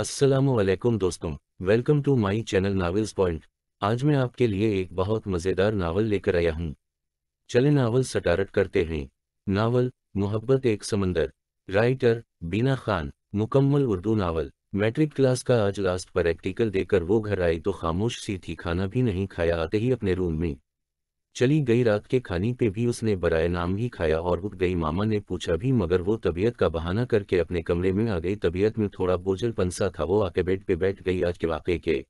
असलम दोस्तों welcome to my channel novels point आज मैं आपके लिए एक बहुत मज़ेदार नावल लेकर आया हूँ चले नावल सटारट करते हैं नावल मोहब्बत एक समंदर राइटर बीना खान मुकम्मल उर्दू नावल मैट्रिक क्लास का आज लास्ट प्रैक्टिकल देकर वो घर आई तो खामोश सी थी खाना भी नहीं खाया आते ही अपने रूम में चली गई रात के खाने पे भी उसने बराए नाम ही खाया और उठ गई मामा ने पूछा भी मगर वो तबीयत का बहाना करके अपने कमरे में आ गई तबीयत में थोड़ा बोझल पंसा था वो आके बेड पे बैठ गई आज के वाक़े के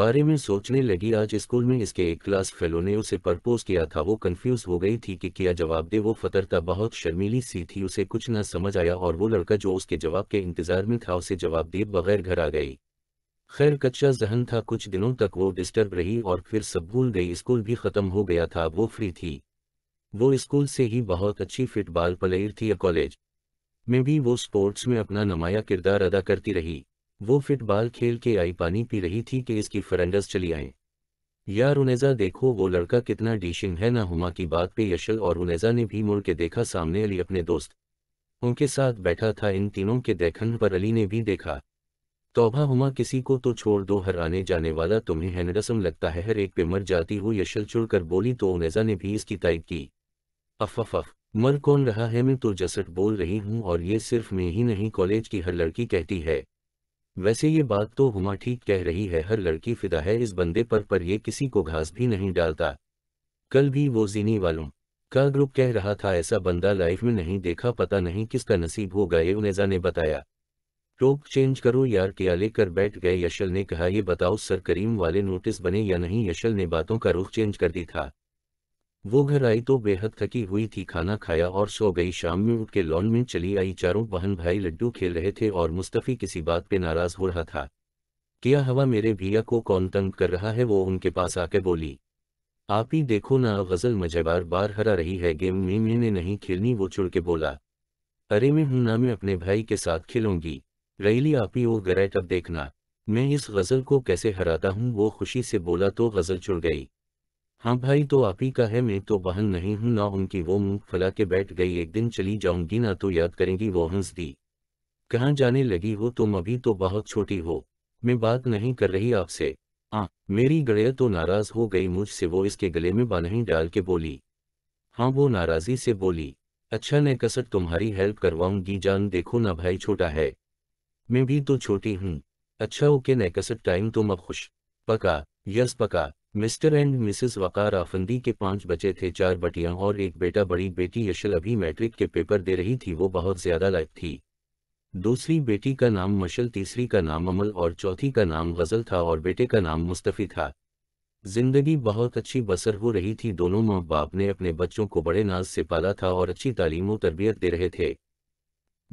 बारे में सोचने लगी आज स्कूल में इसके एक क्लास फेलो ने उसे प्रपोज किया था वो कंफ्यूज हो गई थी कि क्या जवाब दे वो फतरता बहुत शर्मीली सी थी उसे कुछ न समझ आया और वो लड़का जो उसके जवाब के इंतजार में था उसे जवाब दिए बगैर घर आ गई खैर कच्चा जहन था कुछ दिनों तक वो डिस्टर्ब रही और फिर सब भूल गई स्कूल भी खत्म हो गया था वो फ्री थी वो स्कूल से ही बहुत अच्छी फिटबॉल प्लेयर थी कॉलेज में भी वो स्पोर्ट्स में अपना नमाया किरदार अदा करती रही वो फिटबॉल खेल के आई पानी पी रही थी कि इसकी फरेंडस चली आए यार उनेजा देखो वो लड़का कितना डिशिंग है ना हुमा की बात पे यशल और उनेजा ने भी मुड़ के देखा सामने अली अपने दोस्त उनके साथ बैठा था इन तीनों के देखन पर अली ने भी देखा तोबा हुमा किसी को तो छोड़ दो हराने जाने वाला तुम्हें हैनरसम लगता है हर एक पे मर जाती हो यशल चुड़ कर बोली तो ओनेजा ने भी इसकी तय की अफ अफ अफ मर कौन रहा है मैं तो जसट बोल रही हूँ और ये सिर्फ मैं ही नहीं कॉलेज की हर लड़की कहती है वैसे ये बात तो हुमा ठीक कह रही है हर लड़की फिदा है इस बंदे पर पर ये किसी को घास भी नहीं डालता कल भी वो जीने वालों का ग्रुप कह रहा था ऐसा बंदा लाइफ में नहीं देखा पता नहीं किसका नसीब होगा ये उनेजा ने बताया टोक चेंज करो यार क्या लेकर बैठ गए यशल ने कहा ये बताओ सर करीम वाले नोटिस बने या नहीं यशल ने बातों का रुख चेंज कर दी था वो घर आई तो बेहद थकी हुई थी खाना खाया और सो गई शाम में उठ के लॉन में चली आई चारों बहन भाई लड्डू खेल रहे थे और मुस्तफ़ी किसी बात पे नाराज़ हो रहा था क्या हवा मेरे भैया को कौन तंग कर रहा है वो उनके पास आके बोली आप ही देखो ना गज़ल मजे बार बार हरा रही है गेम में मैंने नहीं खेलनी वो चुड़ के बोला अरे मैं हूं ना मैं अपने भाई के साथ खेलूंगी रैली आपी और गरैट तब देखना मैं इस गज़ल को कैसे हराता हूँ वो खुशी से बोला तो गज़ल चुड़ गई हाँ भाई तो आप ही का है मैं तो बहन नहीं हूँ ना उनकी वो मुंह फला के बैठ गई एक दिन चली जाऊंगी ना तो याद करेंगी वो हंस दी कहाँ जाने लगी हो तुम अभी तो बहुत छोटी हो मैं बात नहीं कर रही आपसे आ हाँ, मेरी गड़िया तो नाराज हो गई मुझसे वो इसके गले में बानही डाल के बोली हाँ वो नाराज़ी से बोली अच्छा न कसर तुम्हारी हेल्प करवाऊंगी जान देखो ना भाई छोटा है मैं भी तो छोटी हूँ अच्छा ओके नेकसट टाइम तो मैं खुश पका यस पका Mr and Mrs Waqar Afandi के पांच बच्चे थे चार बटियां और एक बेटा बड़ी बेटी यशल अभी मैट्रिक के पेपर दे रही थी वो बहुत ज्यादा लायक थी दूसरी बेटी का नाम मशल तीसरी का नाम अमल और चौथी का नाम गजल था और बेटे का नाम मुस्तफ़ी था जिंदगी बहुत अच्छी बसर हो रही थी दोनों माँ बाप ने अपने बच्चों को बड़े नाज से पाला था और अच्छी तालीम व तरबियत दे रहे थे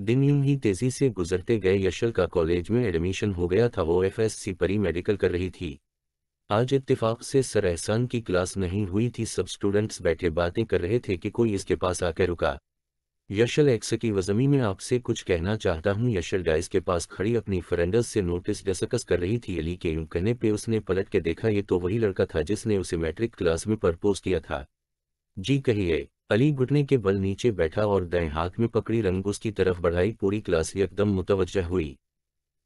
दिन यूं ही तेजी से गुजरते गए यशल का कॉलेज में एडमिशन हो गया था वो एफएससी परी मेडिकल कर रही थी आज इत्तेफाक से सर एहसान की क्लास नहीं हुई थी सब स्टूडेंट्स बैठे बातें कर रहे थे कि कोई इसके पास आकर रुका यशल एक्स की वजमी में आपसे कुछ कहना चाहता हूँ यशल डाइस के पास खड़ी अपनी फ्रेंडस से नोटिस डिस्कस कर रही थी अली के यूं कहने पे उसने पलट के देखा ये तो वही लड़का था जिसने उसे मैट्रिक क्लास में प्रपोज किया था जी कहिए अली घुटने के बल नीचे बैठा और दाएं हाथ में पकड़ी रंग उसकी तरफ बढ़ाई पूरी क्लास एकदम मुतवजह हुई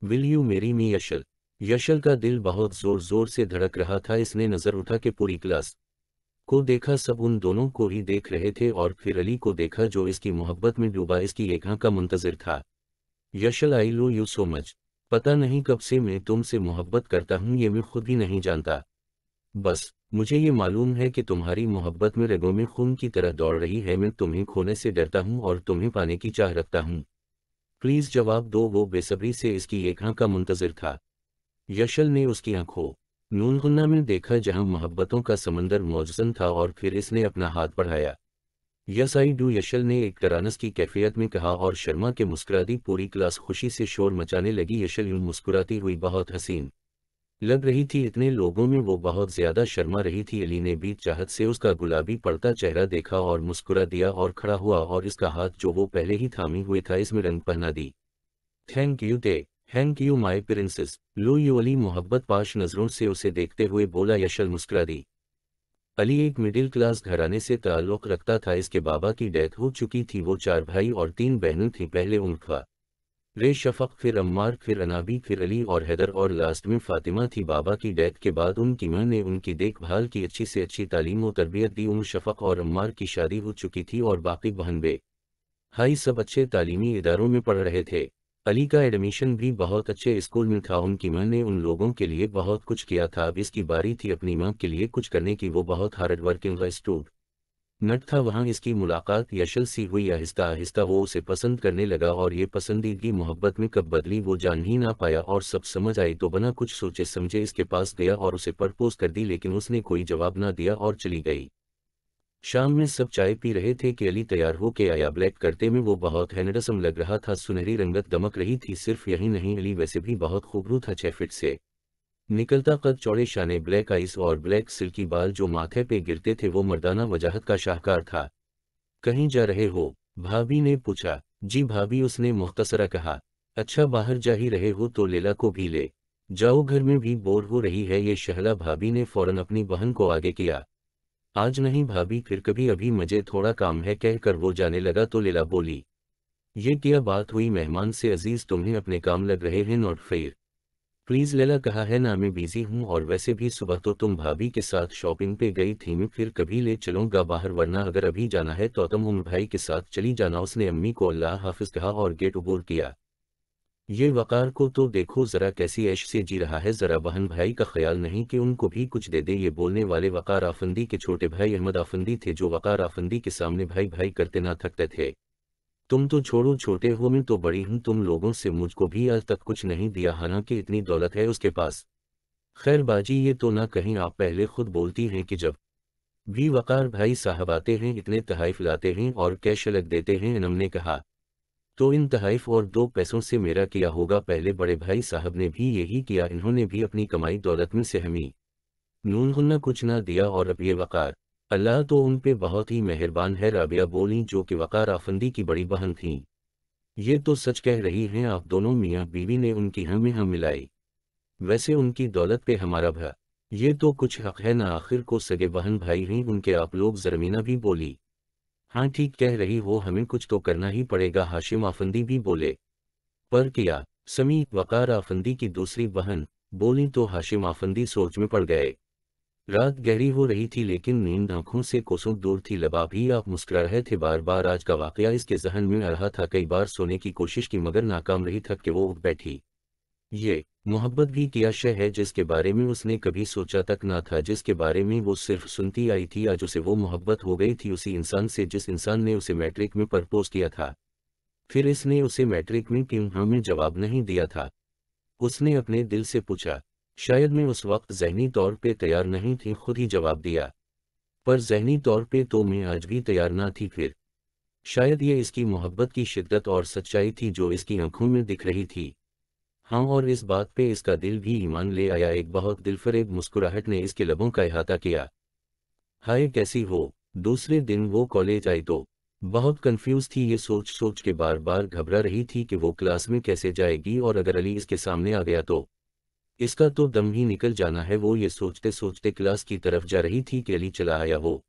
विल यू मेरी मी यशल यशल का दिल बहुत जोर जोर से धड़क रहा था इसने नजर उठा के पूरी क्लास को देखा सब उन दोनों को ही देख रहे थे और फिर अली को देखा जो इसकी मोहब्बत में डूबा इसकी एकहा का मुंतजर था यशल आई लो यू सो मच पता नहीं कब से मैं तुमसे मोहब्बत करता हूँ ये मैं खुद ही नहीं जानता बस मुझे ये मालूम है कि तुम्हारी मोहब्बत में रगों में खून की तरह दौड़ रही है मैं तुम्हें खोने से डरता हूँ और तुम्हें पाने की चाह रखता हूँ प्लीज जवाब दो वो बेसब्री से इसकी एक आँख का मुंतजर था यशल ने उसकी आँखों नूनगुन्ना में देखा जहां मोहब्बतों का समंदर मौजसन था और फिर इसने अपना हाथ बढ़ाया यस आई डू यशल ने एक तरानस की कैफियत में कहा और शर्मा के मुस्कुराती पूरी क्लास खुशी से शोर मचाने लगी यशल यूं मुस्कुराती हुई बहुत हसीन लग रही थी इतने लोगों में वो बहुत ज्यादा शर्मा रही थी अली ने भी चाहत से उसका गुलाबी पड़ता चेहरा देखा और मुस्कुरा दिया और खड़ा हुआ और इसका हाथ जो वो पहले ही थामी हुए था इसमें रंग पहना दी थैंक यू दे thank you my princess love you Ali मोहब्बत पाश नजरों से उसे देखते हुए बोला यशल मुस्कुरा दी अली एक मिडिल क्लास घराने से ताल्लुक रखता था इसके बाबा की डेथ हो चुकी थी वो चार भाई और तीन बहनें थी पहले उनका रे शफक फिर अम्मार फिर अनाबी फिर अली और हैदर और लास्ट में फातिमा थी बाबा की डेथ के बाद उनकी माँ ने उनकी देखभाल की अच्छी से अच्छी तालीम और तरबियत दी उम शफक और अम्मार की शादी हो चुकी थी और बाकी बहन बे हाई सब अच्छे तालीमी इदारों में पढ़ रहे थे अली का एडमिशन भी बहुत अच्छे स्कूल में था उनकी माँ ने उन लोगों के लिए बहुत कुछ किया था अब इसकी बारी थी अपनी माँ के लिए कुछ करने की वो बहुत हार्ड वर्किंग स्टूड नट था वहां इसकी मुलाकात यशल सी हुई आहिस्ता आहिस्ता वो उसे पसंद करने लगा और ये पसंदीदगी मोहब्बत में कब बदली वो जान ही ना पाया और सब समझ आई तो बना कुछ सोचे समझे इसके पास गया और उसे परपोज कर दी लेकिन उसने कोई जवाब ना दिया और चली गई शाम में सब चाय पी रहे थे कि अली तैयार हो के आया ब्लैक करते में वो बहुत हैनरसम लग रहा था सुनहरी रंगत दमक रही थी सिर्फ यही नहीं अली वैसे भी बहुत खूबरू था छः फिट से निकलता कद चौड़े शाने ब्लैक आइस और ब्लैक सिल्की बाल जो माथे पे गिरते थे वो मर्दाना वजाहत का शाहकार था कहीं जा रहे हो भाभी ने पूछा जी भाभी उसने मुख्तसरा कहा अच्छा बाहर जा ही रहे हो तो लेला को भी ले जाओ घर में भी बोर हो रही है ये शहला भाभी ने फौरन अपनी बहन को आगे किया आज नहीं भाभी फिर कभी अभी मुझे थोड़ा काम है कहकर वो जाने लगा तो लीला बोली ये क्या बात हुई मेहमान से अजीज तुम्हें अपने काम लग रहे हैं नोट फेर प्लीज़ लेला कहा है ना मैं बिजी हूँ और वैसे भी सुबह तो तुम भाभी के साथ शॉपिंग पे गई थी मैं फिर कभी ले चलूंगा बाहर वरना अगर अभी जाना है तो तुम उम्र भाई के साथ चली जाना उसने अम्मी को अल्लाह हाफिज कहा और गेट उबूर किया ये वकार को तो देखो ज़रा कैसी ऐश से जी रहा है ज़रा बहन भाई का ख्याल नहीं कि उनको भी कुछ दे दे ये बोलने वाले वकार आफंदी के छोटे भाई अहमद आफंदी थे जो वकार आफंदी के सामने भाई भाई करते ना थकते थे तुम तो छोड़ो छोटे हो मैं तो बड़ी हूं तुम लोगों से मुझको भी आज तक कुछ नहीं दिया हालांकि इतनी दौलत है उसके पास खैर बाजी ये तो ना कहीं आप पहले खुद बोलती हैं कि जब भी वकार भाई साहब आते हैं इतने तहाइफ लाते हैं और कैश अलग देते हैं इनम ने कहा तो इन तहाइफ और दो पैसों से मेरा किया होगा पहले बड़े भाई साहब ने भी यही किया इन्होंने भी अपनी कमाई दौलत में सहमी नून हुन्ना कुछ ना दिया और अब ये वकार अल्लाह तो उन पे बहुत ही मेहरबान है राबिया बोली जो कि वकार आफंदी की बड़ी बहन थी ये तो सच कह रही हैं आप दोनों मियाँ बीवी ने उनकी हमें हम मिलाई वैसे उनकी दौलत पे हमारा भा ये तो कुछ हक है ना आखिर को सगे बहन भाई हैं उनके आप लोग जरमीना भी बोली हाँ ठीक कह रही हो हमें कुछ तो करना ही पड़ेगा हाशिम आफंदी भी बोले पर किया समी वकार आफंदी की दूसरी बहन बोली तो हाशिम आफंदी सोच में पड़ गए रात गहरी हो रही थी लेकिन नींद आंखों से कोसों दूर थी लबा भी आप मुस्कुरा रहे थे बार बार आज का वाकया इसके जहन में आ रहा था कई बार सोने की कोशिश की मगर नाकाम रही थक के वो उठ बैठी ये मोहब्बत भी किया शय है जिसके बारे में उसने कभी सोचा तक ना था जिसके बारे में वो सिर्फ सुनती आई थी आज उसे वो मोहब्बत हो गई थी उसी इंसान से जिस इंसान ने उसे मैट्रिक में प्रपोज किया था फिर इसने उसे मैट्रिक में क्यों हमें जवाब नहीं दिया था उसने अपने दिल से पूछा शायद मैं उस वक्त जहनी तौर पे तैयार नहीं थी खुद ही जवाब दिया पर जहनी तौर पे तो मैं आज भी तैयार ना थी फिर शायद ये इसकी मोहब्बत की शिद्दत और सच्चाई थी जो इसकी आंखों में दिख रही थी हाँ और इस बात पे इसका दिल भी ईमान ले आया एक बहुत दिलफरेब मुस्कुराहट ने इसके लबों का अहाता किया हाय कैसी हो दूसरे दिन वो कॉलेज आई तो बहुत कंफ्यूज थी ये सोच सोच के बार बार घबरा रही थी कि वो क्लास में कैसे जाएगी और अगर अली इसके सामने आ गया तो इसका तो दम ही निकल जाना है वो ये सोचते सोचते क्लास की तरफ जा रही थी केली चला आया वो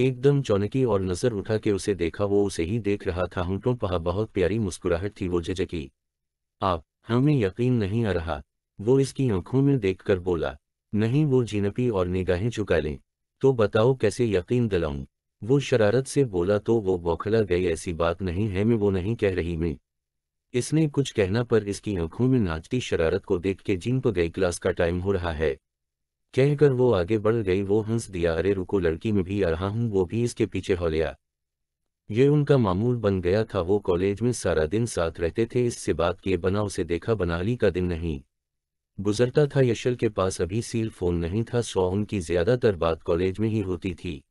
एकदम चौनकी और नजर उठा के उसे देखा वो उसे ही देख रहा था होंठों पहा बहुत प्यारी मुस्कुराहट थी वो झजकी आप हमें यकीन नहीं आ रहा वो इसकी आंखों में देखकर बोला नहीं वो जिनपी और निगाहें चुका लें तो बताओ कैसे यकीन दिलाऊं वो शरारत से बोला तो वो बौखला गई ऐसी बात नहीं है मैं वो नहीं कह रही मैं इसने कुछ कहना पर इसकी आंखों में नाचती शरारत को देख के जिन पर गई क्लास का टाइम हो रहा है कहकर वो आगे बढ़ गई वो हंस दिया अरे रुको लड़की में भी आ रहा हूँ वो भी इसके पीछे हो लिया ये उनका मामूल बन गया था वो कॉलेज में सारा दिन साथ रहते थे इससे बात किए बना उसे देखा बनाली का दिन नहीं गुजरता था यशल के पास अभी सील फोन नहीं था सो उनकी ज्यादातर बात कॉलेज में ही होती थी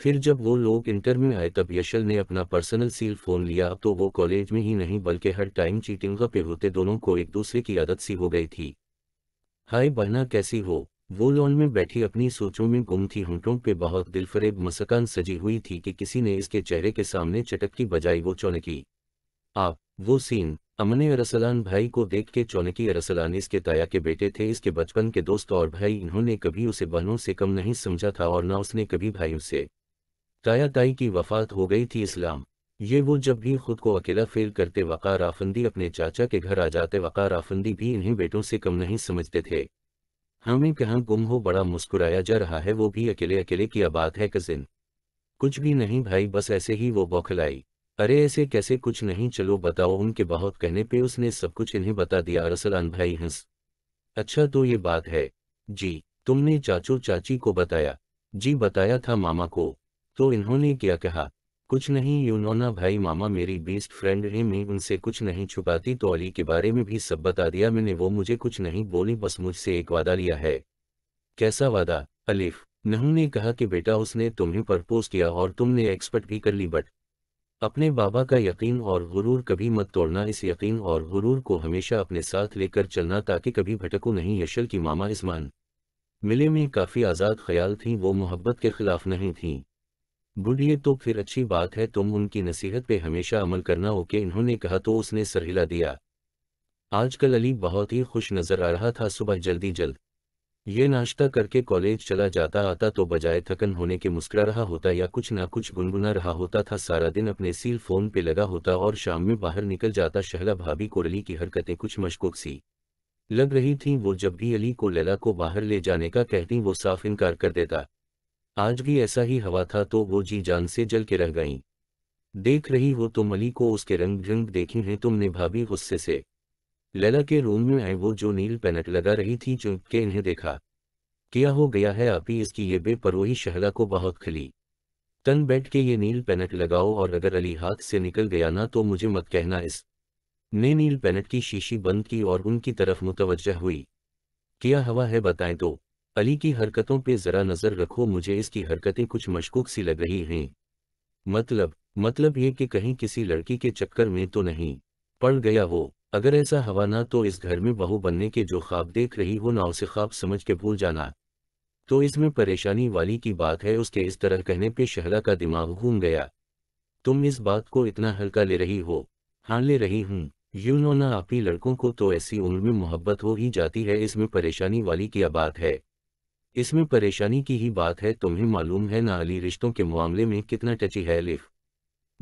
फिर जब वो लोग इंटर में आए तब यशल ने अपना पर्सनल सील फोन लिया अब तो वो कॉलेज में ही नहीं बल्कि हर टाइम चीटिंग पे होते दोनों को एक दूसरे की आदत सी हो गई थी हाय बहना कैसी हो वो लॉन में बैठी अपनी सोचों में गुम थी हंटों पे बहुत दिलफरेब मसकान सजी हुई थी कि किसी ने इसके चेहरे के सामने चटक की बजाई वो चौनकी आप वो सीन अमन अरसलान भाई को देख के चौनकी अरसलान इसके ताया के बेटे थे इसके बचपन के दोस्त और भाई इन्होंने कभी उसे बहनों से कम नहीं समझा था और ना उसने कभी भाई उसे ताया ताई की वफात हो गई थी इस्लाम ये वो जब भी खुद को अकेला फेल करते वक़ार आफंदी अपने चाचा के घर आ जाते वक़ार आफंदी भी इन्हें बेटों से कम नहीं समझते थे हमें कहाँ गुम हो बड़ा मुस्कुराया जा रहा है वो भी अकेले अकेले की आबाद है कजिन कुछ भी नहीं भाई बस ऐसे ही वो बौखलाई अरे ऐसे कैसे कुछ नहीं चलो बताओ उनके बहुत कहने पे उसने सब कुछ इन्हें बता दिया अन भाई हंस अच्छा तो ये बात है जी तुमने चाचो चाची को बताया जी बताया था मामा को तो इन्होंने क्या कहा कुछ नहीं यूनोना भाई मामा मेरी बेस्ट फ्रेंड है मैं उनसे कुछ नहीं छुपाती तो अली के बारे में भी सब बता दिया मैंने वो मुझे कुछ नहीं बोली बस मुझसे एक वादा लिया है कैसा वादा अलिफ नहू ने कहा कि बेटा उसने तुम्हें प्रपोज किया और तुमने एक्सपर्ट भी कर ली बट अपने बाबा का यकीन और गुरूर कभी मत तोड़ना इस यकीन और गुरूर को हमेशा अपने साथ लेकर चलना ताकि कभी भटको नहीं यशल की मामा इसमान मिले में काफ़ी आज़ाद ख्याल थी वो मोहब्बत के खिलाफ नहीं थी बुढ़िए तो फिर अच्छी बात है तुम उनकी नसीहत पे हमेशा अमल करना ओके इन्होंने कहा तो उसने सरहिला दिया आजकल अली बहुत ही खुश नजर आ रहा था सुबह जल्दी जल्द ये नाश्ता करके कॉलेज चला जाता आता तो बजाय थकन होने के मुस्करा रहा होता या कुछ ना कुछ गुनगुना रहा होता था सारा दिन अपने सील फोन पे लगा होता और शाम में बाहर निकल जाता शहला भाभी कोरली की हरकतें कुछ मशकूक सी लग रही थी वो जब भी अली को लैला को बाहर ले जाने का कहती वो साफ इनकार कर देता आज भी ऐसा ही हवा था तो वो जी जान से जल के रह गईं देख रही हो तो मली को उसके रंग रंग देखी है तुमने भाभी गुस्से से लैला के रूम में आए वो जो नील पैनट लगा रही थी चुपके इन्हें देखा किया हो गया है आप ही इसकी ये बेपरोही शहला को बहुत खिली तन बैठ के ये नील पैनट लगाओ और अगर अली हाथ से निकल गया ना तो मुझे मत कहना इस ने नील पैनट की शीशी बंद की और उनकी तरफ मुतवजह हुई किया हवा है बताएं तो अली की हरकतों पे ज़रा नज़र रखो मुझे इसकी हरकतें कुछ मशकूक सी लग रही हैं मतलब मतलब ये कि कहीं किसी लड़की के चक्कर में तो नहीं पड़ गया हो अगर ऐसा हवा ना तो इस घर में बहू बनने के जो ख्वाब देख रही हो ना उसे ख्वाब समझ के भूल जाना तो इसमें परेशानी वाली की बात है उसके इस तरह कहने पे शहरा का दिमाग घूम गया तुम इस बात को इतना हल्का ले रही हो हाँ ले रही हूँ यू नो ना आप ही लड़कों को तो ऐसी उम्र में मोहब्बत हो ही जाती है इसमें परेशानी वाली क्या बात है इसमें परेशानी की ही बात है तुम्हें मालूम है ना अली रिश्तों के मामले में कितना टची है लिफ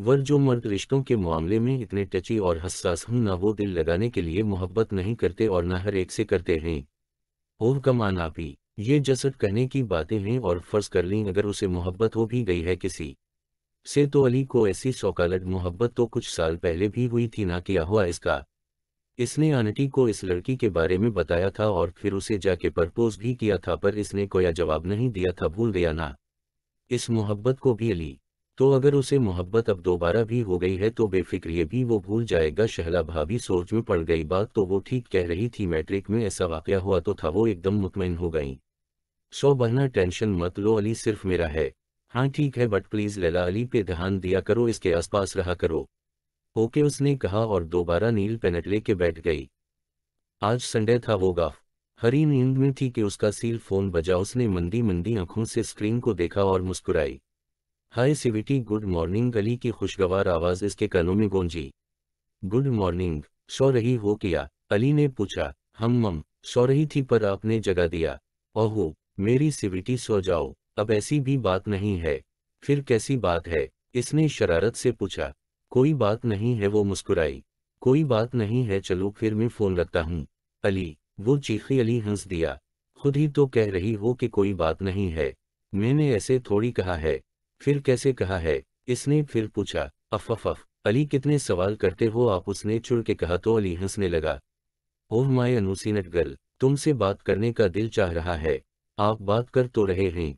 वर जो मर्द रिश्तों के मामले में इतने टची और हसास हूँ ना वो दिल लगाने के लिए मोहब्बत नहीं करते और न हर एक से करते हैं ओह कमान आपी ये जसर कहने की बातें हैं और फर्ज कर लें अगर उसे मोहब्बत हो भी गई है किसी से तो अली को ऐसी सौकालत मोहब्बत तो कुछ साल पहले भी हुई थी ना किया हुआ इसका इसने आंटी को इस लड़की के बारे में बताया था और फिर उसे जाके प्रपोज भी किया था पर इसने कोया जवाब नहीं दिया था भूल गया ना इस मोहब्बत को भी ली तो अगर उसे मोहब्बत अब दोबारा भी हो गई है तो बेफिक्रिय भी वो भूल जाएगा शहला भाभी सोच में पड़ गई बात तो वो ठीक कह रही थी मैट्रिक में ऐसा वाक़ हुआ तो था वो एकदम मुतमिन हो गई सो बहना टेंशन मत लो अली सिर्फ मेरा है हाँ ठीक है बट प्लीज़ लैला अली पे ध्यान दिया करो इसके आसपास रहा करो ओके उसने कहा और दोबारा नील पेनट लेके बैठ गई आज संडे था होगा हरी नींद में थी कि उसका सील फोन बजा उसने मंदी मंदी आंखों से स्क्रीन को देखा और मुस्कुराई हाय सिविटी गुड मॉर्निंग गली की खुशगवार आवाज इसके कानों में गूंजी गुड मॉर्निंग सो रही हो किया अली ने पूछा हम मम सो रही थी पर आपने जगा दिया ओहो मेरी सिविटी सो जाओ अब ऐसी भी बात नहीं है फिर कैसी बात है इसने शरारत से पूछा कोई बात नहीं है वो मुस्कुराई कोई बात नहीं है चलो फिर मैं फ़ोन रखता हूँ अली वो चीखी अली हंस दिया खुद ही तो कह रही हो कि कोई बात नहीं है मैंने ऐसे थोड़ी कहा है फिर कैसे कहा है इसने फिर पूछा अफ अफ अफ अली कितने सवाल करते हो आप उसने चुड़ के कहा तो अली हंसने लगा ओह माय अनूसीनट गर्ल तुमसे बात करने का दिल चाह रहा है आप बात कर तो रहे हैं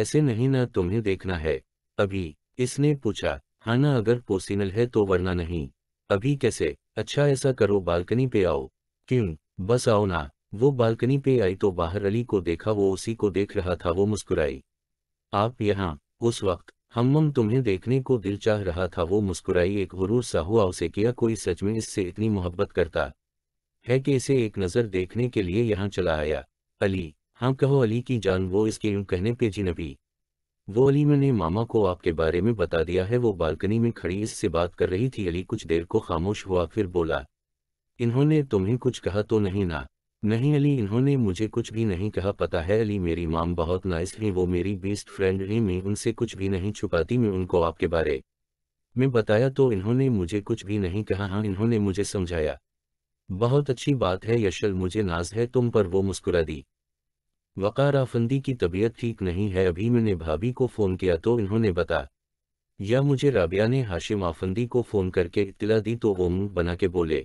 ऐसे नहीं ना तुम्हें देखना है अभी इसने पूछा खाना अगर पोर्सिनल है तो वरना नहीं अभी कैसे अच्छा ऐसा करो बालकनी पे आओ क्यों बस आओ ना वो बालकनी पे आई तो बाहर अली को देखा वो उसी को देख रहा था वो मुस्कुराई आप यहाँ उस वक्त हमम तुम्हें देखने को दिल चाह रहा था वो मुस्कुराई एक गुरूर सा हुआ उसे किया कोई सच में इससे इतनी मोहब्बत करता है कि इसे एक नज़र देखने के लिए यहाँ चला आया अली हाँ कहो अली की जान वो इसके यूं कहने पे नबी वो अली मैंने मामा को आपके बारे में बता दिया है वो बालकनी में खड़ी इससे बात कर रही थी अली कुछ देर को खामोश हुआ फिर बोला इन्होंने तुम्हें कुछ कहा तो नहीं ना नहीं अली इन्होंने मुझे कुछ भी नहीं कहा पता है अली मेरी माम बहुत नाइस है वो मेरी बेस्ट फ्रेंड है मैं उनसे कुछ भी नहीं छुपाती मैं उनको आपके बारे में बताया तो इन्होंने मुझे कुछ भी नहीं कहा हाँ इन्होंने मुझे समझाया बहुत अच्छी बात है यशल मुझे नाज है तुम पर वो मुस्कुरा दी वकार आफंदी की तबीयत ठीक नहीं है अभी मैंने भाभी को फ़ोन किया तो इन्होंने बताया या मुझे राबिया ने हाशिम आफंदी को फ़ोन करके इतला दी तो वो मुँह बना के बोले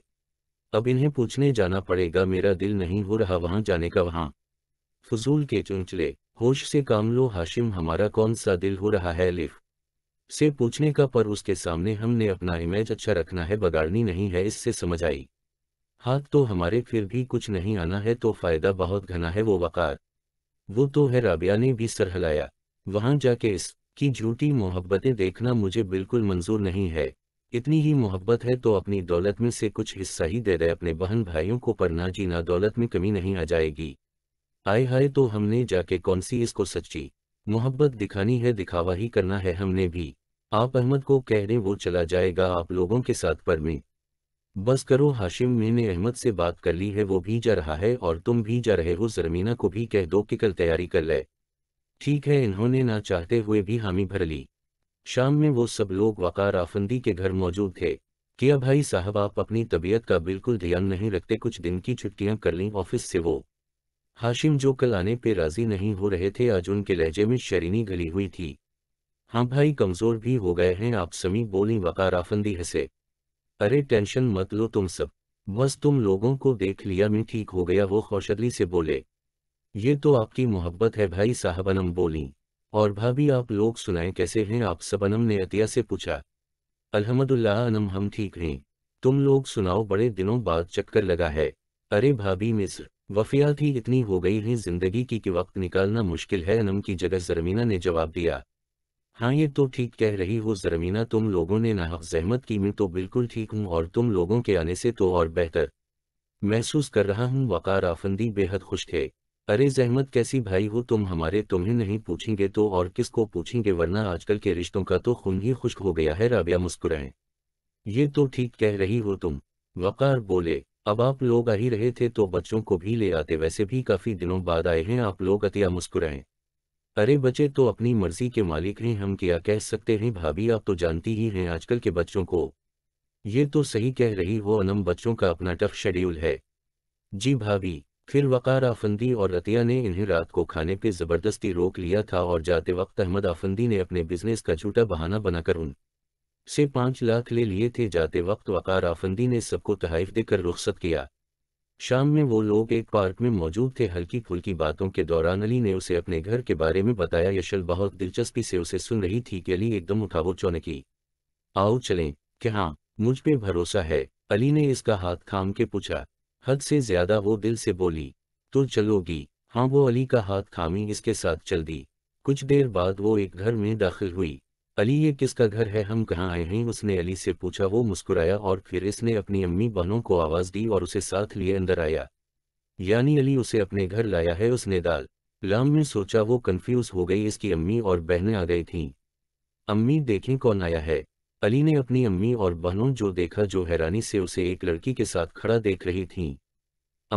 अब इन्हें पूछने जाना पड़ेगा मेरा दिल नहीं हो रहा वहाँ जाने का वहाँ फजूल के चुंचले होश से काम लो हाशिम हमारा कौन सा दिल हो रहा है लिफ से पूछने का पर उसके सामने हमने अपना इमेज अच्छा रखना है बगाड़नी नहीं है इससे समझ आई हाथ तो हमारे फिर भी कुछ नहीं आना है तो फ़ायदा बहुत घना है वो वकार वो तो है राबिया ने भी सरहलाया वहां जाके की झूठी मोहब्बतें देखना मुझे बिल्कुल मंजूर नहीं है इतनी ही मोहब्बत है तो अपनी दौलत में से कुछ हिस्सा ही दे रहे अपने बहन भाइयों को पढ़ना जीना दौलत में कमी नहीं आ जाएगी आए हाय तो हमने जाके कौन सी इसको सच्ची मोहब्बत दिखानी है दिखावा ही करना है हमने भी आप अहमद को कह रहे वो चला जाएगा आप लोगों के साथ पर में बस करो हाशिम मैंने अहमद से बात कर ली है वो भी जा रहा है और तुम भी जा रहे हो जरमीना को भी कह दो कि कल तैयारी कर ले ठीक है इन्होंने ना चाहते हुए भी हामी भर ली शाम में वो सब लोग वकार आफंदी के घर मौजूद थे किया भाई साहब आप अपनी तबीयत का बिल्कुल ध्यान नहीं रखते कुछ दिन की छुट्टियां कर लें ऑफिस से वो हाशिम जो कल आने पर राजी नहीं हो रहे थे आज उनके लहजे में शरीनी गली हुई थी हाँ भाई कमजोर भी हो गए हैं आप समी बोली वकार आफंदी हंसे अरे टेंशन मत लो तुम सब बस तुम लोगों को देख लिया मैं ठीक हो गया वो खौशली से बोले ये तो आपकी मोहब्बत है भाई साहब अनम बोली और भाभी आप लोग सुनाएं कैसे हैं आप सब अनम ने अतिया से पूछा अलहमदुल्लाह अनम हम ठीक हैं तुम लोग सुनाओ बड़े दिनों बाद चक्कर लगा है अरे भाभी मिस्र वफिया थी इतनी हो गई है जिंदगी की कि वक्त निकालना मुश्किल है अनम की जगह जरमीना ने जवाब दिया हाँ ये तो ठीक कह रही हो जरमीना तुम लोगों ने नाहक जहमत की मैं तो बिल्कुल ठीक हूँ और तुम लोगों के आने से तो और बेहतर महसूस कर रहा हूँ वकार आफंदी बेहद खुश थे अरे जहमत कैसी भाई हो तुम हमारे तुम्हें नहीं पूछेंगे तो और किसको पूछेंगे वरना आजकल के रिश्तों का तो खून ही खुश्क हो गया है राबिया मुस्कुराए ये तो ठीक कह रही हो तुम वकार बोले अब आप लोग आ ही रहे थे तो बच्चों को भी ले आते वैसे भी काफी दिनों बाद आए हैं आप लोग अतिया मुस्कुराएं अरे बच्चे तो अपनी मर्जी के मालिक हैं हम क्या कह सकते हैं भाभी आप तो जानती ही हैं आजकल के बच्चों को ये तो सही कह रही हो अनम बच्चों का अपना टफ शेड्यूल है जी भाभी फिर वकार आफंदी और रतिया ने इन्हें रात को खाने पे ज़बरदस्ती रोक लिया था और जाते वक्त अहमद आफंदी ने अपने बिजनेस का झूठा बहाना बनाकर उन से पाँच लाख ले लिए थे जाते वक्त वकार आफंदी ने सबको तहाइफ देकर रुख्सत किया शाम में वो लोग एक पार्क में मौजूद थे हल्की फुल्की बातों के दौरान अली ने उसे अपने घर के बारे में बताया यशल बहुत दिलचस्पी से उसे सुन रही थी कि अली एकदम उठावो चौनकी आओ चलें कि हाँ मुझ पे भरोसा है अली ने इसका हाथ थाम के पूछा हद से ज्यादा वो दिल से बोली तो चलोगी हाँ वो अली का हाथ थामी इसके साथ चल दी कुछ देर बाद वो एक घर में दाखिल हुई अली ये किसका घर है हम कहाँ आए हैं उसने अली से पूछा वो मुस्कुराया और फिर इसने अपनी अम्मी बहनों को आवाज़ दी और उसे साथ लिए अंदर आया यानी अली उसे अपने घर लाया है उसने दाल लाम में सोचा वो कंफ्यूज हो गई इसकी अम्मी और बहनें आ गई थीं अम्मी देखें कौन आया है अली ने अपनी अम्मी और बहनों जो देखा जो हैरानी से उसे एक लड़की के साथ खड़ा देख रही थीं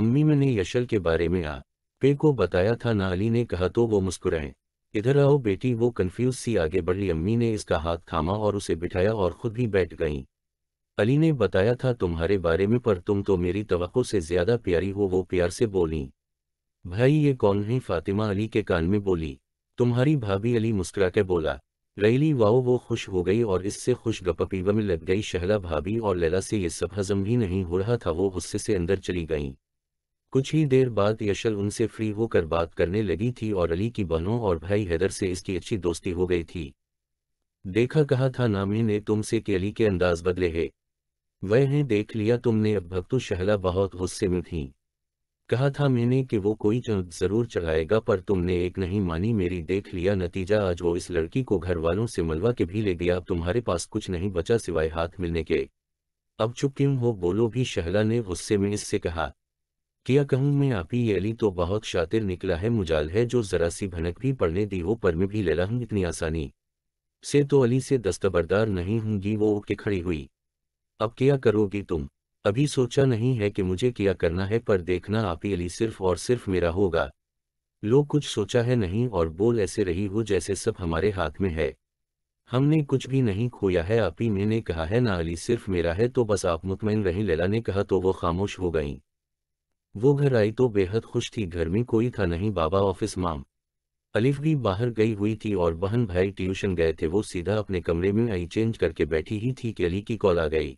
अम्मी मैंने यशल के बारे में आ पे को बताया था ना अली ने कहा तो वो मुस्कुराएं इधर आओ बेटी वो कन्फ्यूज सी आगे बढ़ी अम्मी ने इसका हाथ थामा और उसे बिठाया और खुद भी बैठ गईं अली ने बताया था तुम्हारे बारे में पर तुम तो मेरी तो से ज्यादा प्यारी हो वो प्यार से बोली भाई ये कौन है फातिमा अली के कान में बोली तुम्हारी भाभी अली मुस्करा के बोला रैली वाओ वो खुश हो गई और इससे खुश गपपीवा में लग गई शहला भाभी और लैला से ये सब हजम भी नहीं हो रहा था वो गुस्से से अंदर चली गईं कुछ ही देर बाद यशल उनसे फ्री होकर बात करने लगी थी और अली की बहनों और भाई हैदर से इसकी अच्छी दोस्ती हो गई थी देखा कहा था नामी ने तुमसे कि अली के अंदाज बदले है वह ने देख लिया तुमने अब भक्तु शहला बहुत गुस्से में थी कहा था मैंने कि वो कोई जरूर चलाएगा पर तुमने एक नहीं मानी मेरी देख लिया नतीजा आज वो इस लड़की को घर वालों से मलवा के भी ले गया अब तुम्हारे पास कुछ नहीं बचा सिवाय हाथ मिलने के अब चुप क्यों हो बोलो भी शहला ने गुस्से में इससे कहा किया कहूँ मैं ही अली तो बहुत शातिर निकला है मुजाल है जो जरा सी भनक भी पड़ने दी हो पर मैं भी ले रहा हूँ इतनी आसानी से तो अली से दस्तबरदार नहीं होंगी वो उठ के खड़ी हुई अब क्या करोगी तुम अभी सोचा नहीं है कि मुझे क्या करना है पर देखना ही अली सिर्फ और सिर्फ मेरा होगा लोग कुछ सोचा है नहीं और बोल ऐसे रही हो जैसे सब हमारे हाथ में है हमने कुछ भी नहीं खोया है आपी मैंने कहा है ना अली सिर्फ मेरा है तो बस आप मुतमिन रहें लैला ने कहा तो वो खामोश हो गईं वो घर आई तो बेहद खुश थी घर में कोई था नहीं बाबा ऑफिस माम अलिफ भी बाहर गई हुई थी और बहन भाई ट्यूशन गए थे वो सीधा अपने कमरे में आई चेंज करके बैठी ही थी कि अली की कॉल आ गई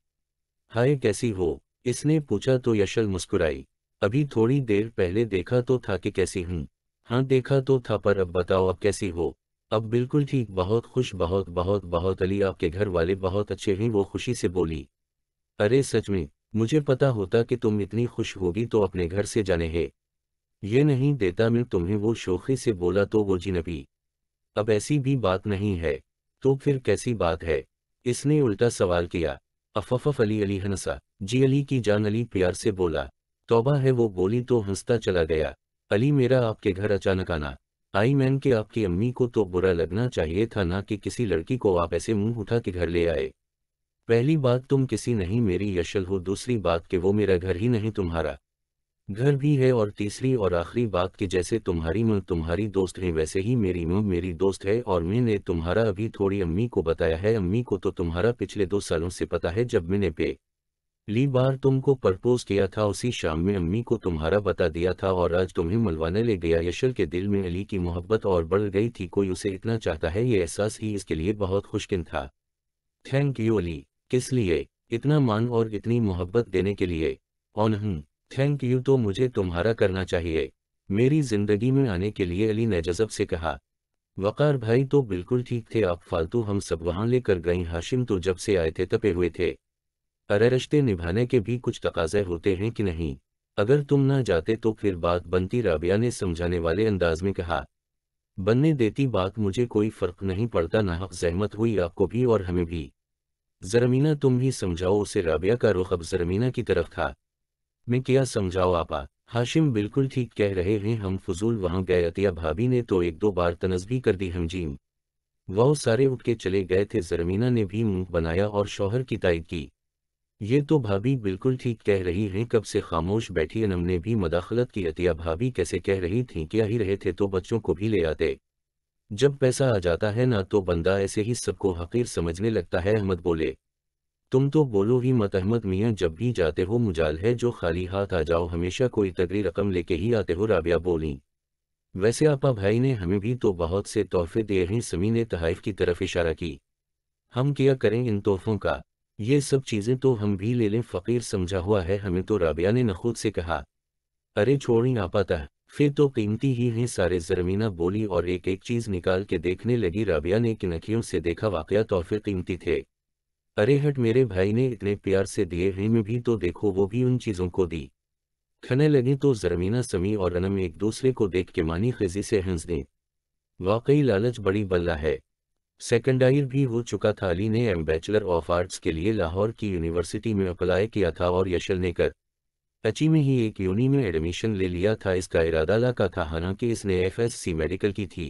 हाय कैसी हो इसने पूछा तो यशल मुस्कुराई अभी थोड़ी देर पहले देखा तो था कि कैसी हूँ हाँ देखा तो था पर अब बताओ अब कैसी हो अब बिल्कुल ठीक बहुत खुश बहुत बहुत बहुत अली आपके घर वाले बहुत अच्छे हैं वो खुशी से बोली अरे सच में मुझे पता होता कि तुम इतनी खुश होगी तो अपने घर से जाने है ये नहीं देता मैं तुम्हें वो शोखी से बोला तो वो जिनबी अब ऐसी भी बात नहीं है तो फिर कैसी बात है इसने उल्टा सवाल किया अफफ अली अली हंसा जी अली की जान अली प्यार से बोला तोबा है वो बोली तो हंसता चला गया अली मेरा आपके घर अचानक आना आई मैन के आपकी अम्मी को तो बुरा लगना चाहिए था ना कि किसी लड़की को आप ऐसे मुंह उठा के घर ले आए पहली बात तुम किसी नहीं मेरी यशल हो दूसरी बात कि वो मेरा घर ही नहीं तुम्हारा घर भी है और तीसरी और आखिरी बात कि जैसे तुम्हारी मुँह तुम्हारी दोस्त है वैसे ही मेरी मुँह मेरी दोस्त है और मैंने तुम्हारा अभी थोड़ी अम्मी को बताया है अम्मी को तो तुम्हारा पिछले दो सालों से पता है जब मैंने पे ली बार तुमको प्रपोज किया था उसी शाम में अम्मी को तुम्हारा बता दिया था और आज तुम्हें मलवाने ले गया यशल के दिल में अली की मोहब्बत और बढ़ गई थी कोई उसे इतना चाहता है ये एहसास ही इसके लिए बहुत खुशकिन था थैंक यू अली किस लिए इतना मान और इतनी मोहब्बत देने के लिए नहीं थैंक यू तो मुझे तुम्हारा करना चाहिए मेरी जिंदगी में आने के लिए अली ने जजब से कहा वकार भाई तो बिल्कुल ठीक थे आप फालतू हम सब वहां लेकर गई हाशिम तो जब से आए थे तपे हुए थे अरे रिश्ते निभाने के भी कुछ तकाजे होते हैं कि नहीं अगर तुम ना जाते तो फिर बात बनती राबिया ने समझाने वाले अंदाज में कहा बनने देती बात मुझे कोई फर्क नहीं पड़ता नाहक जहमत हुई आपको भी और हमें भी जरमीना तुम ही समझाओ उसे राबिया का रुख अब जरमीना की तरफ था मैं क्या समझाओ आपा हाशिम बिल्कुल ठीक कह रहे हैं हम फजूल वहां गए अतिया भाभी ने तो एक दो बार तनज भी कर दी हमजीम वह सारे उठ के चले गए थे जरमीना ने भी मुंह बनाया और शौहर की तायद की ये तो भाभी बिल्कुल ठीक कह रही हैं कब से खामोश बैठी अनम ने भी मदाखलत की अतिया भाभी कैसे कह रही थी क्या ही रहे थे तो बच्चों को भी ले आते जब पैसा आ जाता है ना तो बंदा ऐसे ही सबको हकीर समझने लगता है अहमद बोले तुम तो बोलो ही मत अहमद मियाँ जब भी जाते हो मुजाल है जो खाली हाथ आ जाओ हमेशा कोई तगड़ी रकम लेके ही आते हो राबिया बोली वैसे आपा भाई ने हमें भी तो बहुत से तोहफे दिए हैं समी ने तहाइफ की तरफ इशारा की हम क्या करें इन तोहफों का ये सब चीज़ें तो हम भी ले लें फ़कीर समझा हुआ है हमें तो राबिया ने नखुद से कहा अरे छोड़ी आपाता फिर तो कीमती ही हैं सारे जरमीना बोली और एक एक चीज निकाल के देखने लगी राबिया ने किनखियों से देखा वाकया तोहफे कीमती थे अरे हट मेरे भाई ने इतने प्यार से दिए हैं में भी तो देखो वो भी उन चीज़ों को दी खने लगे तो जरमीना समी और अनम एक दूसरे को देख के मानी खिजी से हंस दें वाकई लालच बड़ी बल्ला है सेकेंड भी हो चुका था अली ने एम बैचलर ऑफ आर्ट्स के लिए लाहौर की यूनिवर्सिटी में अप्लाई किया था और यशल ने कर कची में ही एक योनी में एडमिशन ले लिया था इसका इरादा ला का था हालांकि इसने एफएससी मेडिकल की थी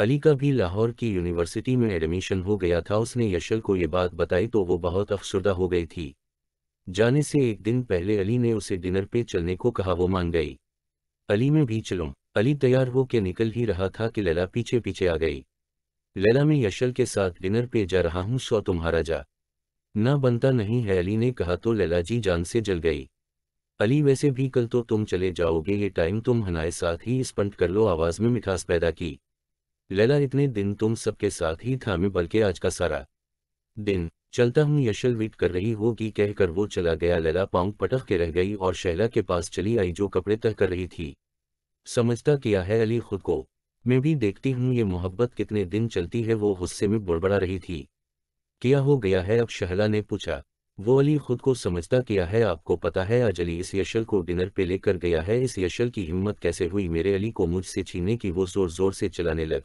अली का भी लाहौर की यूनिवर्सिटी में एडमिशन हो गया था उसने यशल को ये बात बताई तो वो बहुत अफसरदा हो गई थी जाने से एक दिन पहले अली ने उसे डिनर पे चलने को कहा वो मान गई अली में भी चलो अली तैयार हो के निकल ही रहा था कि लैला पीछे पीछे आ गई लैला में यशल के साथ डिनर पे जा रहा हूँ सो तुम्हारा जा ना बनता नहीं है अली ने कहा तो लैला जी जान से जल गई अली वैसे भी कल तो तुम चले जाओगे ये टाइम तुम हनाए साथ ही पंट कर लो आवाज़ में मिठास पैदा की लैला इतने दिन तुम सबके साथ ही था मैं बल्कि आज का सारा दिन चलता हूँ यशल वेट कर रही होगी कहकर वो चला गया लैला पांव पटक के रह गई और शैला के पास चली आई जो कपड़े तह कर रही थी समझता किया है अली खुद को मैं भी देखती हूँ ये मोहब्बत कितने दिन चलती है वो गुस्से में बुड़बड़ा रही थी क्या हो गया है अब शहला ने पूछा वो अली खुद को समझता किया है आपको पता है आज अली इस यशल को डिनर पे लेकर गया है इस यशल की हिम्मत कैसे हुई मेरे अली को मुझसे छीनने की वो जोर जोर से चलाने लग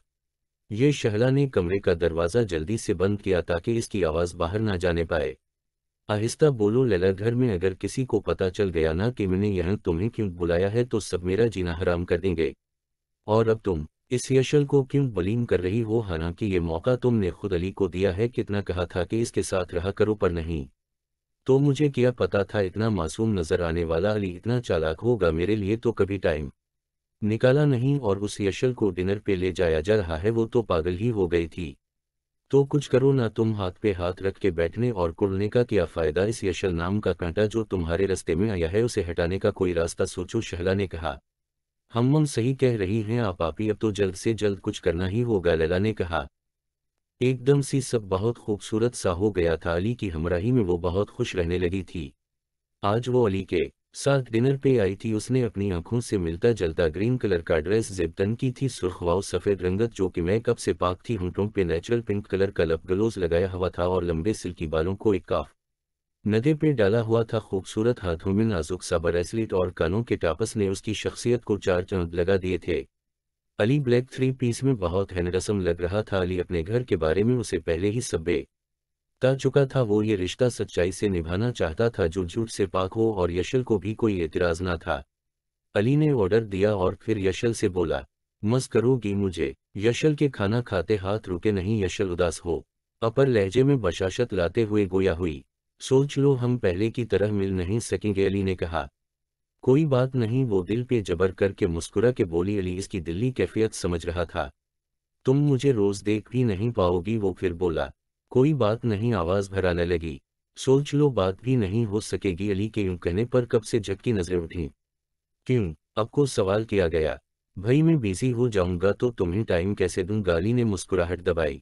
ये शहला ने कमरे का दरवाज़ा जल्दी से बंद किया ताकि इसकी आवाज़ बाहर ना जाने पाए आहिस्ता बोलो लला घर में अगर किसी को पता चल गया ना कि मैंने यह तुम्हें क्यों बुलाया है तो सब मेरा जीना हराम कर देंगे और अब तुम इस यशल को क्यों बलीम कर रही हो हालांकि ये मौका तुमने खुद अली को दिया है कितना कहा था कि इसके साथ रहा करो पर नहीं तो मुझे क्या पता था इतना मासूम नजर आने वाला अली इतना चालाक होगा मेरे लिए तो कभी टाइम निकाला नहीं और उस यशल को डिनर पे ले जाया जा रहा है वो तो पागल ही हो गई थी तो कुछ करो ना तुम हाथ पे हाथ रख के बैठने और कुड़ने का क्या फायदा इस यशल नाम का कांटा जो तुम्हारे रास्ते में आया है उसे हटाने का कोई रास्ता सोचो शहला ने कहा हम सही कह रही हैं आप आपी अब तो जल्द से जल्द कुछ करना ही होगा लैला ने कहा एकदम सी सब बहुत खूबसूरत सा हो गया था अली की हमराही में वो बहुत खुश रहने लगी थी आज वो अली के साथ डिनर पे आई थी उसने अपनी आंखों से मिलता जलता ग्रीन कलर का ड्रेस जेबतन की थी सुर्खवाव सफ़ेद रंगत जो कि मेकअप से पाक थी हंटों पे नेचुरल पिंक कलर का लप ग्लोज लगाया हुआ था और लंबे सिल्की बालों को एक काफ नदे पे डाला हुआ था खूबसूरत हाथों में नाजुक सा ब्रेसलेट और कानों के टापस ने उसकी शख्सियत को चार चंद लगा दिए थे अली ब्लैक थ्री पीस में बहुत हैंडसम लग रहा था अली अपने घर के बारे में उसे पहले ही सबे ता चुका था वो ये रिश्ता सच्चाई से निभाना चाहता था जो झूठ से पाक हो और यशल को भी कोई एतराज ना था अली ने ऑर्डर दिया और फिर यशल से बोला मस करोगी मुझे यशल के खाना खाते हाथ रुके नहीं यशल उदास हो अपर लहजे में बशाशत लाते हुए गोया हुई सोच लो हम पहले की तरह मिल नहीं सकेंगे अली ने कहा कोई बात नहीं वो दिल पे जबर करके मुस्कुरा के बोली अली इसकी दिल्ली कैफियत समझ रहा था तुम मुझे रोज देख भी नहीं पाओगी वो फिर बोला कोई बात नहीं आवाज भराने लगी सोच लो बात भी नहीं हो सकेगी अली के यूं कहने पर कब से झपकी नजर उठी क्यों आपको सवाल किया गया भाई मैं बिजी हो जाऊंगा तो तुम्हें टाइम कैसे दूंगा अली ने मुस्कुराहट दबाई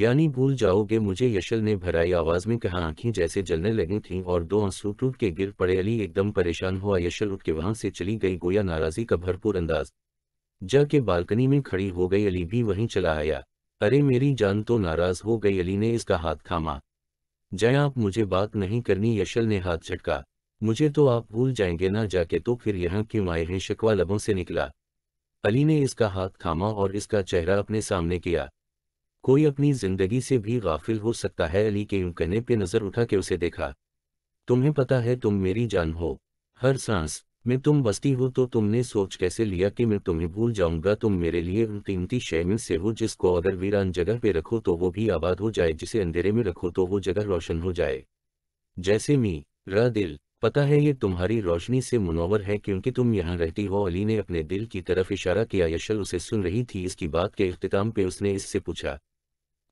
यानी भूल जाओगे मुझे यशल ने भराई आवाज में कहा आंखें जैसे जलने लगी थीं और दो आंसू टूट के गिर पड़े अली एकदम परेशान हुआ यशल उठ के वहां से चली गई गोया नाराजगी का भरपूर अंदाज जा के बालकनी में खड़ी हो गई अली भी वहीं चला आया अरे मेरी जान तो नाराज हो गई अली ने इसका हाथ थामा जय आप मुझे बात नहीं करनी यशल ने हाथ झटका मुझे तो आप भूल जाएंगे ना जाके तो फिर यहाँ क्यों आए हैं शिकवा लबों से निकला अली ने इसका हाथ थामा और इसका चेहरा अपने सामने किया कोई अपनी जिंदगी से भी गाफिल हो सकता है अली के यूं कहने पे नजर उठा के उसे देखा तुम्हें पता है तुम मेरी जान हो हर सांस मैं तुम बसती हो तो तुमने सोच कैसे लिया कि मैं तुम्हें भूल जाऊंगा तुम मेरे लिए उन कीमती शैमिल से हो जिसको अगर वीरान जगह पे रखो तो वो भी आबाद हो जाए जिसे अंधेरे में रखो तो वो जगह रोशन हो जाए जैसे मी रा दिल पता है ये तुम्हारी रोशनी से मुनोवर है क्योंकि तुम यहाँ रहती हो अली ने अपने दिल की तरफ इशारा किया यशल उसे सुन रही थी इसकी बात के अख्ताम पे उसने इससे पूछा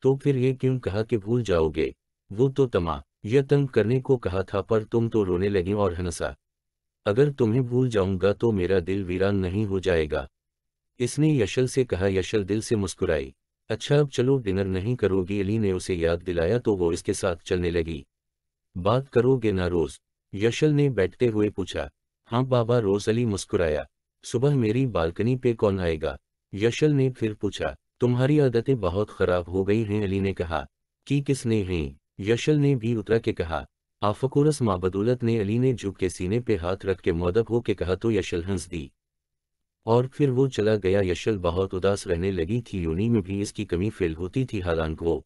तो फिर ये क्यों कहा कि भूल जाओगे वो तो तमा यतन करने को कहा था पर तुम तो रोने लगी और हंसा अगर तुम्हें भूल जाऊंगा तो मेरा दिल वीरान नहीं हो जाएगा इसने यशल से कहा यशल दिल से मुस्कुराई अच्छा अब चलो डिनर नहीं करोगी अली ने उसे याद दिलाया तो वो इसके साथ चलने लगी बात करोगे ना रोज यशल ने बैठते हुए पूछा हाँ बाबा रोज अली मुस्कुराया सुबह मेरी बालकनी पे कौन आएगा यशल ने फिर पूछा तुम्हारी आदतें बहुत खराब हो गई हैं अली ने कहा कि किसने हैं यशल ने भी उतरा के कहा आफकोरस माबदौलत ने अली ने झुक के सीने पे हाथ रख के मौदब हो के कहा तो यशल हंस दी और फिर वो चला गया यशल बहुत उदास रहने लगी थी यूनी में भी इसकी कमी फेल होती थी हालांकि वो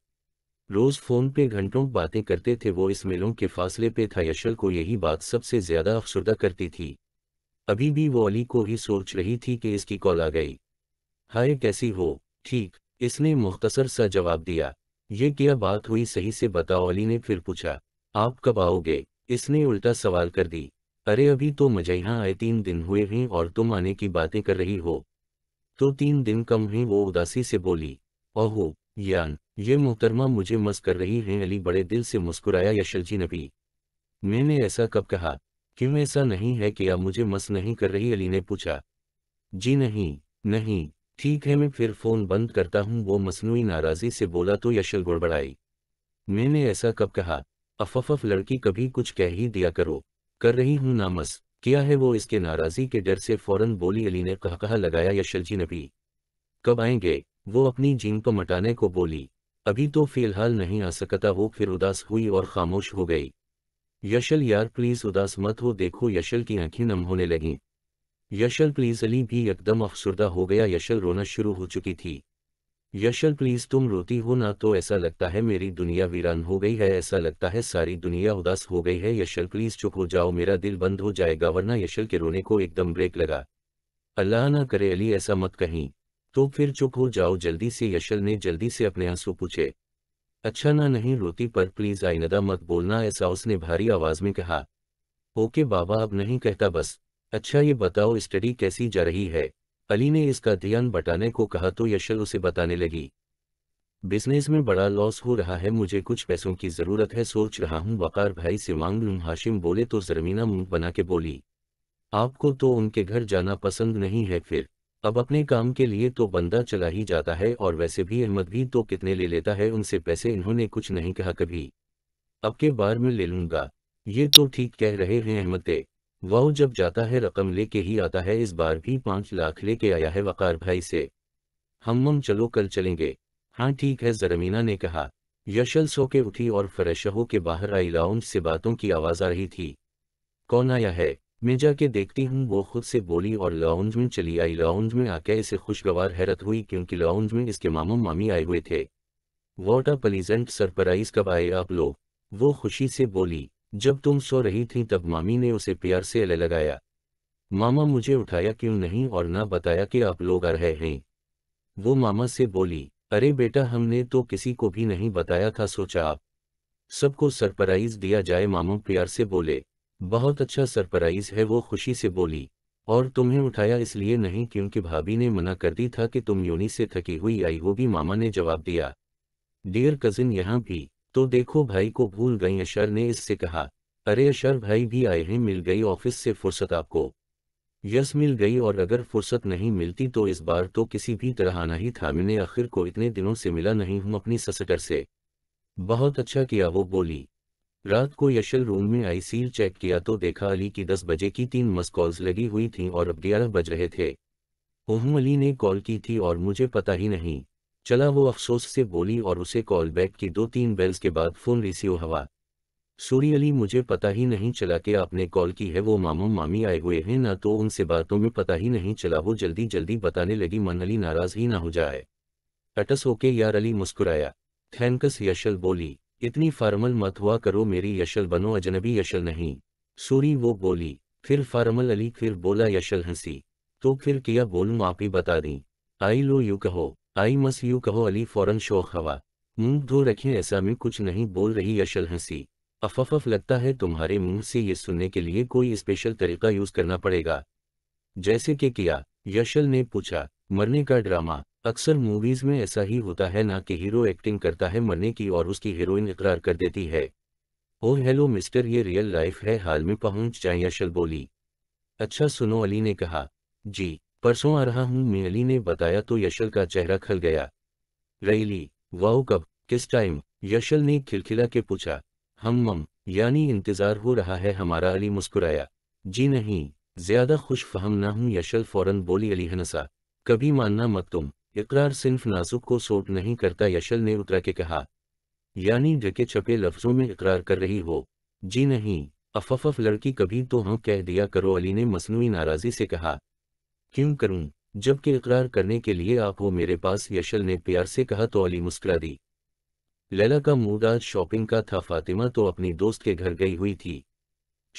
रोज फोन पे घंटों बातें करते थे वो इस मिलों के फासले पे था यशल को यही बात सबसे ज्यादा अफसरदा करती थी अभी भी वो अली को ही सोच रही थी कि इसकी कॉल आ गई हाय कैसी हो ठीक इसने मुख्तसर सा जवाब दिया ये क्या बात हुई सही से बताओ अली ने फिर पूछा आप कब आओगे इसने उल्टा सवाल कर दी अरे अभी तो मुझे यहाँ आए तीन दिन हुए हैं और तुम आने की बातें कर रही हो तो तीन दिन कम हैं वो उदासी से बोली ओहो यान ये मुहतरमा मुझे मस कर रही हैं अली बड़े दिल से मुस्कुराया यशलजी नबी मैंने ऐसा कब कहा क्यों ऐसा नहीं है कि आप मुझे मस नहीं कर रही अली ने पूछा जी नहीं नहीं ठीक है मैं फिर फोन बंद करता हूँ वो मसनू नाराज़ी से बोला तो यशल गड़बड़ाई मैंने ऐसा कब कहा अफफ लड़की कभी कुछ कह ही दिया करो कर रही हूँ नामस किया है वो इसके नाराज़ी के डर से फौरन बोली अली ने कहा, कहा लगाया यशल जी नबी कब आएंगे वो अपनी जीन को मटाने को बोली अभी तो फिलहाल नहीं आ सकता वो फिर उदास हुई और खामोश हो गई यशल यार प्लीज़ उदास मत हो देखो यशल की आंखें नम होने लगीं यशल प्लीज अली भी एकदम अफसरदा हो गया यशल रोना शुरू हो चुकी थी यशल प्लीज तुम रोती हो ना तो ऐसा लगता है मेरी दुनिया वीरान हो गई है ऐसा लगता है सारी दुनिया उदास हो गई है यशल प्लीज चुप हो जाओ मेरा दिल बंद हो जाएगा वरना यशल के रोने को एकदम ब्रेक लगा अल्लाह ना करे अली ऐसा मत कहीं तो फिर चुप हो जाओ जल्दी से यशल ने जल्दी से अपने आंसू पूछे अच्छा ना नहीं रोती पर प्लीज आईनदा मत बोलना ऐसा उसने भारी आवाज में कहा ओके बाबा अब नहीं कहता बस अच्छा ये बताओ स्टडी कैसी जा रही है अली ने इसका ध्यान बटाने को कहा तो यशर उसे बताने लगी बिजनेस में बड़ा लॉस हो रहा है मुझे कुछ पैसों की ज़रूरत है सोच रहा हूँ वकार भाई से मांग लूँ हाशिम बोले तो जरमीना मुंह बना के बोली आपको तो उनके घर जाना पसंद नहीं है फिर अब अपने काम के लिए तो बंदा चला ही जाता है और वैसे भी अहमद भी तो कितने ले लेता है उनसे पैसे इन्होंने कुछ नहीं कहा कभी अब के बार में ले लूंगा ये तो ठीक कह रहे हैं अहमद वह जब जाता है रकम लेके ही आता है इस बार भी पांच लाख लेके आया है वकार भाई से हम मम चलो कल चलेंगे हाँ ठीक है जरमीना ने कहा यशल सो के उठी और फ्रेशहो के बाहर आई लाउंज से बातों की आवाज़ आ रही थी कौन आया है मैं जाके देखती हूँ वो खुद से बोली और लाउंज में चली आई लाउंज में आके इसे खुशगवार हैरत हुई क्योंकि लाउंज में इसके मामा मामी आए हुए थे वॉट अ प्लीजेंट सरप्राइज कब आए आप लोग वो खुशी से बोली जब तुम सो रही थी तब मामी ने उसे प्यार से अले लगाया मामा मुझे उठाया क्यों नहीं और ना बताया कि आप लोग आ रहे हैं वो मामा से बोली अरे बेटा हमने तो किसी को भी नहीं बताया था सोचा आप सबको सरप्राइज दिया जाए मामा प्यार से बोले बहुत अच्छा सरप्राइज है वो खुशी से बोली और तुम्हें उठाया इसलिए नहीं क्योंकि भाभी ने मना कर दी था कि तुम योनी से थकी हुई आई वो भी मामा ने जवाब दिया डियर कजिन यहाँ भी तो देखो भाई को भूल गई अशर ने इससे कहा अरे अशर भाई भी आए हैं मिल गई ऑफिस से फुर्सत आपको यस मिल गई और अगर फुर्सत नहीं मिलती तो इस बार तो किसी भी तरह आना ही था मैंने आखिर को इतने दिनों से मिला नहीं हूं अपनी ससटर से बहुत अच्छा किया वो बोली रात को यशल रूम में आई सील चेक किया तो देखा अली की दस बजे की तीन मस कॉल्स लगी हुई थी और अब ग्यारह बज रहे थे ओहम अली ने कॉल की थी और मुझे पता ही नहीं चला वो अफसोस से बोली और उसे कॉल बैक की दो तीन बेल्स के बाद फ़ोन रिसीव हवा सूरी अली मुझे पता ही नहीं चला कि आपने कॉल की है वो मामू मामी आए हुए हैं ना तो उनसे बातों में पता ही नहीं चला वो जल्दी जल्दी बताने लगी मन अली नाराज़ ही ना हो जाए अटस होके यार अली मुस्कुराया थैंकस यशल बोली इतनी फार्मल मत हुआ करो मेरी यशल बनो अजनबी यशल नहीं सूरी वो बोली फिर फार्मल अली फिर बोला यशल हंसी तो फिर किया बोलूँ आप ही बता दी आई लो यू कहो आई मस यू कहो अली फौरन शोक हवा मुंह धो रखें ऐसा में कुछ नहीं बोल रही अशल हंसी अफअफ लगता है तुम्हारे मुंह से ये सुनने के लिए कोई स्पेशल तरीका यूज करना पड़ेगा जैसे कि किया यशल ने पूछा मरने का ड्रामा अक्सर मूवीज में ऐसा ही होता है ना कि हीरो एक्टिंग करता है मरने की और उसकी हीरोइन इकरार कर देती है ओ हेलो मिस्टर ये रियल लाइफ है हाल में पहुंच जाए यशल बोली अच्छा सुनो अली ने कहा जी परसों आ रहा हूँ मेहली ने बताया तो यशल का चेहरा खल गया रैली वाह कब किस टाइम यशल ने खिलखिला के पूछा हम मम यानी इंतजार हो रहा है हमारा अली मुस्कुराया जी नहीं ज्यादा खुश फहम ना हूँ यशल फौरन बोली अली हनसा कभी मानना मत तुम इकरार सिर्फ नाजुक को सोट नहीं करता यशल ने उतरा के कहा यानी जके छपे लफ्जों में इकरार कर रही हो जी नहीं अफफ़फ लड़की कभी तो हम हाँ कह दिया करो अली ने मसनू नाराजी से कहा क्यों करूं जबकि इकरार करने के लिए आप हो मेरे पास यशल ने प्यार से कहा तो अली मुस्कुरा दी लैला का मूड आज शॉपिंग का था फातिमा तो अपनी दोस्त के घर गई हुई थी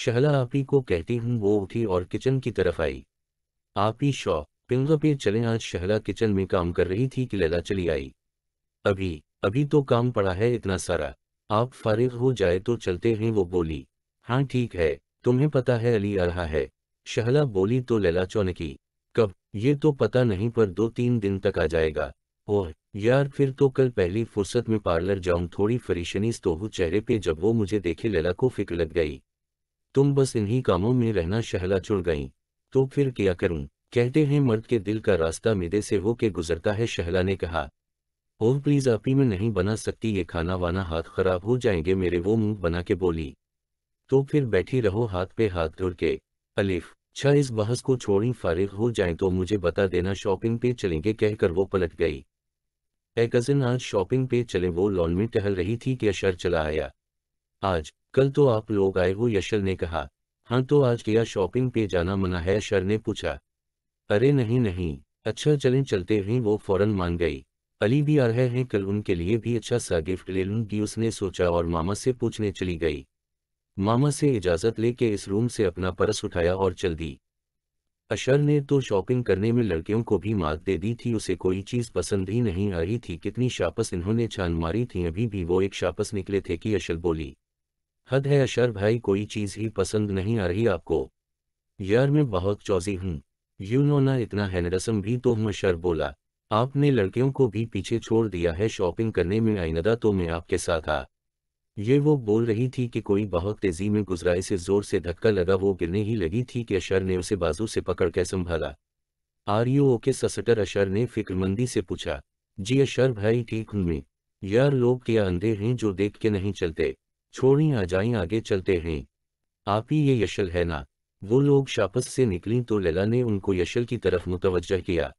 शहला आप ही को कहती हूं वो उठी और किचन की तरफ आई आप आपी शॉपिंग पे चले आज शहला किचन में काम कर रही थी कि लैला चली आई अभी अभी तो काम पड़ा है इतना सारा आप फारिग हो जाए तो चलते हैं वो बोली हाँ ठीक है तुम्हें पता है अली आ रहा है शहला बोली तो लैला चौनकी ये तो पता नहीं पर दो तीन दिन तक आ जाएगा ओह यार फिर तो कल पहली फुर्सत में पार्लर जाऊं थोड़ी फरिशनीज तो हो चेहरे पे जब वो मुझे देखे लला को फिक्र लग गई तुम बस इन्हीं कामों में रहना शहला चुड़ गई तो फिर क्या करूं कहते हैं मर्द के दिल का रास्ता मेरे से हो के गुजरता है शहला ने कहा ओह प्लीज आप ही में नहीं बना सकती ये खाना वाना हाथ खराब हो जाएंगे मेरे वो मुंह बना के बोली तो फिर बैठी रहो हाथ पे हाथ धुर के अलिफ अच्छा इस बहस को छोड़ी फारिग हो जाए तो मुझे बता देना शॉपिंग पे चलेंगे कहकर वो पलट गई ए कजिन आज शॉपिंग पे चले वो लॉन में टहल रही थी कि अशर चला आया आज कल तो आप लोग आए हो यशर ने कहा हाँ तो आज क्या शॉपिंग पे जाना मना है अशर ने पूछा अरे नहीं नहीं अच्छा चलें चलते ही वो फौरन मान गई अली भी आ रहे हैं कल उनके लिए भी अच्छा सा गिफ्ट ले लूंगी उसने सोचा और मामा से पूछने चली गई मामा से इजाज़त लेके इस रूम से अपना परस उठाया और चल दी अशर ने तो शॉपिंग करने में लड़कियों को भी मात दे दी थी उसे कोई चीज़ पसंद ही नहीं आ रही थी कितनी शापस इन्होंने छान मारी थी अभी भी वो एक शापस निकले थे कि अशर बोली हद है अशर भाई कोई चीज़ ही पसंद नहीं आ रही आपको यार मैं बहुत चौजी हूँ यू नो ना इतना है नरसम भी तो हूँ अशर बोला आपने लड़कियों को भी पीछे छोड़ दिया है शॉपिंग करने में आईनदा तो मैं आपके साथ आ ये वो बोल रही थी कि कोई बहुत तेजी में गुजरा इसे जोर से धक्का लगा वो गिरने ही लगी थी कि अशर ने उसे बाजू से पकड़ के संभाला are you okay sister Ashar ने फिक्रमंदी से पूछा जी अशर भाई ठीक में यार लोग क्या अंधे हैं जो देख के नहीं चलते छोड़ी आ जाए आगे चलते हैं आप ही ये यशल है ना वो लोग शापस से निकली तो लला ने उनको यशल की तरफ मुतवजह किया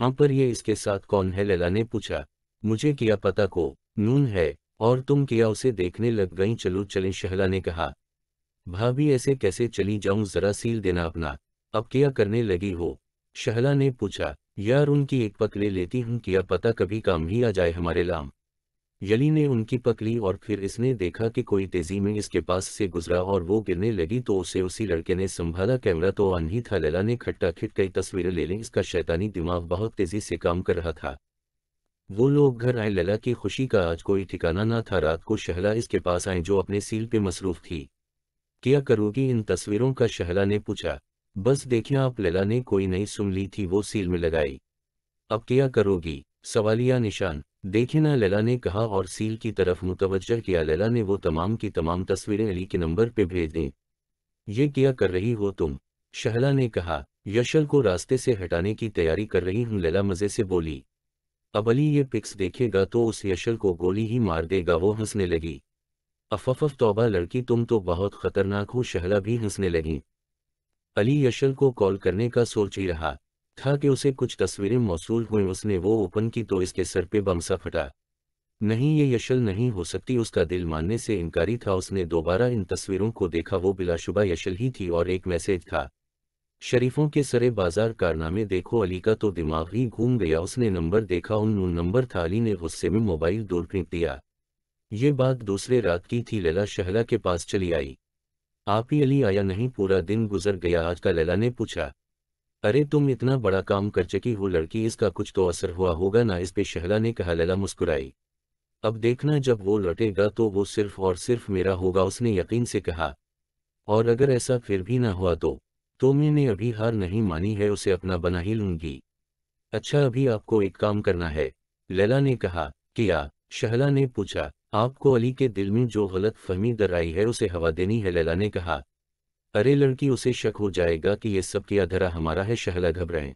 हाँ पर ये इसके साथ कौन है लला ने पूछा मुझे किया पता को नून है और तुम किया उसे देखने लग गई चलो चले शहला ने कहा भाभी ऐसे कैसे चली जाऊं जरा सील देना अपना अब किया करने लगी हो शहला ने पूछा यार उनकी एक पकड़े लेती हूं किया पता कभी काम ही आ जाए हमारे लाम यली ने उनकी पकड़ी और फिर इसने देखा कि कोई तेजी में इसके पास से गुजरा और वो गिरने लगी तो उसे उसी लड़के ने संभाला कैमरा तो ऑन ही था लला ने खट्टा खिट कई तस्वीरें ले ली इसका शैतानी दिमाग बहुत तेजी से काम कर रहा था वो लोग घर आए लला की खुशी का आज कोई ठिकाना ना था रात को शहला इसके पास आए जो अपने सील पे मसरूफ थी क्या करोगी इन तस्वीरों का शहला ने पूछा बस देखिए आप लला ने कोई नहीं सुन ली थी वो सील में लगाई अब क्या करोगी सवालिया निशान देखे ना लला ने कहा और सील की तरफ मुतवजह किया लला ने वो तमाम की तमाम तस्वीरें अली के नंबर पे भेज दें ये क्या कर रही हो तुम शहला ने कहा यशल को रास्ते से हटाने की तैयारी कर रही हूँ लला मज़े से बोली अबली ये पिक्स देखेगा तो उस यशल को गोली ही मार देगा वो हंसने लगी अफफ तोबा लड़की तुम तो बहुत खतरनाक हो शहला भी हंसने लगी अली यशल को कॉल करने का सोच ही रहा था कि उसे कुछ तस्वीरें मौसू हुई उसने वो ओपन की तो इसके सर पे बमसा फटा नहीं ये यशल नहीं हो सकती उसका दिल मानने से इनकारी था उसने दोबारा इन तस्वीरों को देखा वो बिलाशुबा यशल ही थी और एक मैसेज था शरीफों के सरे बाजार कारनामे देखो अली का तो दिमाग ही घूम गया उसने नंबर देखा उन नंबर था अली ने गुस्से में मोबाइल दूर फेंक दिया ये बात दूसरे रात की थी लला शहला के पास चली आई आप ही अली आया नहीं पूरा दिन गुजर गया आज का लला ने पूछा अरे तुम इतना बड़ा काम कर चुकी हो लड़की इसका कुछ तो असर हुआ होगा ना इस पे शहला ने कहा लला मुस्कुराई अब देखना जब वो लटेगा तो वो सिर्फ और सिर्फ मेरा होगा उसने यकीन से कहा और अगर ऐसा फिर भी ना हुआ तो तो मैंने अभी हार नहीं मानी है उसे अपना बना ही लूंगी अच्छा अभी आपको एक काम करना है लैला ने कहा किया शहला ने पूछा आपको अली के दिल में जो गलत फहमी दराई है उसे हवा देनी है लैला ने कहा अरे लड़की उसे शक हो जाएगा कि ये सब किया धरा हमारा है शहला घबराए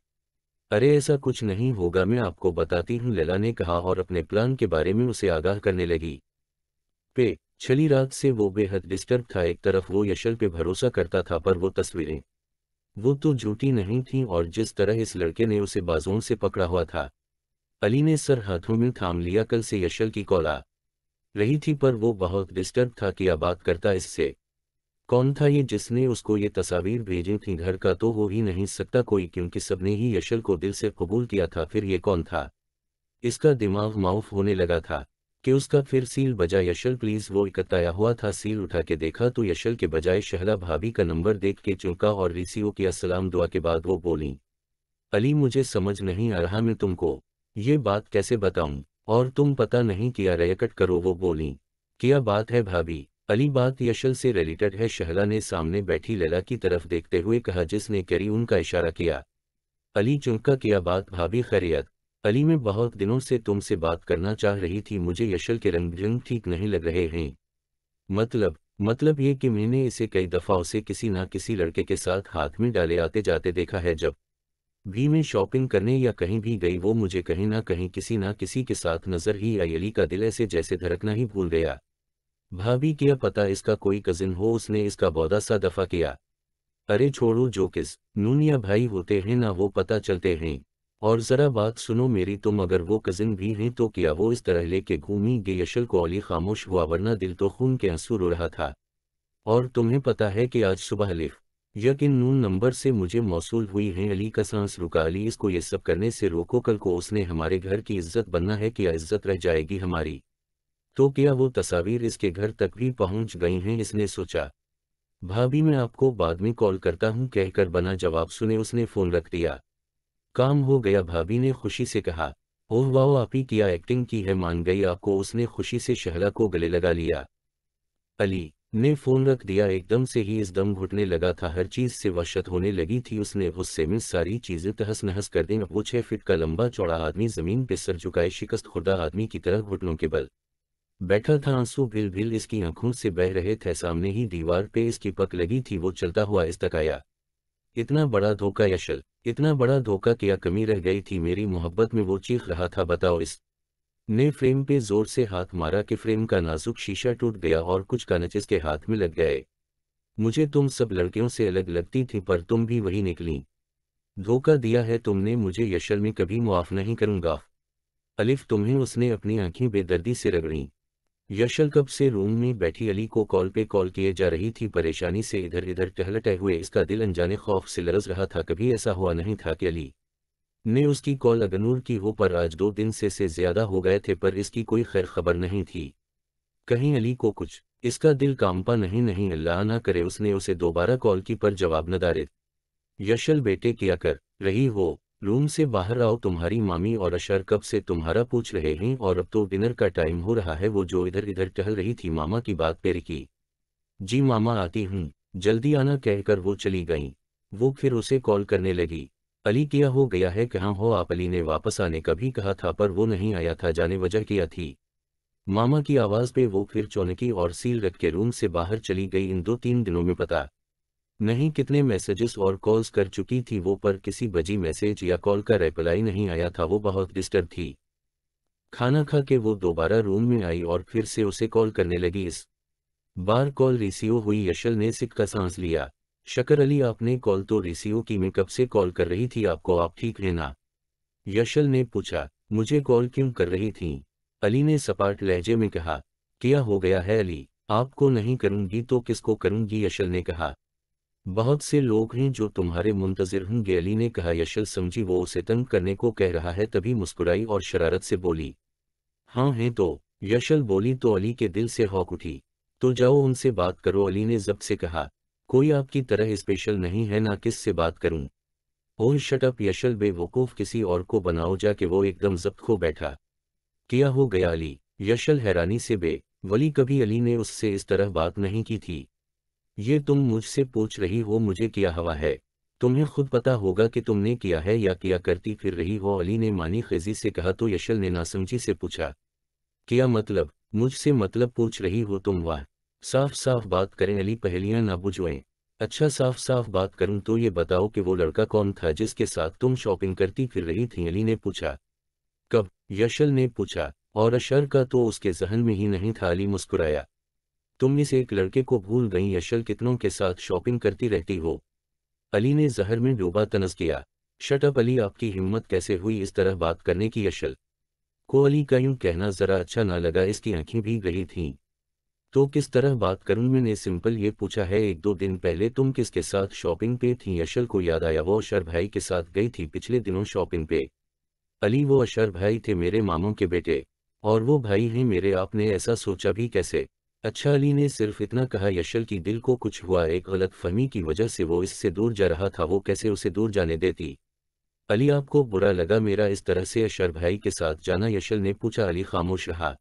अरे ऐसा कुछ नहीं होगा मैं आपको बताती हूँ लैला ने कहा और अपने प्लान के बारे में उसे आगाह करने लगी पे छली रात से वो बेहद डिस्टर्ब था एक तरफ वो यशल पे भरोसा करता था पर वो तस्वीरें वो तो झूठी नहीं थी और जिस तरह इस लड़के ने उसे बाजुओं से पकड़ा हुआ था अली ने सर हाथों में थाम लिया कल से यशल की कॉल रही थी पर वो बहुत डिस्टर्ब था कि बात करता इससे कौन था ये जिसने उसको ये तस्वीर भेजी थी घर का तो हो ही नहीं सकता कोई क्योंकि सबने ही यशल को दिल से कबूल किया था फिर ये कौन था इसका दिमाग माउफ होने लगा था कि उसका फिर सील बजा यशल प्लीज वो इकताया हुआ था सील उठा के देखा तो यशल के बजाय शहला भाभी का नंबर देख के चुका और रिसीओ की असलाम दुआ के बाद वो बोली अली मुझे समझ नहीं आ रहा मैं तुमको ये बात कैसे बताऊं और तुम पता नहीं किया रेकट करो वो बोली किया बात है भाभी अली बात यशल से रिलेटेड है शहला ने सामने बैठी लला की तरफ देखते हुए कहा जिसने करी उनका इशारा किया अली चुनका किया बात भाभी खैरियत अली में बहुत दिनों से तुमसे बात करना चाह रही थी मुझे यशल के रंग रंग ठीक नहीं लग रहे हैं मतलब मतलब ये कि मैंने इसे कई दफ़ा उसे किसी ना किसी लड़के के साथ हाथ में डाले आते जाते देखा है जब भी मैं शॉपिंग करने या कहीं भी गई वो मुझे कहीं ना कहीं किसी ना किसी के साथ नजर ही आई अली का दिल ऐसे जैसे धड़कना ही भूल गया भाभी किया पता इसका कोई कजिन हो उसने इसका बौदा सा दफ़ा किया अरे छोड़ो जो किस नून या भाई होते हैं ना वो पता चलते हैं और ज़रा बात सुनो मेरी तुम अगर वो कज़िन भी हैं तो क्या वो इस तरह लेके घूमी गेयशल को अली खामोश हुआ वरना दिल तो खून के आंसू रो रहा था और तुम्हें पता है कि आज सुबह लिफ यकिन नून नंबर से मुझे मौसू हुई है अली का सांस रुका अली इसको ये सब करने से रोको कल को उसने हमारे घर की इज्जत बनना है क्या इज्जत रह जाएगी हमारी तो क्या वो तस्वीर इसके घर तक भी पहुंच गई हैं इसने सोचा भाभी मैं आपको बाद में कॉल करता हूं कहकर बना जवाब सुने उसने फ़ोन रख दिया काम हो गया भाभी ने खुशी से कहा ओह वाह आप ही किया एक्टिंग की है मान गई आपको उसने खुशी से शहरा को गले लगा लिया अली ने फोन रख दिया एकदम से ही इस दम घुटने लगा था हर चीज से वशत होने लगी थी उसने गुस्से में सारी चीजें तहस नहस कर दी वो छह फिट का लंबा चौड़ा आदमी जमीन पे सर झुकाए शिकस्त खुदा आदमी की तरह घुटनों के बल बैठा था आंसू भिल भिल इसकी आंखों से बह रहे थे सामने ही दीवार पे इसकी पक लगी थी वो चलता हुआ इस तक आया इतना बड़ा धोखा यशल इतना बड़ा धोखा किया कमी रह गई थी मेरी मोहब्बत में वो चीख रहा था बताओ इस ने फ्रेम पे जोर से हाथ मारा कि फ्रेम का नाजुक शीशा टूट गया और कुछ कानच के हाथ में लग गए मुझे तुम सब लड़कियों से अलग लगती थी पर तुम भी वही निकली धोखा दिया है तुमने मुझे यशल में कभी मुआफ़ नहीं करूंगा अलिफ तुम्हें उसने अपनी आंखें बेदर्दी से रगड़ी यशल कब से रूम में बैठी अली को कॉल पे कॉल किए जा रही थी परेशानी से इधर इधर टहलटे हुए इसका दिल अनजाने खौफ से लरस रहा था कभी ऐसा हुआ नहीं था कि अली ने उसकी कॉल अगनूर की हो पर आज दो दिन से से ज्यादा हो गए थे पर इसकी कोई खैर खबर नहीं थी कहीं अली को कुछ इसका दिल कामपा नहीं नहीं अल्लाह ना करे उसने उसे दोबारा कॉल की पर जवाब न दारे यशल बेटे किया कर रही हो रूम से बाहर आओ तुम्हारी मामी और अशर कब से तुम्हारा पूछ रहे हैं और अब तो डिनर का टाइम हो रहा है वो जो इधर इधर टहल रही थी मामा की बात पे की जी मामा आती हूँ जल्दी आना कहकर वो चली गई वो फिर उसे कॉल करने लगी अली किया हो गया है कहाँ हो आप अली ने वापस आने का भी कहा था पर वो नहीं आया था जाने वजह किया थी मामा की आवाज़ पे वो फिर चौनकी और सील रख के रूम से बाहर चली गई इन दो तीन दिनों में पता नहीं कितने मैसेजेस और कॉल्स कर चुकी थी वो पर किसी बजी मैसेज या कॉल का रिप्लाई नहीं आया था वो बहुत डिस्टर्ब थी खाना खा के वो दोबारा रूम में आई और फिर से उसे कॉल करने लगी इस बार कॉल रिसीव हुई यशल ने सिख का सांस लिया शकर अली आपने कॉल तो रिसीव की मैं कब से कॉल कर रही थी आपको आप ठीक है ना यशल ने पूछा मुझे कॉल क्यों कर रही थी अली ने सपाट लहजे में कहा किया हो गया है अली आपको नहीं करूंगी तो किसको करूंगी यशल ने कहा बहुत से लोग हैं जो तुम्हारे मुंतजर हूं गैली ने कहा यशल समझी वो उसे तंग करने को कह रहा है तभी मुस्कुराई और शरारत से बोली हाँ हैं तो यशल बोली तो अली के दिल से हौक उठी तो जाओ उनसे बात करो अली ने जब से कहा कोई आपकी तरह स्पेशल नहीं है ना किस से बात करूं ओह शटअप यशल बेवकूफ़ किसी और को बनाओ जा वो एकदम जब्त खो बैठा किया हो गया अली यशल हैरानी से बे वली कभी अली ने उससे इस तरह बात नहीं की थी ये तुम मुझसे पूछ रही हो मुझे किया हवा है तुम्हें खुद पता होगा कि तुमने किया है या किया करती फिर रही हो अली ने मानी खेजी से कहा तो यशल ने नासमझी से पूछा किया मतलब मुझसे मतलब पूछ रही हो तुम वाह साफ साफ बात करें अली पहलियां ना बुझोएं अच्छा साफ साफ बात करूं तो ये बताओ कि वो लड़का कौन था जिसके साथ तुम शॉपिंग करती फिर रही थी अली ने पूछा कब यशल ने पूछा और अशर का तो उसके जहन में ही नहीं था अली मुस्कुराया तुम इस एक लड़के को भूल गई यशल कितनों के साथ शॉपिंग करती रहती हो अली ने जहर में डूबा तनस किया शटअप अली आपकी हिम्मत कैसे हुई इस तरह बात करने की यशल को अली का यूं कहना जरा अच्छा ना लगा इसकी आंखें भी गई थीं तो किस तरह बात करूं मैंने सिंपल ये पूछा है एक दो दिन पहले तुम किसके साथ शॉपिंग पे थी यशल को याद आया वो अशर भाई के साथ गई थी पिछले दिनों शॉपिंग पे अली वो अशर भाई थे मेरे मामों के बेटे और वो भाई हैं मेरे आपने ऐसा सोचा भी कैसे अच्छा अली ने सिर्फ इतना कहा यशल की दिल को कुछ हुआ एक गलत फहमी की वजह से वो इससे दूर जा रहा था वो कैसे उसे दूर जाने देती अली आपको बुरा लगा मेरा इस तरह से अशर भाई के साथ जाना यशल ने पूछा अली खामोश रहा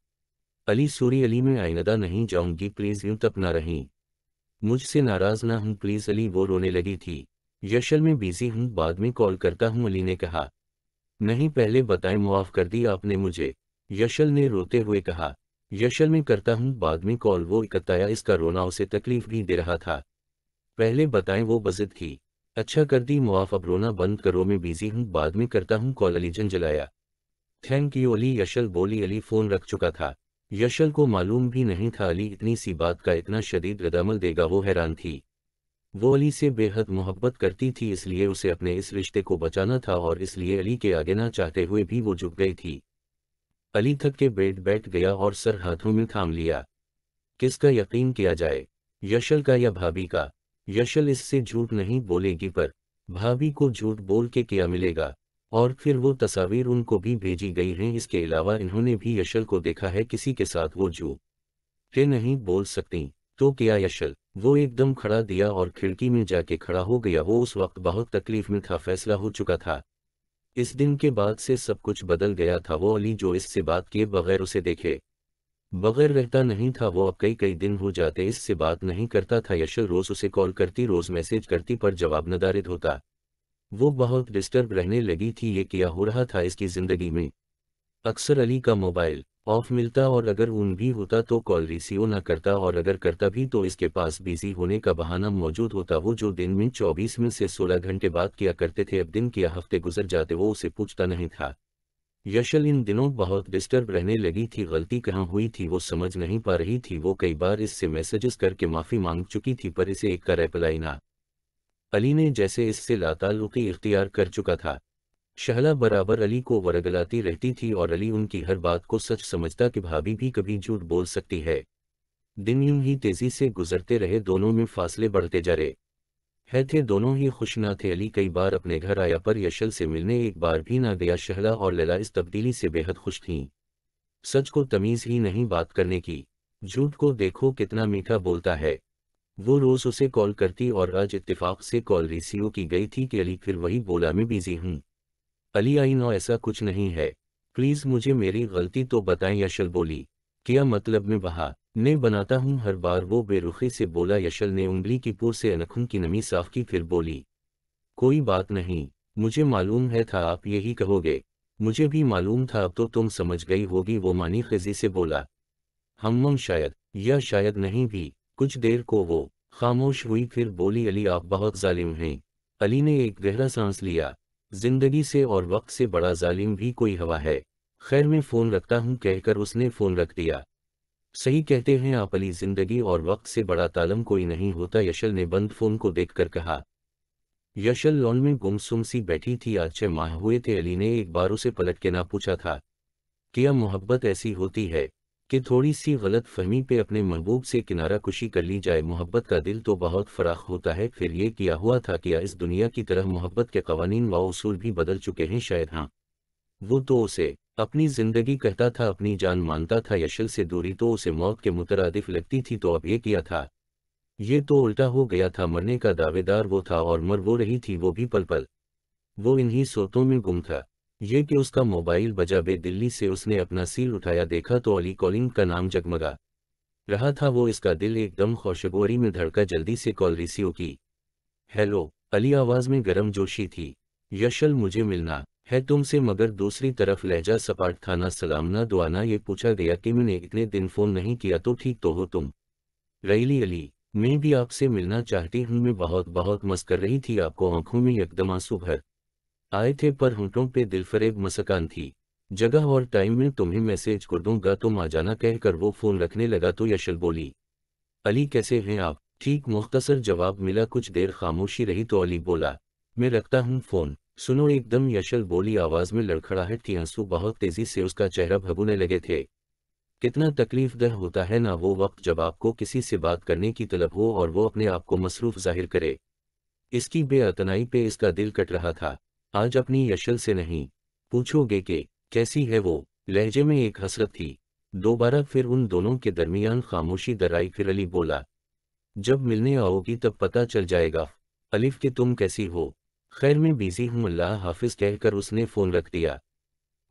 अली सूरी अली मैं आइनदा नहीं जाऊंगी प्लीज़ यूं तप ना रहीं मुझसे नाराज़ ना हूं प्लीज़ अली वो रोने लगी थी यशल में बिजी हूं बाद में कॉल करता हूं अली ने कहा नहीं पहले बताए मुआफ़ कर दी आपने मुझे यशल ने रोते हुए कहा यशल में करता हूँ बाद में कॉल वो इकताया इसका रोना उसे तकलीफ भी दे रहा था पहले बताएं वो बजट थी अच्छा कर दी मुआफ अब रोना बंद करो मैं बिजी हूँ बाद में करता हूँ कॉल अली जलाया थैंक यू अली यशल बोली अली फ़ोन रख चुका था यशल को मालूम भी नहीं था अली इतनी सी बात का इतना शदीद रदामल देगा वो हैरान थी वो अली से बेहद मोहब्बत करती थी इसलिए उसे अपने इस रिश्ते को बचाना था और इसलिए अली के आगे ना चाहते हुए भी वो झुक गई थी अली थक के बेड बैठ गया और सर हाथों में थाम लिया किसका यकीन किया जाए यशल का या भाभी का यशल इससे झूठ नहीं बोलेगी पर भाभी को झूठ बोल के किया मिलेगा और फिर वो तस्वीर उनको भी भेजी गई हैं इसके अलावा इन्होंने भी यशल को देखा है किसी के साथ वो जू झूठ नहीं बोल सकती तो किया यशल वो एकदम खड़ा दिया और खिड़की में जाके खड़ा हो गया वो उस वक्त बहुत तकलीफ में था फैसला हो चुका था इस दिन के बाद से सब कुछ बदल गया था वो अली जो इससे बात किए बगैर उसे देखे बगैर रहता नहीं था वो अब कई कई दिन हो जाते इससे बात नहीं करता था यशर रोज़ उसे कॉल करती रोज़ मैसेज करती पर जवाब नदारित होता वो बहुत डिस्टर्ब रहने लगी थी ये क्या हो रहा था इसकी ज़िंदगी में अक्सर अली का मोबाइल ऑफ मिलता और अगर उन भी होता तो कॉल रिसीव ना करता और अगर करता भी तो इसके पास बिजी होने का बहाना मौजूद होता वो जो दिन में चौबीस में से सोलह घंटे बात किया करते थे अब दिन किया हफ्ते गुजर जाते वो उसे पूछता नहीं था यशल इन दिनों बहुत डिस्टर्ब रहने लगी थी गलती कहाँ हुई थी वो समझ नहीं पा रही थी वो कई बार इससे मैसेजेस करके माफ़ी मांग चुकी थी पर इसे एक का रेपलाई ना अली ने जैसे इससे लातालुकी इख्तियार कर चुका था शहला बराबर अली को वरगलाती रहती थी और अली उनकी हर बात को सच समझता कि भाभी भी कभी झूठ बोल सकती है दिन यूं ही तेजी से गुजरते रहे दोनों में फासले बढ़ते जा रहे है थे दोनों ही खुश ना थे अली कई बार अपने घर आया पर यशल से मिलने एक बार भी ना गया शहला और लला इस तब्दीली से बेहद खुश थीं सच को तमीज़ ही नहीं बात करने की झूठ को देखो कितना मीठा बोलता है वो रोज़ उसे कॉल करती और आज इत्तेफाक से कॉल रिसीव की गई थी कि अली फिर वही बोला मैं बिजी हूँ अली आई नो ऐसा कुछ नहीं है प्लीज मुझे मेरी गलती तो बताएं यशल बोली क्या मतलब में बहा ने बनाता हूँ हर बार वो बेरुखी से बोला यशल ने उंगली की पुर से अनखुन की नमी साफ की फिर बोली कोई बात नहीं मुझे मालूम है था आप यही कहोगे मुझे भी मालूम था अब तो तुम समझ गई होगी वो मानी खजी से बोला हम शायद या शायद नहीं भी कुछ देर को वो खामोश हुई फिर बोली अली आप बहुत जालिम हैं अली ने एक गहरा सांस लिया जिंदगी से और वक्त से बड़ा जालिम भी कोई हवा है खैर मैं फ़ोन रखता हूँ कहकर उसने फ़ोन रख दिया सही कहते हैं आप अली जिंदगी और वक्त से बड़ा तालम कोई नहीं होता यशल ने बंद फ़ोन को देखकर कहा यशल लॉन में गुमसुम सी बैठी थी आज छह माह हुए थे अली ने एक बार उसे पलट के ना पूछा था क्या मोहब्बत ऐसी होती है कि थोड़ी सी गलत फहमी पे अपने महबूब से किनारा कुशी कर ली जाए मोहब्बत का दिल तो बहुत फराख होता है फिर ये किया हुआ था कि इस दुनिया की तरह मोहब्बत के कवानीन व उसूल भी बदल चुके हैं शायद हाँ वो तो उसे अपनी जिंदगी कहता था अपनी जान मानता था यशल से दूरी तो उसे मौत के मुतरदिफ लगती थी तो अब ये किया था ये तो उल्टा हो गया था मरने का दावेदार वो था और मर वो रही थी वो भी पल पल वो इन्हीं सोतों में गुम था ये कि उसका मोबाइल बजा बे दिल्ली से उसने अपना सील उठाया देखा तो अली कॉलिंग का नाम जगमगा रहा था वो इसका दिल एकदम खोशगोरी में धड़का जल्दी से कॉल रिसीव की हेलो अली आवाज में गर्म जोशी थी यशल मुझे मिलना है तुमसे मगर दूसरी तरफ लहजा सपाट खाना सलामना दुआना ये पूछा गया कि मैंने इतने दिन फोन नहीं किया तो ठीक तो हो तुम रैली अली मैं भी आपसे मिलना चाहती हूँ मैं बहुत बहुत मस्त कर रही थी आपको आंखों में यकदम आंसू भर आए थे पर होंठों पे दिलफरेब मसकान थी जगह और टाइम में तुम्हें मैसेज कर दूंगा तुम तो आ जाना कहकर वो फोन रखने लगा तो यशल बोली अली कैसे हैं आप ठीक मुख्तसर जवाब मिला कुछ देर खामोशी रही तो अली बोला मैं रखता हूँ फोन सुनो एकदम यशल बोली आवाज में लड़खड़ाहट थी आंसू बहुत तेजी से उसका चेहरा भगुने लगे थे कितना तकलीफ दह होता है ना वो वक्त जब आपको किसी से बात करने की तलब हो और वो अपने आप को मसरूफ जाहिर करे इसकी बेअतनाई पे इसका दिल कट रहा था आज अपनी यशल से नहीं पूछोगे कि कैसी है वो लहजे में एक हसरत थी दोबारा फिर उन दोनों के दरमियान खामोशी दराई फिर अली बोला जब मिलने आओगी तब पता चल जाएगा अलिफ के तुम कैसी हो खैर मैं बिजी हूँ अल्लाह हाफिज कहकर उसने फ़ोन रख दिया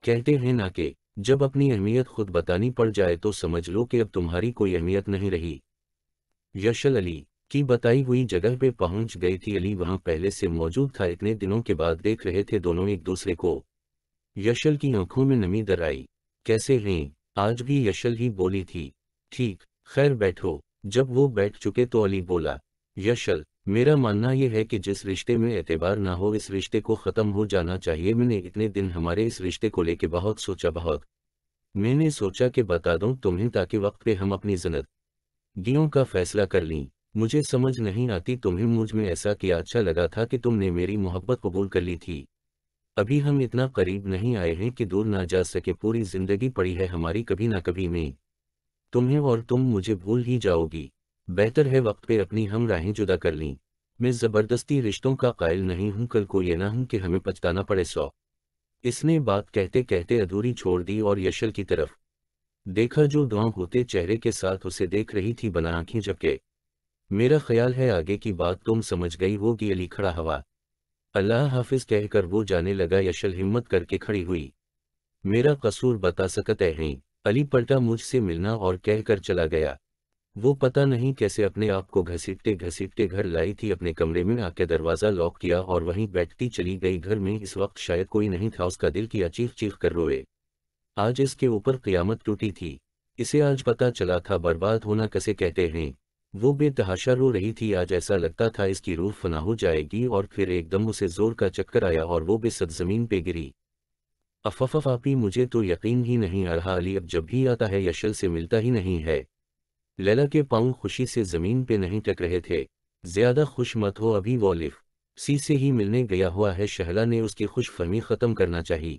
कहते हैं ना कि जब अपनी अहमियत खुद बतानी पड़ जाए तो समझ लो कि अब तुम्हारी कोई अहमियत नहीं रही यशल अली की बताई हुई जगह पे पहुंच गई थी अली वहां पहले से मौजूद था इतने दिनों के बाद देख रहे थे दोनों एक दूसरे को यशल की आंखों में नमी दर आई कैसे हैं आज भी यशल ही बोली थी ठीक खैर बैठो जब वो बैठ चुके तो अली बोला यशल मेरा मानना यह है कि जिस रिश्ते में एतबार ना हो इस रिश्ते को ख़त्म हो जाना चाहिए मैंने इतने दिन हमारे इस रिश्ते को लेके बहुत सोचा बहुत मैंने सोचा कि बता दूं तुम्हें ताकि वक्त पे हम अपनी जनत दियों का फैसला कर लें मुझे समझ नहीं आती तुम्हें मुझ में ऐसा किया अच्छा लगा था कि तुमने मेरी मोहब्बत कबूल कर ली थी अभी हम इतना करीब नहीं आए हैं कि दूर ना जा सके पूरी जिंदगी पड़ी है हमारी कभी ना कभी में तुम्हें और तुम मुझे भूल ही जाओगी बेहतर है वक्त पे अपनी हम राहें जुदा कर लीं मैं ज़बरदस्ती रिश्तों का कायल नहीं हूं कल को ये ना हूं कि हमें पछताना पड़े सौ इसने बात कहते कहते अधूरी छोड़ दी और यशल की तरफ देखा जो दुआ होते चेहरे के साथ उसे देख रही थी बना आंखें जबकि मेरा ख्याल है आगे की बात तुम समझ गई होगी अली खड़ा हवा अल्लाह हाफिज कहकर वो जाने लगा यशल हिम्मत करके खड़ी हुई मेरा कसूर बता सकते हैं अली पलटा मुझसे मिलना और कहकर चला गया वो पता नहीं कैसे अपने आप को घसीटते घसीटते घर लाई थी अपने कमरे में आके दरवाज़ा लॉक किया और वहीं बैठती चली गई घर में इस वक्त शायद कोई नहीं था उसका दिल किया चीख चीख कर रोए आज इसके ऊपर क़्यामत टूटी थी इसे आज पता चला था बर्बाद होना कैसे कहते हैं वो बेतहाशा रो रही थी आज ऐसा लगता था इसकी रूह फना हो जाएगी और फिर एकदम उसे जोर का चक्कर आया और वो बेसद जमीन पे गिरी अफफाफापी मुझे तो यकीन ही नहीं आ रहा अली अब जब भी आता है यशल से मिलता ही नहीं है लैला के पांव खुशी से ज़मीन पे नहीं टक रहे थे ज़्यादा खुश मत हो अभी वॉलिफ सी से ही मिलने गया हुआ है शहला ने उसकी खुश फहमी ख़त्म करना चाहिए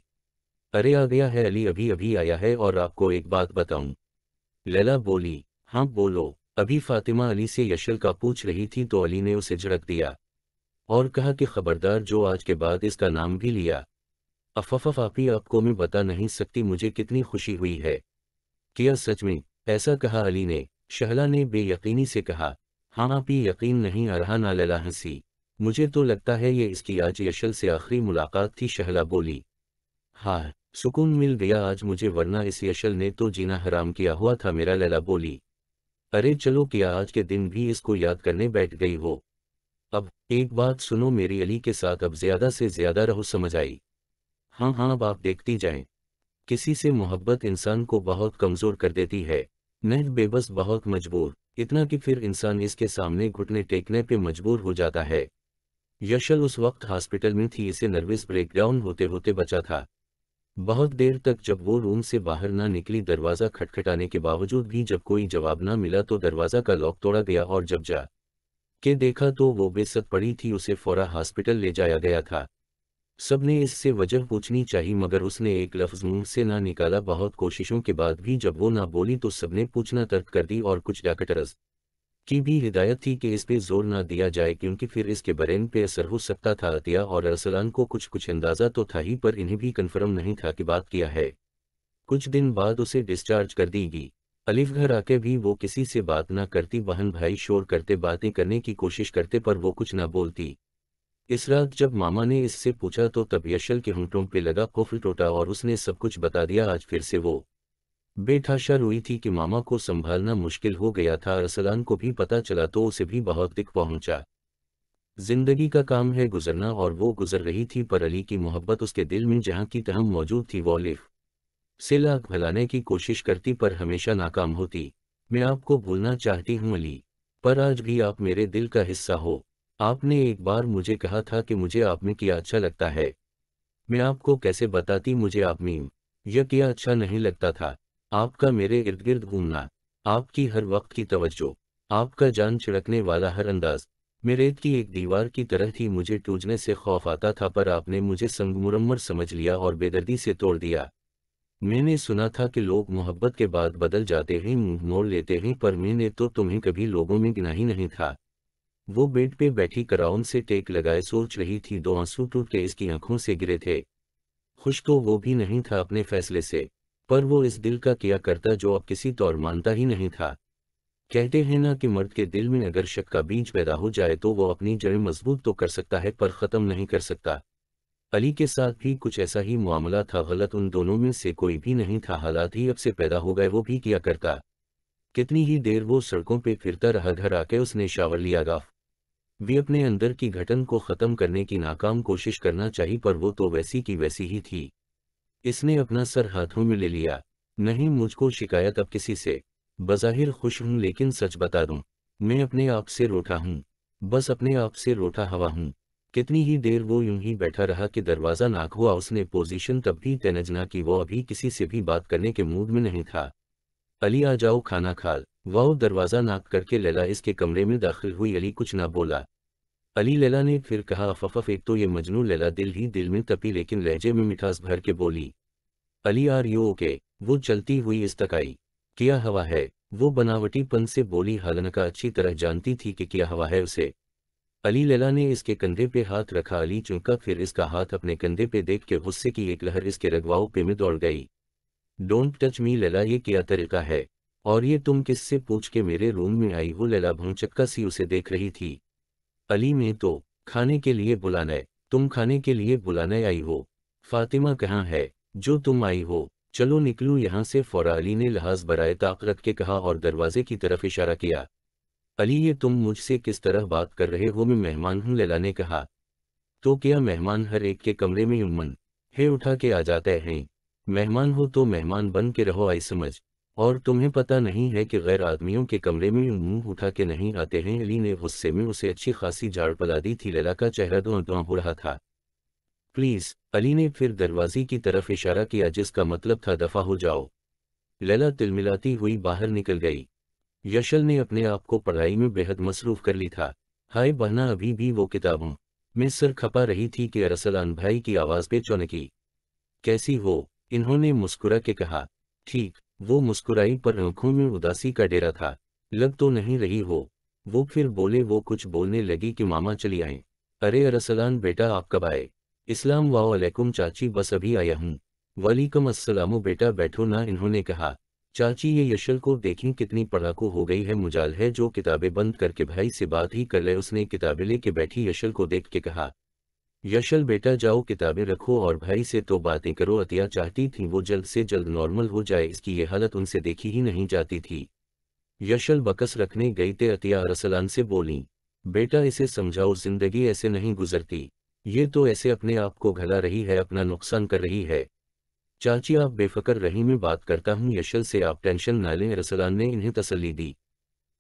अरे आ गया है अली अभी अभी आया है और आपको एक बात बताऊं लैला बोली हाँ बोलो अभी फातिमा अली से यशल का पूछ रही थी तो अली ने उसे झड़क दिया और कहा कि खबरदार जो आज के बाद इसका नाम भी लिया अफफफ आपी आपको मैं बता नहीं सकती मुझे कितनी खुशी हुई है किया सच में ऐसा कहा अली ने शहला ने बेयकीनी से कहा हाँ आप ही यकीन नहीं आ रहा ना लला हंसी मुझे तो लगता है ये इसकी आज यशल से आखिरी मुलाकात थी शहला बोली हाँ सुकून मिल गया आज मुझे वरना इस यशल ने तो जीना हराम किया हुआ था मेरा लला बोली अरे चलो कि आज के दिन भी इसको याद करने बैठ गई हो अब एक बात सुनो मेरी अली के साथ अब ज्यादा से ज्यादा रहो समझ आई हाँ हाँ अब आप देखती जाए किसी से मोहब्बत इंसान को बहुत कमजोर कर देती है नहद बेबस बहुत मजबूर इतना कि फिर इंसान इसके सामने घुटने टेकने पे मजबूर हो जाता है यशल उस वक्त हॉस्पिटल में थी इसे नर्वस ब्रेकडाउन होते होते बचा था बहुत देर तक जब वो रूम से बाहर ना निकली दरवाज़ा खटखटाने के बावजूद भी जब कोई जवाब ना मिला तो दरवाज़ा का लॉक तोड़ा गया और जब जा के देखा तो वो बेसत पड़ी थी उसे फौरा हॉस्पिटल ले जाया गया था सबने इससे वजह पूछनी चाही मगर उसने एक लफ्ज़ मुंह से ना निकाला बहुत कोशिशों के बाद भी जब वो ना बोली तो सबने पूछना तर्क कर दी और कुछ डाकटरस की भी हिदायत थी कि इस पे जोर ना दिया जाए क्योंकि फिर इसके बरेन पे असर हो सकता था अतिया और अरसलान को कुछ कुछ अंदाजा तो था ही पर इन्हें भी कन्फर्म नहीं था कि बात किया है कुछ दिन बाद उसे डिस्चार्ज कर देगी अलिफ घर आके भी वो किसी से बात ना करती बहन भाई शोर करते बातें करने की कोशिश करते पर वो कुछ ना बोलती इस रात जब मामा ने इससे पूछा तो तब यशल के हंटों पे लगा कुफल टोटा और उसने सब कुछ बता दिया आज फिर से वो बेठहशर हुई थी कि मामा को संभालना मुश्किल हो गया था अरसलान को भी पता चला तो उसे भी बहुत दिख पहुंचा जिंदगी का काम है गुजरना और वो गुजर रही थी पर अली की मोहब्बत उसके दिल में जहाँ की तहम मौजूद थी वॉलिफ सिला से लाख भलाने की कोशिश करती पर हमेशा नाकाम होती मैं आपको भूलना चाहती हूँ अली पर आज भी आप मेरे दिल का हिस्सा हो आपने एक बार मुझे कहा था कि मुझे आप में किया अच्छा लगता है मैं आपको कैसे बताती मुझे आप में यह किया अच्छा नहीं लगता था आपका मेरे इर्द गिर्द घूमना आपकी हर वक्त की तवज्जो आपका जान छिड़कने वाला हर अंदाज मैं की एक दीवार की तरह थी मुझे टूटने से खौफ आता था पर आपने मुझे संगमरमर समझ लिया और बेदर्दी से तोड़ दिया मैंने सुना था कि लोग मोहब्बत के बाद बदल जाते हैं मुंह मोड़ लेते हैं पर मैंने तो तुम्हें कभी लोगों में गिना ही नहीं था वो बेड पे बैठी कराउन से टेक लगाए सोच रही थी दो आंसू टूट के इसकी आंखों से गिरे थे खुश तो वो भी नहीं था अपने फैसले से पर वो इस दिल का किया करता जो अब किसी तौर मानता ही नहीं था कहते हैं ना कि मर्द के दिल में अगर शक का बीज पैदा हो जाए तो वो अपनी जड़ें मजबूत तो कर सकता है पर ख़त्म नहीं कर सकता अली के साथ भी कुछ ऐसा ही मामला था गलत उन दोनों में से कोई भी नहीं था हालात ही अब से पैदा हो गए वो भी किया करता कितनी ही देर वो सड़कों पे फिरता रहा घर आके उसने शावर लिया गाफ भी अपने अंदर की घटन को ख़त्म करने की नाकाम कोशिश करना चाहिए पर वो तो वैसी की वैसी ही थी इसने अपना सर हाथों में ले लिया नहीं मुझको शिकायत अब किसी से बज़ाहिर खुश हूँ लेकिन सच बता दूँ मैं अपने आप से रोटा हूँ बस अपने आप से रोठा हवा हूँ कितनी ही देर वो यूं ही बैठा रहा कि दरवाज़ा नाक हुआ उसने पोजीशन तब भी तेनजना कि वो अभी किसी से भी बात करने के मूड में नहीं था अली आ जाओ खाना खा वाह दरवाज़ा नाक करके लैला इसके कमरे में दाखिल हुई अली कुछ ना बोला अली लैला ने फिर कहा अफफ एक तो ये मजनू लैला दिल ही दिल में तपी लेकिन लहजे में मिठास भर के बोली अली आर यू ओके वो चलती हुई इस तक आई किया हवा है वो बनावटीपन से बोली हलनका अच्छी तरह जानती थी कि क्या हवा है उसे अली लैला ने इसके कंधे पे हाथ रखा अली चुनका फिर इसका हाथ अपने कंधे पे देख के गुस्से की एक लहर इसके रगवाओं पे में दौड़ गई डोंट टच मी लैला ये क्या तरीका है और ये तुम किससे पूछ के मेरे रूम में आई हो लैला भूचक्का सी उसे देख रही थी अली ने तो खाने के लिए बुलाने तुम खाने के लिए बुलाने आई हो फातिमा कहाँ है जो तुम आई हो चलो निकलू यहाँ से फौरा अली ने लहाज बराए ताक रख के कहा और दरवाजे की तरफ इशारा किया अली ये तुम मुझसे किस तरह बात कर रहे हो मैं मेहमान हूँ लला ने कहा तो क्या मेहमान हर एक के कमरे में उमन है उठा के आ जाते हैं मेहमान हो तो मेहमान बन के रहो आई समझ और तुम्हें पता नहीं है कि गैर आदमियों के कमरे में मुंह उठा के नहीं आते हैं अली ने गुस्से में उसे अच्छी खासी झाड़ पला दी थी लला का चेहरा दो दुआ हो रहा था प्लीज अली ने फिर दरवाजे की तरफ इशारा किया जिसका मतलब था दफा हो जाओ लला तिलमिलाती हुई बाहर निकल गई यशल ने अपने आप को पढ़ाई में बेहद मसरूफ कर ली था हाय बहना अभी भी वो किताबों में सर खपा रही थी कि अरसलान भाई की आवाज़ पे चौनकी कैसी हो इन्होंने मुस्कुरा के कहा ठीक वो मुस्कुराई पर आंखों में उदासी का डेरा था लग तो नहीं रही हो वो फिर बोले वो कुछ बोलने लगी कि मामा चली आए अरे अरसलान बेटा आप कब आए इस्लाम वालेकुम चाची बस अभी आया हूँ वालीकम असलामो बेटा बैठो ना इन्होंने कहा चाची ये यशल को देखें कितनी पढ़ाकू हो गई है मुजाल है जो किताबें बंद करके भाई से बात ही कर ले उसने किताबें लेके बैठी यशल को देख के कहा यशल बेटा जाओ किताबें रखो और भाई से तो बातें करो अतिया चाहती थी वो जल्द से जल्द नॉर्मल हो जाए इसकी ये हालत उनसे देखी ही नहीं जाती थी यशल बकस रखने गई थे अतिया रसलान से बोली बेटा इसे समझाओ जिंदगी ऐसे नहीं गुजरती ये तो ऐसे अपने आप को घला रही है अपना नुकसान कर रही है चाची आप बेफिक्र रही मैं बात करता हूँ यशल से आप टेंशन ना लें रसलान ने इन्हें तसली दी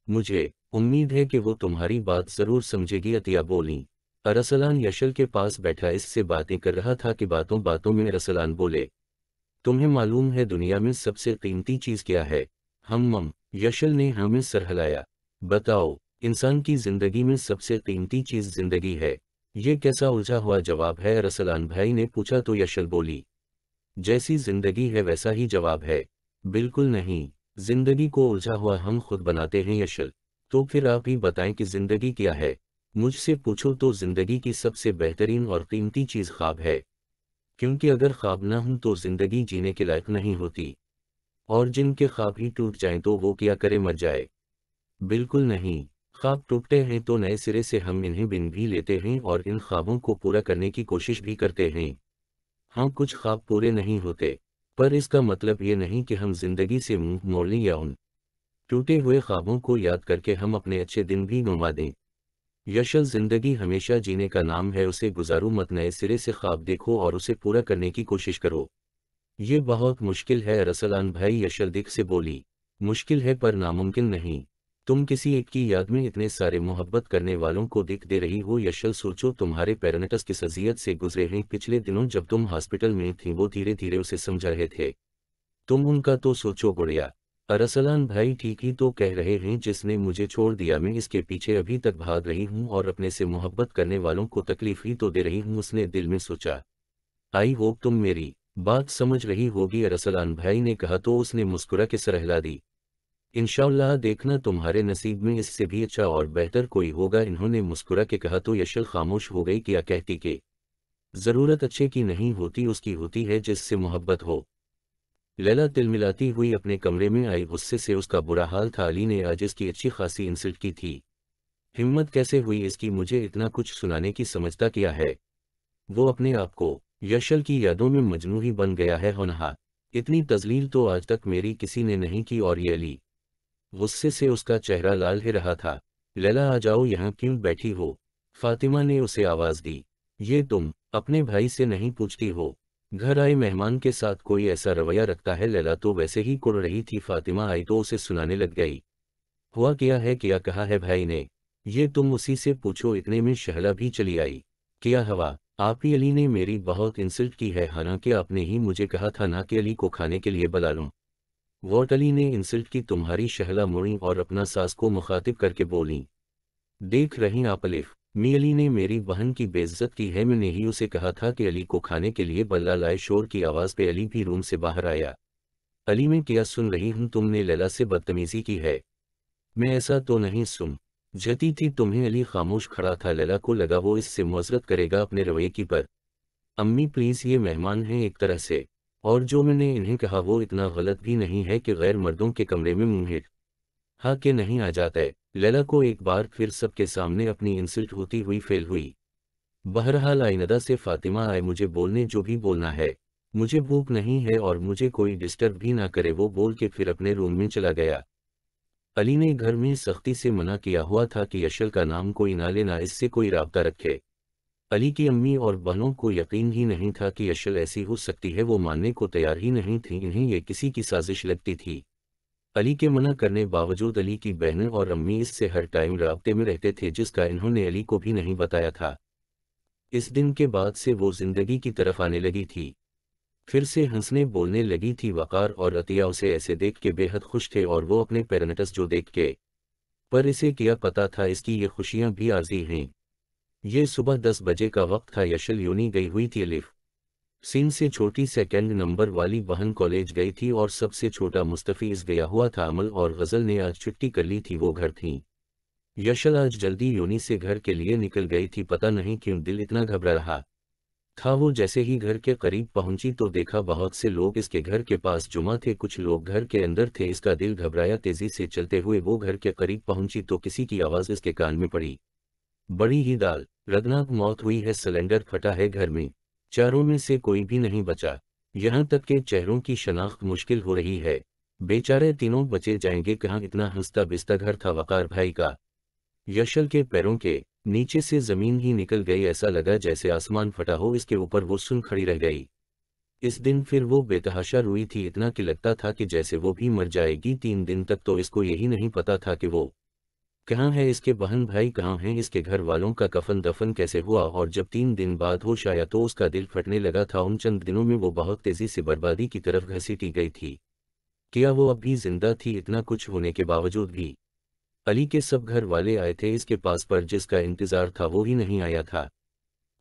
मुझे उम्मीद है कि वो तुम्हारी बात जरूर समझेगी अतिया बोली अरसलान यशल के पास बैठा इससे बातें कर रहा था कि बातों बातों में अरसलान बोले तुम्हें मालूम है दुनिया में सबसे कीमती चीज़ क्या है हम मम यशल ने हमें हाँ सरहलाया बताओ इंसान की जिंदगी में सबसे कीमती चीज़ जिंदगी है ये कैसा उलझा हुआ जवाब है रसलान भाई ने पूछा तो यशल बोली जैसी जिंदगी है वैसा ही जवाब है बिल्कुल नहीं जिंदगी को उलझा हुआ हम खुद बनाते हैं यशल तो फिर आप ही बताएं कि जिंदगी क्या है मुझसे पूछो तो जिंदगी की सबसे बेहतरीन और कीमती चीज़ ख्वाब है क्योंकि अगर ख्वाब ना हूं तो जिंदगी जीने के लायक नहीं होती और जिनके ख्वाब ही टूट जाए तो वो क्या करे मर जाए बिल्कुल नहीं ख्वाब टूटते हैं तो नए सिरे से हम इन्हें बिन भी लेते हैं और इन ख्वाबों को पूरा करने की कोशिश भी करते हैं हाँ कुछ ख्वाब पूरे नहीं होते पर इसका मतलब ये नहीं कि हम जिंदगी से मुंह मोड़ लें या उन टूटे हुए ख्वाबों को याद करके हम अपने अच्छे दिन भी गुंवा दें यशल जिंदगी हमेशा जीने का नाम है उसे गुजारो मत नए सिरे से ख्वाब देखो और उसे पूरा करने की कोशिश करो ये बहुत मुश्किल है रसलान भाई यशल दिख से बोली मुश्किल है पर नामुमकिन नहीं तुम किसी एक की याद में इतने सारे मोहब्बत करने वालों को दिख दे रही हो यशल सोचो तुम्हारे पेरनेटस की सजियत से गुजरे हैं पिछले दिनों जब तुम हॉस्पिटल में थी वो धीरे धीरे उसे समझा रहे थे तुम उनका तो सोचो गुड़िया अरसलान भाई ठीक ही तो कह रहे हैं जिसने मुझे छोड़ दिया मैं इसके पीछे अभी तक भाग रही हूँ और अपने से मोहब्बत करने वालों को तकलीफ ही तो दे रही हूँ उसने दिल में सोचा आई होप तुम मेरी बात समझ रही होगी अरसलान भाई ने कहा तो उसने मुस्कुरा के सरहला दी इनशाला देखना तुम्हारे नसीब में इससे भी अच्छा और बेहतर कोई होगा इन्होंने मुस्कुरा के कहा तो यशल खामोश हो गई क्या कहती के ज़रूरत अच्छे की नहीं होती उसकी होती है जिससे मोहब्बत हो लैला तिलमिलाती हुई अपने कमरे में आई गुस्से से उसका बुरा हाल था अली ने आज इसकी अच्छी खासी इंसल्ट की थी हिम्मत कैसे हुई इसकी मुझे इतना कुछ सुनाने की समझता किया है वो अपने आप को यशल की यादों में मजनू ही बन गया है होनहा इतनी तजलील तो आज तक मेरी किसी ने नहीं की और ये अली गुस्से से उसका चेहरा लाल ही रहा था लैला आ जाओ यहाँ क्यों बैठी हो फातिमा ने उसे आवाज़ दी ये तुम अपने भाई से नहीं पूछती हो घर आए मेहमान के साथ कोई ऐसा रवैया रखता है लैला तो वैसे ही कुड़ रही थी फातिमा आई तो उसे सुनाने लग गई हुआ क्या है क्या कहा है भाई ने ये तुम उसी से पूछो इतने में शहला भी चली आई क्या हवा आप ही अली ने मेरी बहुत इंसल्ट की है हालांकि आपने ही मुझे कहा था ना कि अली को खाने के लिए बुला लूँ वॉट अली ने इंसल्ट की तुम्हारी शहला मुड़ी और अपना सास को मुखातिब करके बोली देख रही आप अलिफ मियली ने मेरी बहन की बेइज्जत की है मैंने ही उसे कहा था कि अली को खाने के लिए बल्ला लाए शोर की आवाज़ पे अली भी रूम से बाहर आया अली मैं क्या सुन रही हूँ तुमने लला से बदतमीजी की है मैं ऐसा तो नहीं सुन जती थी तुम्हें अली खामोश खड़ा था लला को लगा वो इससे मज़रत करेगा अपने रवैये की पर अम्मी प्लीज़ ये मेहमान हैं एक तरह से और जो मैंने इन्हें कहा वो इतना गलत भी नहीं है कि गैर मर्दों के कमरे में मुँह हाँ के नहीं आ जाता है लैला को एक बार फिर सबके सामने अपनी इंसल्ट होती हुई फेल हुई बहरहाल आइनदा से फातिमा आए मुझे बोलने जो भी बोलना है मुझे भूख नहीं है और मुझे कोई डिस्टर्ब भी ना करे वो बोल के फिर अपने रूम में चला गया अली ने घर में सख्ती से मना किया हुआ था कि यशल का नाम कोई ना लेना इससे कोई रबता रखे अली की अम्मी और बहनों को यकीन ही नहीं था कि यशल ऐसी हो सकती है वो मानने को तैयार ही नहीं थी इन्हें ये किसी की साजिश लगती थी अली के मना करने बावजूद अली की बहनें और अम्मी इससे हर टाइम रबते में रहते थे जिसका इन्होंने अली को भी नहीं बताया था इस दिन के बाद से वो जिंदगी की तरफ आने लगी थी फिर से हंसने बोलने लगी थी वकार और अतिया उसे ऐसे देख के बेहद खुश थे और वो अपने पेरनेटस जो देख के पर इसे किया पता था इसकी ये खुशियां भी आजी हैं ये सुबह दस बजे का वक्त था यशल योनी गई हुई थी अलिफ सीन से छोटी सेकेंड नंबर वाली बहन कॉलेज गई थी और सबसे छोटा मुस्तफ़ीज गया हुआ था अमल और गज़ल ने आज छुट्टी कर ली थी वो घर थी यशल आज जल्दी योनी से घर के लिए निकल गई थी पता नहीं क्यों दिल इतना घबरा रहा था वो जैसे ही घर के करीब पहुंची तो देखा बहुत से लोग इसके घर के पास जुमा थे कुछ लोग घर के अंदर थे इसका दिल घबराया तेजी से चलते हुए वो घर के करीब पहुंची तो किसी की आवाज़ इसके कान में पड़ी बड़ी ही दाल रघनाथ मौत हुई है सिलेंडर फटा है घर में चारों में से कोई भी नहीं बचा यहाँ तक के चेहरों की शनाख्त मुश्किल हो रही है बेचारे तीनों बचे जाएंगे कहाँ इतना हंसता बिस्ता घर था वकार भाई का यशल के पैरों के नीचे से जमीन ही निकल गई ऐसा लगा जैसे आसमान फटा हो इसके ऊपर वो सुन खड़ी रह गई इस दिन फिर वो बेतहाशा रुई थी इतना कि लगता था कि जैसे वो भी मर जाएगी तीन दिन तक तो इसको यही नहीं पता था कि वो कहाँ है इसके बहन भाई कहाँ हैं इसके घर वालों का कफन दफन कैसे हुआ और जब तीन दिन बाद होश आया तो उसका दिल फटने लगा था उन चंद दिनों में वो बहुत तेजी से बर्बादी की तरफ घसीटी गई थी क्या वो अब भी जिंदा थी इतना कुछ होने के बावजूद भी अली के सब घर वाले आए थे इसके पास पर जिसका इंतजार था वो ही नहीं आया था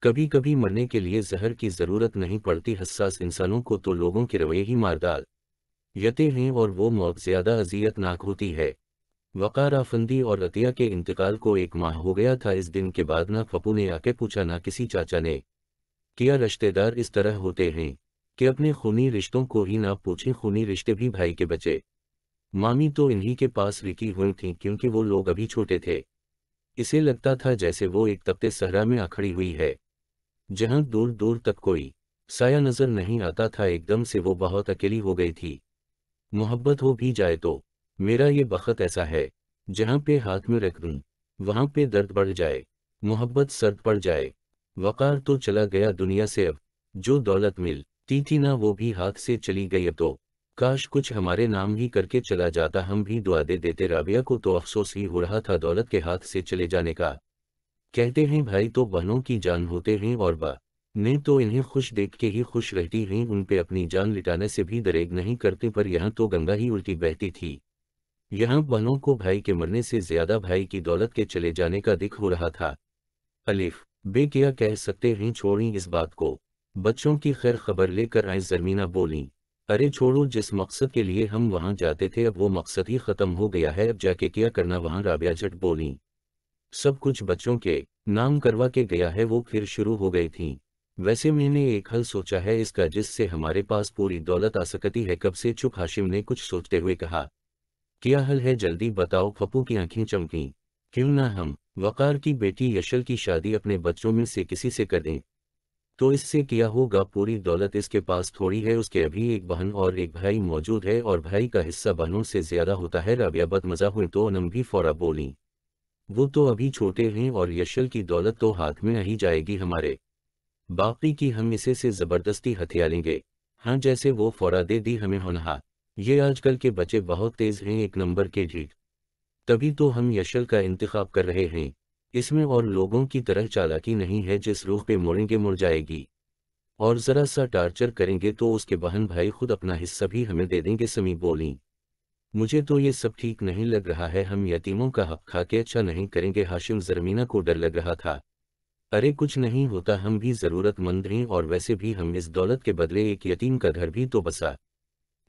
कभी कभी मरने के लिए जहर की जरूरत नहीं पड़ती हसास इंसानों को तो लोगों के रवैये ही मार डाल यते हैं और वो मौत ज्यादा अजियतनाक होती है वक़ार आफंदी और अतिया के इंतकाल को एक माह हो गया था इस दिन के बाद ना पप्पू ने आके पूछा ना किसी चाचा ने किया रिश्तेदार इस तरह होते हैं कि अपने खूनी रिश्तों को ही ना पूछें खूनी रिश्ते भी भाई के बचे मामी तो इन्हीं के पास रिकी हुई थी क्योंकि वो लोग अभी छोटे थे इसे लगता था जैसे वो एक तपते सहरा में आखड़ी हुई है जहां दूर दूर तक कोई साया नजर नहीं आता था एकदम से वो बहुत अकेली हो गई थी मोहब्बत हो भी जाए तो मेरा ये वक्त ऐसा है जहाँ पे हाथ में रख दूँ वहाँ पे दर्द बढ़ जाए मोहब्बत सर्द पड़ जाए वकार तो चला गया दुनिया से अब जो दौलत मिल ती थी ना वो भी हाथ से चली गई अब तो काश कुछ हमारे नाम ही करके चला जाता हम भी दुआ दे देते राबिया को तो अफसोस ही हो रहा था दौलत के हाथ से चले जाने का कहते हैं भाई तो बहनों की जान होते हैं और बा ने तो इन्हें खुश देख के ही खुश रहती हैं उन पे अपनी जान लिटाने से भी दरेग नहीं करते पर यहाँ तो गंगा ही उल्टी बहती थी यहाँ बहनों को भाई के मरने से ज्यादा भाई की दौलत के चले जाने का दिख हो रहा था अलिफ बे क्या कह सकते हैं छोड़ी इस बात को बच्चों की खैर खबर लेकर आई जरमीना बोली अरे छोड़ो जिस मकसद के लिए हम वहाँ जाते थे अब वो मकसद ही खत्म हो गया है अब जाके क्या करना वहाँ राबिया जट बोली सब कुछ बच्चों के नाम करवा के गया है वो फिर शुरू हो गई थी वैसे मैंने एक हल सोचा है इसका जिससे हमारे पास पूरी दौलत आ सकती है कब से चुप हाशिम ने कुछ सोचते हुए कहा क्या हल है जल्दी बताओ पप्पू की आंखें चमकी क्यों ना हम वकार की बेटी यशल की शादी अपने बच्चों में से किसी से कर दें तो इससे किया होगा पूरी दौलत इसके पास थोड़ी है उसके अभी एक बहन और एक भाई मौजूद है और भाई का हिस्सा बहनों से ज्यादा होता है राबिया बदमजा हुई तो अनम भी फौरा बोली वो तो अभी छोटे हैं और यशल की दौलत तो हाथ में आई जाएगी हमारे बाकी की हम इसे से जबरदस्ती हथियारेंगे हाँ जैसे वो फौरा दे दी हमें होनहा ये आजकल के बच्चे बहुत तेज हैं एक नंबर के जी तभी तो हम यशल का इंतखब कर रहे हैं इसमें और लोगों की तरह चालाकी नहीं है जिस रूह पे मोड़ेंगे मुड़ जाएगी और ज़रा सा टार्चर करेंगे तो उसके बहन भाई खुद अपना हिस्सा भी हमें दे देंगे समी बोली मुझे तो ये सब ठीक नहीं लग रहा है हम यतीमों का हक खा के अच्छा नहीं करेंगे हाशिम जरमीना को डर लग रहा था अरे कुछ नहीं होता हम भी ज़रूरतमंद हैं और वैसे भी हम इस दौलत के बदले एक यतीम का घर भी तो बसा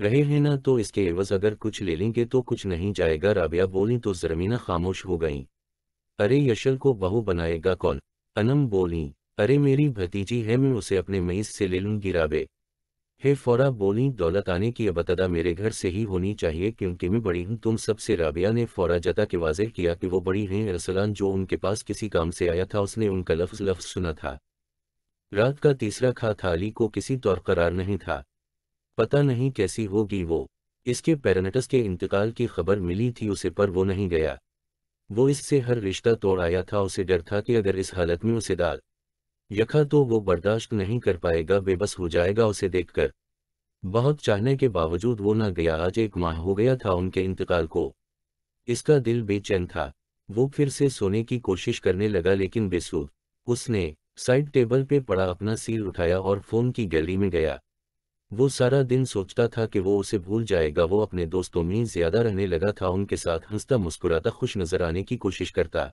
रहे हैं ना तो इसके एवज अगर कुछ ले लेंगे तो कुछ नहीं जाएगा राबिया बोली तो जरमीना खामोश हो गई अरे यशल को बहू बनाएगा कौन अनम बोली अरे मेरी भतीजी है मैं उसे अपने मईस से ले लूंगी राबे हे फौरा बोली दौलत आने की अबतदा मेरे घर से ही होनी चाहिए क्योंकि मैं बड़ी हूँ तुम सबसे राबिया ने फौरा जता के वाजे किया कि वो बड़ी हैं अरसलान जो उनके पास किसी काम से आया था उसने उनका लफ्ज लफ्ज सुना था रात का तीसरा खा थाली को किसी तौर करार नहीं था पता नहीं कैसी होगी वो इसके पेरनेटस के इंतकाल की खबर मिली थी उसे पर वो नहीं गया वो इससे हर रिश्ता तोड़ आया था उसे डर था कि अगर इस हालत में उसे डाल यखा तो वो बर्दाश्त नहीं कर पाएगा बेबस हो जाएगा उसे देखकर बहुत चाहने के बावजूद वो न गया आज एक माह हो गया था उनके इंतकाल को इसका दिल बेचैन था वो फिर से सोने की कोशिश करने लगा लेकिन बेसुध उसने साइड टेबल पे पड़ा अपना सील उठाया और फोन की गैलरी में गया वो सारा दिन सोचता था कि वो उसे भूल जाएगा वो अपने दोस्तों में ज्यादा रहने लगा था उनके साथ हंसता मुस्कुराता खुश नजर आने की कोशिश करता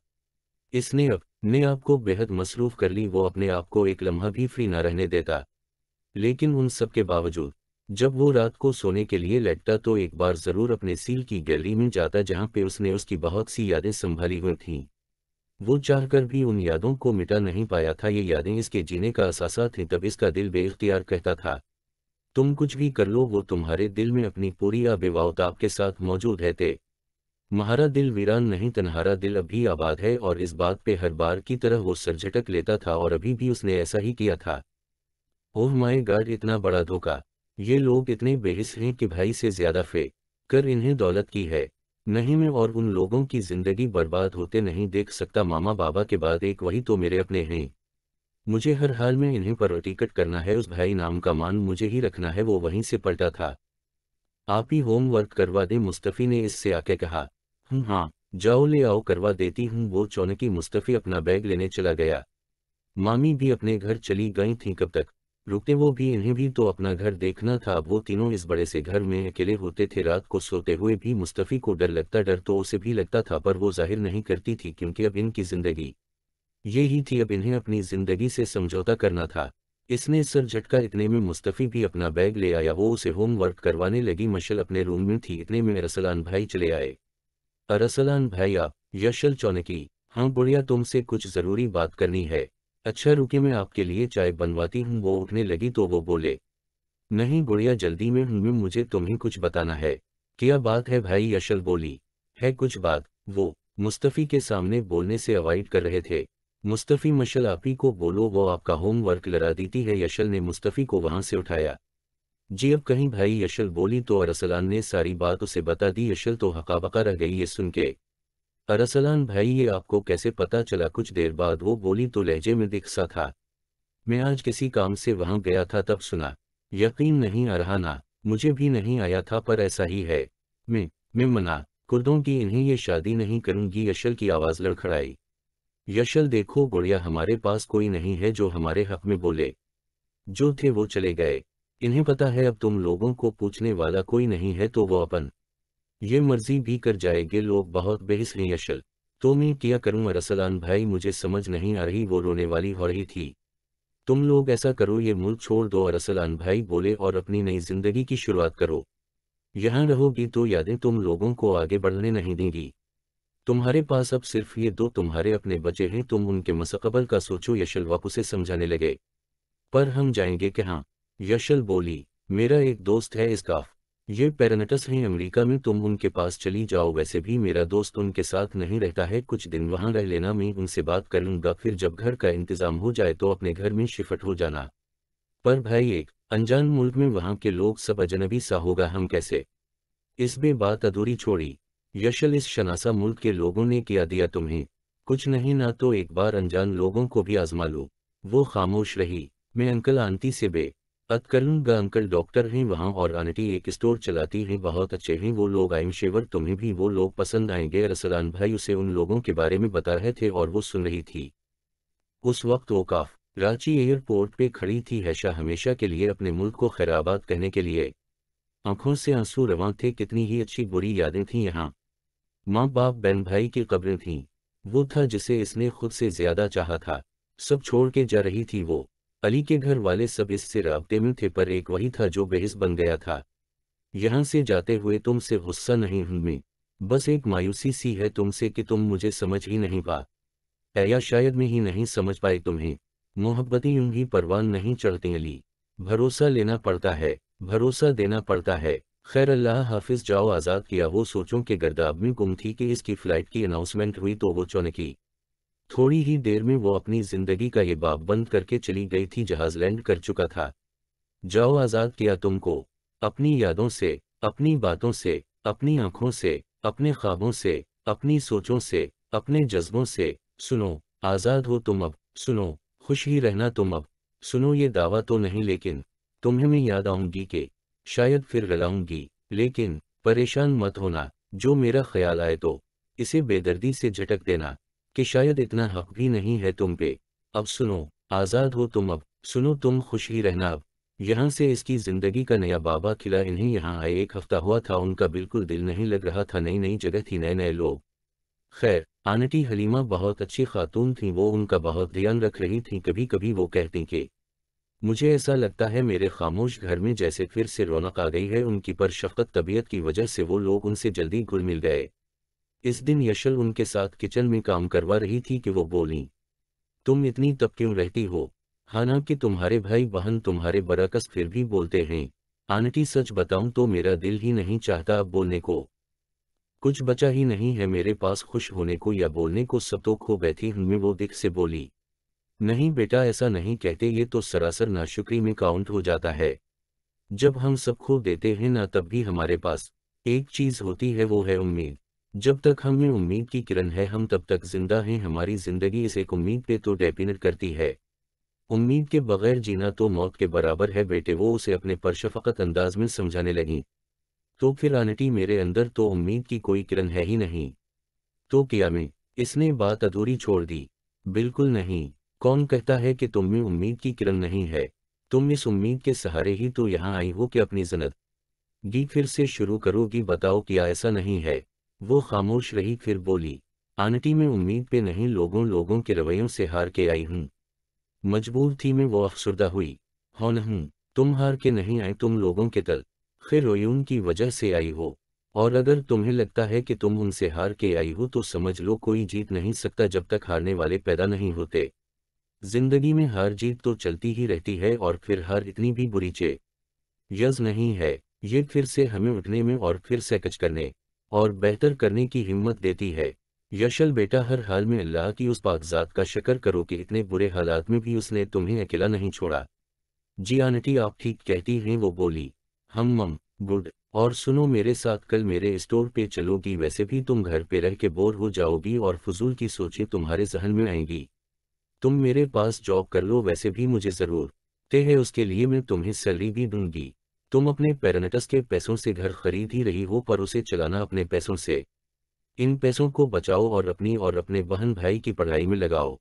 इसने अपने आप को बेहद मसरूफ कर ली वो अपने आप को एक लम्हा भी फ्री न रहने देता लेकिन उन सब के बावजूद जब वो रात को सोने के लिए लेटता तो एक बार जरूर अपने सील की गैलरी में जाता जहाँ पे उसने उसकी बहुत सी यादें संभाली हुई थीं वो चाहकर भी उन यादों को मिटा नहीं पाया था ये यादें इसके जीने का असासा थी तब इसका दिल बेख्तियार कहता था तुम कुछ भी कर लो वो तुम्हारे दिल में अपनी पूरी अभिभावता के साथ मौजूद रहते महारा दिल वीरान नहीं तनहारा दिल अभी आबाद है और इस बात पे हर बार की तरह वो सर झटक लेता था और अभी भी उसने ऐसा ही किया था ओह माय गॉड इतना बड़ा धोखा ये लोग इतने बेहिस हैं कि भाई से ज्यादा फे कर इन्हें दौलत की है नहीं मैं और उन लोगों की जिंदगी बर्बाद होते नहीं देख सकता मामा बाबा के बाद एक वही तो मेरे अपने हैं मुझे हर हाल में इन्हें पर टिकट करना है उस भाई नाम का मान मुझे ही रखना है वो वहीं से पलटा था आप ही होमवर्क करवा दे मुस्तफ़ी ने इससे आके कहा हम हम्म, हाँ जाओ ले आओ करवा देती हूँ वो चौनकी मुस्तफ़ी अपना बैग लेने चला गया मामी भी अपने घर चली गई थी कब तक रुकते वो भी इन्हें भी तो अपना घर देखना था वो तीनों इस बड़े से घर में अकेले होते थे रात को सोते हुए भी मुस्तफ़ी को डर लगता डर तो उसे भी लगता था पर वो जाहिर नहीं करती थी क्योंकि अब इनकी ज़िंदगी ये ही थी अब इन्हें अपनी जिंदगी से समझौता करना था इसने सर झटका इतने में मुस्तफ़ी भी अपना बैग ले आया वो उसे होमवर्क करवाने लगी मशल अपने रूम में थी इतने में अरसलान भाई चले आए अरसलान भैया यशल चौनकी हाँ बुढ़िया तुमसे कुछ ज़रूरी बात करनी है अच्छा रुके मैं आपके लिए चाय बनवाती हूँ वो उठने लगी तो वो बोले नहीं बुढ़िया जल्दी में हूँ मुझे तुम्हें कुछ बताना है क्या बात है भाई यशल बोली है कुछ बात वो मुस्तफ़ी के सामने बोलने से अवॉइड कर रहे थे मुस्तफ़ी मशल आपी को बोलो वो आपका होमवर्क लड़ा देती है यशल ने मुस्तफ़ी को वहां से उठाया जी अब कहीं भाई यशल बोली तो अरसलान ने सारी बात उसे बता दी यशल तो हकाबका रह गई ये सुन के अरसलान भाई ये आपको कैसे पता चला कुछ देर बाद वो बोली तो लहजे में दिख सा था मैं आज किसी काम से वहां गया था तब सुना यकीन नहीं आ रहा ना मुझे भी नहीं आया था पर ऐसा ही है मैं मैं मना कुर्दों की इन्हें ये शादी नहीं करूंगी यशल की आवाज़ लड़खड़ाई यशल देखो गुड़िया हमारे पास कोई नहीं है जो हमारे हक में बोले जो थे वो चले गए इन्हें पता है अब तुम लोगों को पूछने वाला कोई नहीं है तो वो अपन ये मर्जी भी कर जाएंगे लोग बहुत बेहस हैं यशल तो मैं क्या करूँ अरसलान भाई मुझे समझ नहीं आ रही वो रोने वाली हो रही थी तुम लोग ऐसा करो ये मुल्क छोड़ दो अरसलान भाई बोले और अपनी नई जिंदगी की शुरुआत करो यहाँ रहोगी तो यादें तुम लोगों को आगे बढ़ने नहीं देंगी तुम्हारे पास अब सिर्फ ये दो तुम्हारे अपने बचे हैं तुम उनके मसकबल का सोचो यशलवाक उसे समझाने लगे पर हम जाएंगे कि हाँ यशल बोली मेरा एक दोस्त है इसकाफ ये पैरानटस हैं अमेरिका में तुम उनके पास चली जाओ वैसे भी मेरा दोस्त उनके साथ नहीं रहता है कुछ दिन वहां रह लेना मैं उनसे बात कर लूंगा फिर जब घर का इंतज़ाम हो जाए तो अपने घर में शिफ्ट हो जाना पर भाई एक अनजान मुल्क में वहां के लोग सब अजनबी सा होगा हम कैसे इस बे बात अधूरी छोड़ी यशल इस शनासा मुल्क के लोगों ने किया दिया तुम्हें कुछ नहीं ना तो एक बार अनजान लोगों को भी आजमा लो वो खामोश रही मैं अंकल आंटी से बे अत करूँगा अंकल डॉक्टर हैं वहाँ और आंटी एक स्टोर चलाती हैं बहुत अच्छे हैं वो लोग आइम शेवर तुम्हें भी वो लोग पसंद आएंगे रसलान भाई उसे उन लोगों के बारे में बता रहे थे और वो सुन रही थी उस वक्त वो काफ रांची एयरपोर्ट पे खड़ी थी हैशा हमेशा के लिए अपने मुल्क को खैराबाद कहने के लिए आंखों से आंसू रवान थे कितनी ही अच्छी बुरी यादें थीं यहाँ माँ बाप बहन भाई की कब्रें थीं वो था जिसे इसने खुद से ज्यादा चाहा था सब छोड़ के जा रही थी वो अली के घर वाले सब इससे रबते में थे पर एक वही था जो बेहस बन गया था यहाँ से जाते हुए तुमसे गुस्सा नहीं हूं बस एक मायूसी सी है तुमसे कि तुम मुझे समझ ही नहीं पा या शायद मैं ही नहीं समझ पाए तुम्हें मोहब्बती यूं ही परवान नहीं चढ़ती अली भरोसा लेना पड़ता है भरोसा देना पड़ता है खैर अल्लाह हाफिज जाओ आज़ाद किया वो सोचों के गर्दाब में गुम थी कि इसकी फ़्लाइट की अनाउंसमेंट हुई तो वो चौनकी थोड़ी ही देर में वो अपनी ज़िंदगी का ये बाप बंद करके चली गई थी जहाज़ लैंड कर चुका था जाओ आज़ाद किया तुमको अपनी यादों से अपनी बातों से अपनी आँखों से अपने ख्वाबों से अपनी सोचों से अपने जज्बों से सुनो आज़ाद हो तुम अब सुनो खुश ही रहना तुम अब सुनो ये दावा तो नहीं लेकिन तुम्हें मैं याद आऊंगी कि शायद फिर रलाऊंगी लेकिन परेशान मत होना जो मेरा ख्याल आए तो इसे बेदर्दी से झटक देना कि शायद इतना हक भी नहीं है तुम पे अब सुनो आज़ाद हो तुम अब सुनो तुम खुश ही रहना अब यहाँ से इसकी ज़िंदगी का नया बाबा खिला इन्हें यहाँ आए एक हफ्ता हुआ था उनका बिल्कुल दिल नहीं लग रहा था नई नई जगह थी नए नए लोग खैर आनटी हलीमा बहुत अच्छी खातून थी वो उनका बहुत ध्यान रख रही थी कभी कभी वो कहती कि मुझे ऐसा लगता है मेरे खामोश घर में जैसे फिर से रौनक आ गई है उनकी पर शफकत तबीयत की वजह से वो लोग उनसे जल्दी घुल मिल गए इस दिन यशल उनके साथ किचन में काम करवा रही थी कि वो बोली तुम इतनी तब क्यों रहती हो हालांकि तुम्हारे भाई बहन तुम्हारे बरकस फिर भी बोलते हैं आंटी सच बताऊं तो मेरा दिल ही नहीं चाहता अब बोलने को कुछ बचा ही नहीं है मेरे पास खुश होने को या बोलने को सब तो खो बैठी हमें वो दिख से बोली नहीं बेटा ऐसा नहीं कहते ये तो सरासर नाशुक्री में काउंट हो जाता है जब हम सब खो देते हैं ना तब भी हमारे पास एक चीज होती है वो है उम्मीद जब तक हमें उम्मीद की किरण है हम तब तक जिंदा हैं हमारी जिंदगी इस एक उम्मीद पे तो डेफिनेट करती है उम्मीद के बगैर जीना तो मौत के बराबर है बेटे वो उसे अपने परशफकत अंदाज में समझाने लगी तो फिर आनटी मेरे अंदर तो उम्मीद की कोई किरण है ही नहीं तो क्या मैं इसने बात अधूरी छोड़ दी बिल्कुल नहीं कौन कहता है कि तुम में उम्मीद की किरण नहीं है तुम इस उम्मीद के सहारे ही तो यहाँ आई हो कि अपनी जन्नत गी फिर से शुरू करोगी बताओ कि ऐसा नहीं है वो खामोश रही फिर बोली आंटी में उम्मीद पे नहीं लोगों लोगों के रवैयों से हार के आई हूँ मजबूर थी मैं वो अफसरदा हुई हौन हाँ नहीं तुम हार के नहीं आए तुम लोगों के तल फिर रोयून की वजह से आई हो और अगर तुम्हें लगता है कि तुम उनसे हार के आई हो तो समझ लो कोई जीत नहीं सकता जब तक हारने वाले पैदा नहीं होते जिंदगी में हर जीत तो चलती ही रहती है और फिर हर इतनी भी बुरी चे यज नहीं है ये फिर से हमें उठने में और फिर से कच करने और बेहतर करने की हिम्मत देती है यशल बेटा हर हाल में अल्लाह की उस कागज़ात का शकर करो कि इतने बुरे हालात में भी उसने तुम्हें अकेला नहीं छोड़ा जी आनटी आप ठीक कहती हैं वो बोली हम मम गुड और सुनो मेरे साथ कल मेरे स्टोर पे चलोगी वैसे भी तुम घर पे रह के बोर हो जाओगी और फजूल की सोचें तुम्हारे जहन में आएंगी तुम मेरे पास जॉब कर लो वैसे भी मुझे ज़रूर ते है उसके लिए मैं तुम्हें सैलरी भी दूंगी तुम अपने पेरनेटस के पैसों से घर खरीद ही रही हो पर उसे चलाना अपने पैसों से इन पैसों को बचाओ और अपनी और अपने बहन भाई की पढ़ाई में लगाओ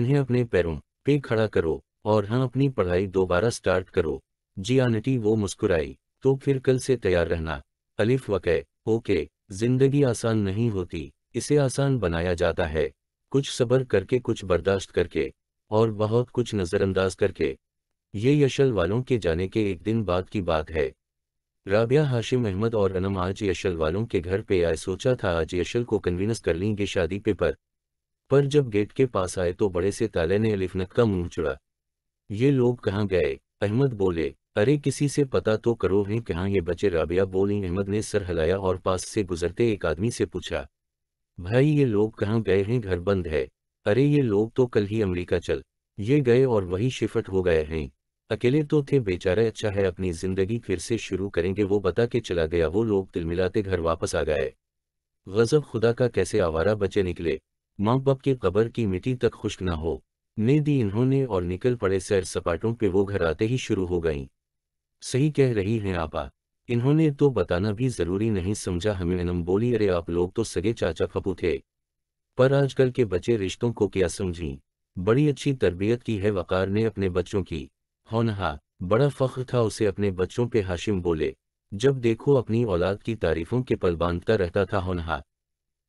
इन्हें अपने पैरों पे खड़ा करो और हाँ अपनी पढ़ाई दोबारा स्टार्ट करो जी आनटी हाँ, वो मुस्कुराई तो फिर कल से तैयार रहना अलिफ वक़े ओके जिंदगी आसान नहीं होती इसे आसान बनाया जाता है कुछ सबर करके कुछ बर्दाश्त करके और बहुत कुछ नज़रअंदाज करके ये यशल वालों के जाने के एक दिन बाद की बात है राबिया हाशिम अहमद और अनम आज यशल वालों के घर पे आए सोचा था आज यशल को कन्विनस कर लेंगे शादी पे पर पर जब गेट के पास आए तो बड़े से ताले ने अलिफनत का मुंह चुड़ा ये लोग कहाँ गए अहमद बोले अरे किसी से पता तो करो है कहाँ ये बचे राबिया बोली अहमद ने सर हिलाया और पास से गुजरते एक आदमी से पूछा भाई ये लोग कहाँ गए हैं घर बंद है अरे ये लोग तो कल ही अमेरिका चल ये गए और वही शिफ्ट हो गए हैं अकेले तो थे बेचारे अच्छा है अपनी जिंदगी फिर से शुरू करेंगे वो बता के चला गया वो लोग दिल मिलाते घर वापस आ गए गजब खुदा का कैसे आवारा बचे निकले माँ बाप की कबर की मिट्टी तक खुश्क ना हो ने दी इन्होंने और निकल पड़े सैर सपाटों पे वो घर आते ही शुरू हो गई सही कह रही हैं आपा इन्होंने तो बताना भी जरूरी नहीं समझा हमें नम बोली अरे आप लोग तो सगे चाचा खपू थे पर आजकल के बच्चे रिश्तों को क्या समझी बड़ी अच्छी तरबियत की है वकार ने अपने बच्चों की होनहा बड़ा फख्र था उसे अपने बच्चों पे हाशिम बोले जब देखो अपनी औलाद की तारीफों के पल बांधता रहता था होनहा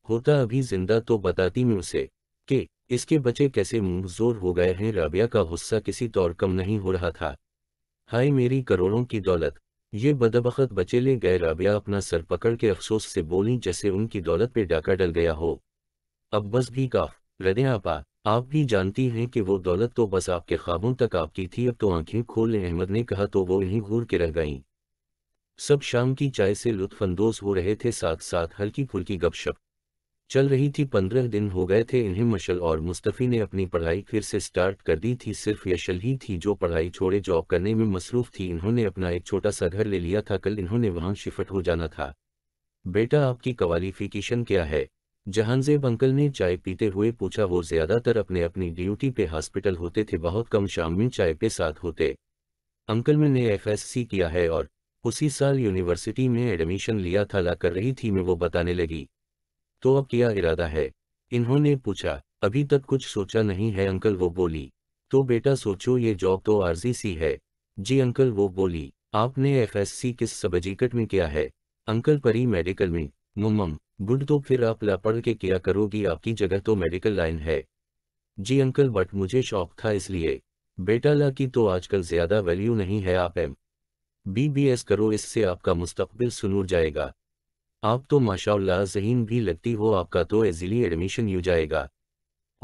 होता अभी जिंदा तो बताती मैं उसे कि इसके बच्चे कैसे मुंहजोर हो गए हैं राबिया का गुस्सा किसी तौर कम नहीं हो रहा था हाय मेरी करोड़ों की दौलत ये बदबखत बचे ले गए राबिया अपना सर पकड़ के अफसोस से बोली जैसे उनकी दौलत पे डाका डल गया हो अब बस भी काफ रदे आपा आप भी जानती हैं कि वो दौलत तो बस आपके ख्वाबों तक आपकी थी अब तो आंखें खोल अहमद ने कहा तो वो यहीं घूर के रह गईं सब शाम की चाय से लुत्फानंदोज हो रहे थे साथ साथ हल्की फुल्की गपशप चल रही थी पंद्रह दिन हो गए थे इन्हें मशल और मुस्तफ़ी ने अपनी पढ़ाई फिर से स्टार्ट कर दी थी सिर्फ यशल ही थी जो पढ़ाई छोड़े जॉब करने में मसरूफ थी इन्होंने अपना एक छोटा सा घर ले लिया था कल इन्होंने वहां शिफ्ट हो जाना था बेटा आपकी क्वालिफिकेशन क्या है जहानजेब अंकल ने चाय पीते हुए पूछा वो ज्यादातर अपने अपनी ड्यूटी पे हॉस्पिटल होते थे बहुत कम शाम में चाय पे साथ होते अंकल मैंने एफ किया है और उसी साल यूनिवर्सिटी में एडमिशन लिया था ला कर रही थी मैं वो बताने लगी तो अब क्या इरादा है इन्होंने पूछा अभी तक कुछ सोचा नहीं है अंकल वो बोली तो बेटा सोचो ये जॉब तो आरजी सी है जी अंकल वो बोली आपने एफएससी किस सबजीकट में किया है अंकल परी मेडिकल में मुम्म गुड तो फिर आप लापड़ के किया करोगी आपकी जगह तो मेडिकल लाइन है जी अंकल बट मुझे शौक था इसलिए बेटा ला की तो आजकल ज्यादा वैल्यू नहीं है आप एम बी बी एस करो इससे आपका मुस्तबिल सुनूर जाएगा आप तो माशाल्लाह जहीन भी लगती हो आपका तो इजीली एडमिशन यू जाएगा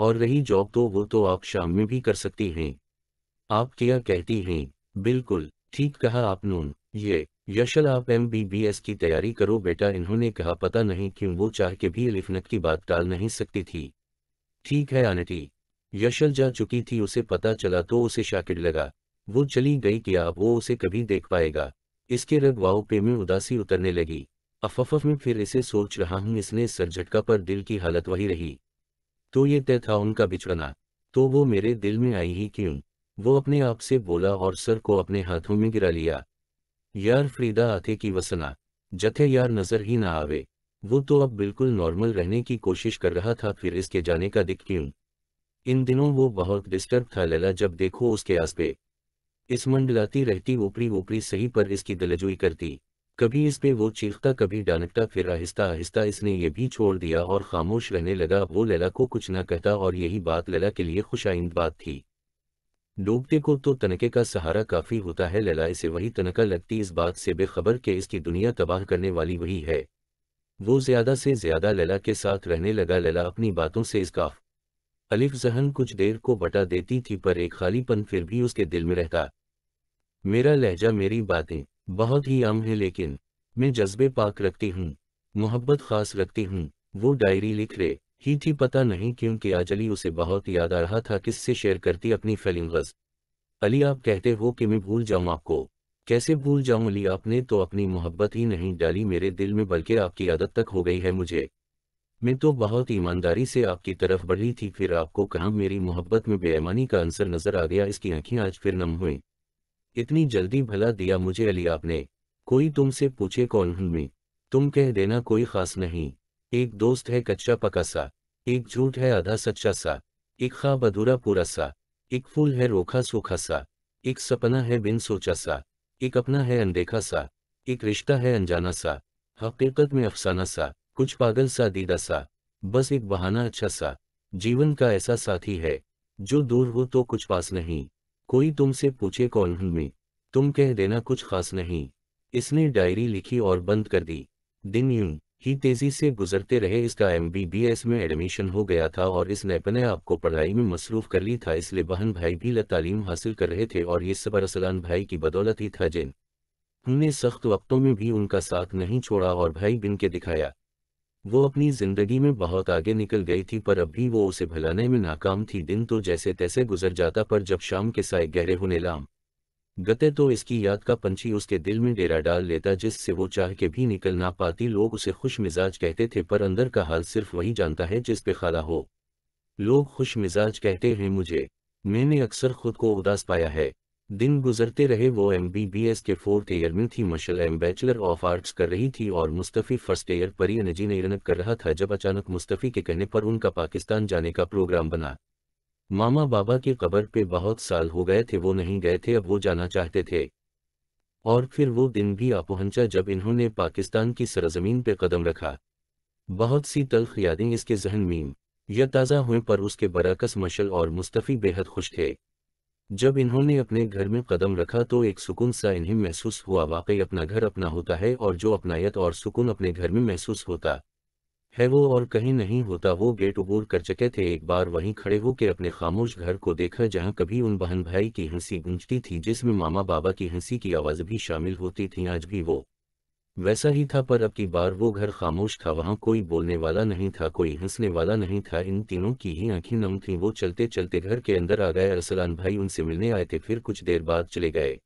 और रही जॉब तो वो तो आप शाम में भी कर सकती हैं आप क्या कहती हैं बिल्कुल ठीक कहा आप नून ये यशल आप एम बी बी एस की तैयारी करो बेटा इन्होंने कहा पता नहीं क्यों वो चाह के भी लिफनत की बात टाल नहीं सकती थी ठीक है आनटी यशल जा चुकी थी उसे पता चला तो उसे शाकिट लगा वो चली गई कि आप वो उसे कभी देख पाएगा इसके रग पे में उदासी उतरने लगी अफफ में फिर इसे सोच रहा हूं इसने सर झटका पर दिल की हालत वही रही तो ये तय था उनका बिछड़ना तो वो मेरे दिल में आई ही क्यों वो अपने आप से बोला और सर को अपने हाथों में गिरा लिया यार फ्रीदा आते की वसना जथे यार नजर ही ना आवे वो तो अब बिल्कुल नॉर्मल रहने की कोशिश कर रहा था फिर इसके जाने का दिख क्यों इन दिनों वो बहुत डिस्टर्ब था लैला जब देखो उसके आस पे इस मंडलाती रहती ऊपरी ऊपरी सही पर इसकी दलजोई करती कभी इस पे वो चीखता कभी डानकता फिर आहिस्ता आहिस्ता इसने ये भी छोड़ दिया और खामोश रहने लगा वो लला को कुछ न कहता और यही बात लला के लिए खुशाइंद बात थी डूबते को तो तनके का सहारा काफ़ी होता है लला इसे वही तनका लगती इस बात से बेखबर के इसकी दुनिया तबाह करने वाली वही है वो ज़्यादा से ज़्यादा लला के साथ रहने लगा लला अपनी बातों से इसकाफ अलिफ जहन कुछ देर को बटा देती थी पर एक खालीपन फिर भी उसके दिल में रहता मेरा लहजा मेरी बातें बहुत ही अम है लेकिन मैं जज्बे पाक रखती हूँ मोहब्बत खास रखती हूँ वो डायरी लिख रहे ही थी पता नहीं क्योंकि आज अली उसे बहुत याद आ रहा था किससे शेयर करती अपनी गज़ अली आप कहते हो कि मैं भूल जाऊँ आपको कैसे भूल जाऊँ अली आपने तो अपनी मोहब्बत ही नहीं डाली मेरे दिल में बल्कि आपकी आदत तक हो गई है मुझे मैं तो बहुत ईमानदारी से आपकी तरफ बढ़ी थी फिर आपको कहा मेरी मोहब्बत में बेईमानी का अंसर नजर आ गया इसकी आंखें आज फिर नम हुई इतनी जल्दी भला दिया मुझे अली आपने कोई तुमसे पूछे कौन हूं मैं तुम कह देना कोई खास नहीं एक दोस्त है कच्चा पका सा एक झूठ है आधा सच्चा सा एक खा अधूरा पूरा सा एक फूल है रोखा सूखा सा एक सपना है बिन सोचा सा एक अपना है अनदेखा सा एक रिश्ता है अनजाना सा हकीकत में अफसाना सा कुछ पागल सा दीदा सा बस एक बहाना अच्छा सा जीवन का ऐसा साथी है जो दूर हो तो कुछ पास नहीं कोई तुमसे पूछे कौन हूं मैं तुम कह देना कुछ खास नहीं इसने डायरी लिखी और बंद कर दी दिन यूं ही तेजी से गुजरते रहे इसका एमबीबीएस में एडमिशन हो गया था और इस नेप ने आपको पढ़ाई में मसरूफ कर ली था इसलिए बहन भाई भी तालीम हासिल कर रहे थे और ये सबर असलान भाई की बदौलत ही था जिन हमने सख्त वक्तों में भी उनका साथ नहीं छोड़ा और भाई बिन के दिखाया वो अपनी जिंदगी में बहुत आगे निकल गई थी पर अभी वो उसे भलाने में नाकाम थी दिन तो जैसे तैसे गुजर जाता पर जब शाम के साय गहरे होने लाम गते तो इसकी याद का पंछी उसके दिल में डेरा डाल लेता जिससे वो चाह के भी निकल ना पाती लोग उसे खुश मिजाज कहते थे पर अंदर का हाल सिर्फ वही जानता है जिस पे खाला हो लोग खुश मिजाज कहते हैं मुझे मैंने अक्सर खुद को उदास पाया है दिन गुजरते रहे वो एमबीबीएस के फोर्थ ईयर में थी Mashal M bachelor of arts कर रही थी और मुस्तफ़ी फर्स्ट ईयर पर एनजी निरनत कर रहा था जब अचानक मुस्तफ़ी के कहने पर उनका पाकिस्तान जाने का प्रोग्राम बना मामा बाबा की कब्र पे बहुत साल हो गए थे वो नहीं गए थे अब वो जाना चाहते थे और फिर वो दिन भी आ पहुंचा जब इन्होंने पाकिस्तान की सरजमीन पर कदम रखा बहुत सी तलख यादें इसके जहन मीम या ताज़ा हुए पर उसके बरकस मशल और मुस्तफ़ी बेहद खुश थे जब इन्होंने अपने घर में कदम रखा तो एक सुकून सा इन्हें महसूस हुआ वाकई अपना घर अपना होता है और जो अपनायत और सुकून अपने घर में महसूस होता है वो और कहीं नहीं होता वो गेट उबूर कर चुके थे एक बार वहीं खड़े होकर अपने खामोश घर को देखा जहां कभी उन बहन भाई की हंसी गूंजती थी जिसमें मामा बाबा की हंसी की आवाज़ भी शामिल होती थी आज भी वो वैसा ही था पर अब की बार वो घर खामोश था वहां कोई बोलने वाला नहीं था कोई हंसने वाला नहीं था इन तीनों की ही आंखें नम थीं वो चलते चलते घर के अंदर आ गए अरसलान भाई उनसे मिलने आए थे फिर कुछ देर बाद चले गए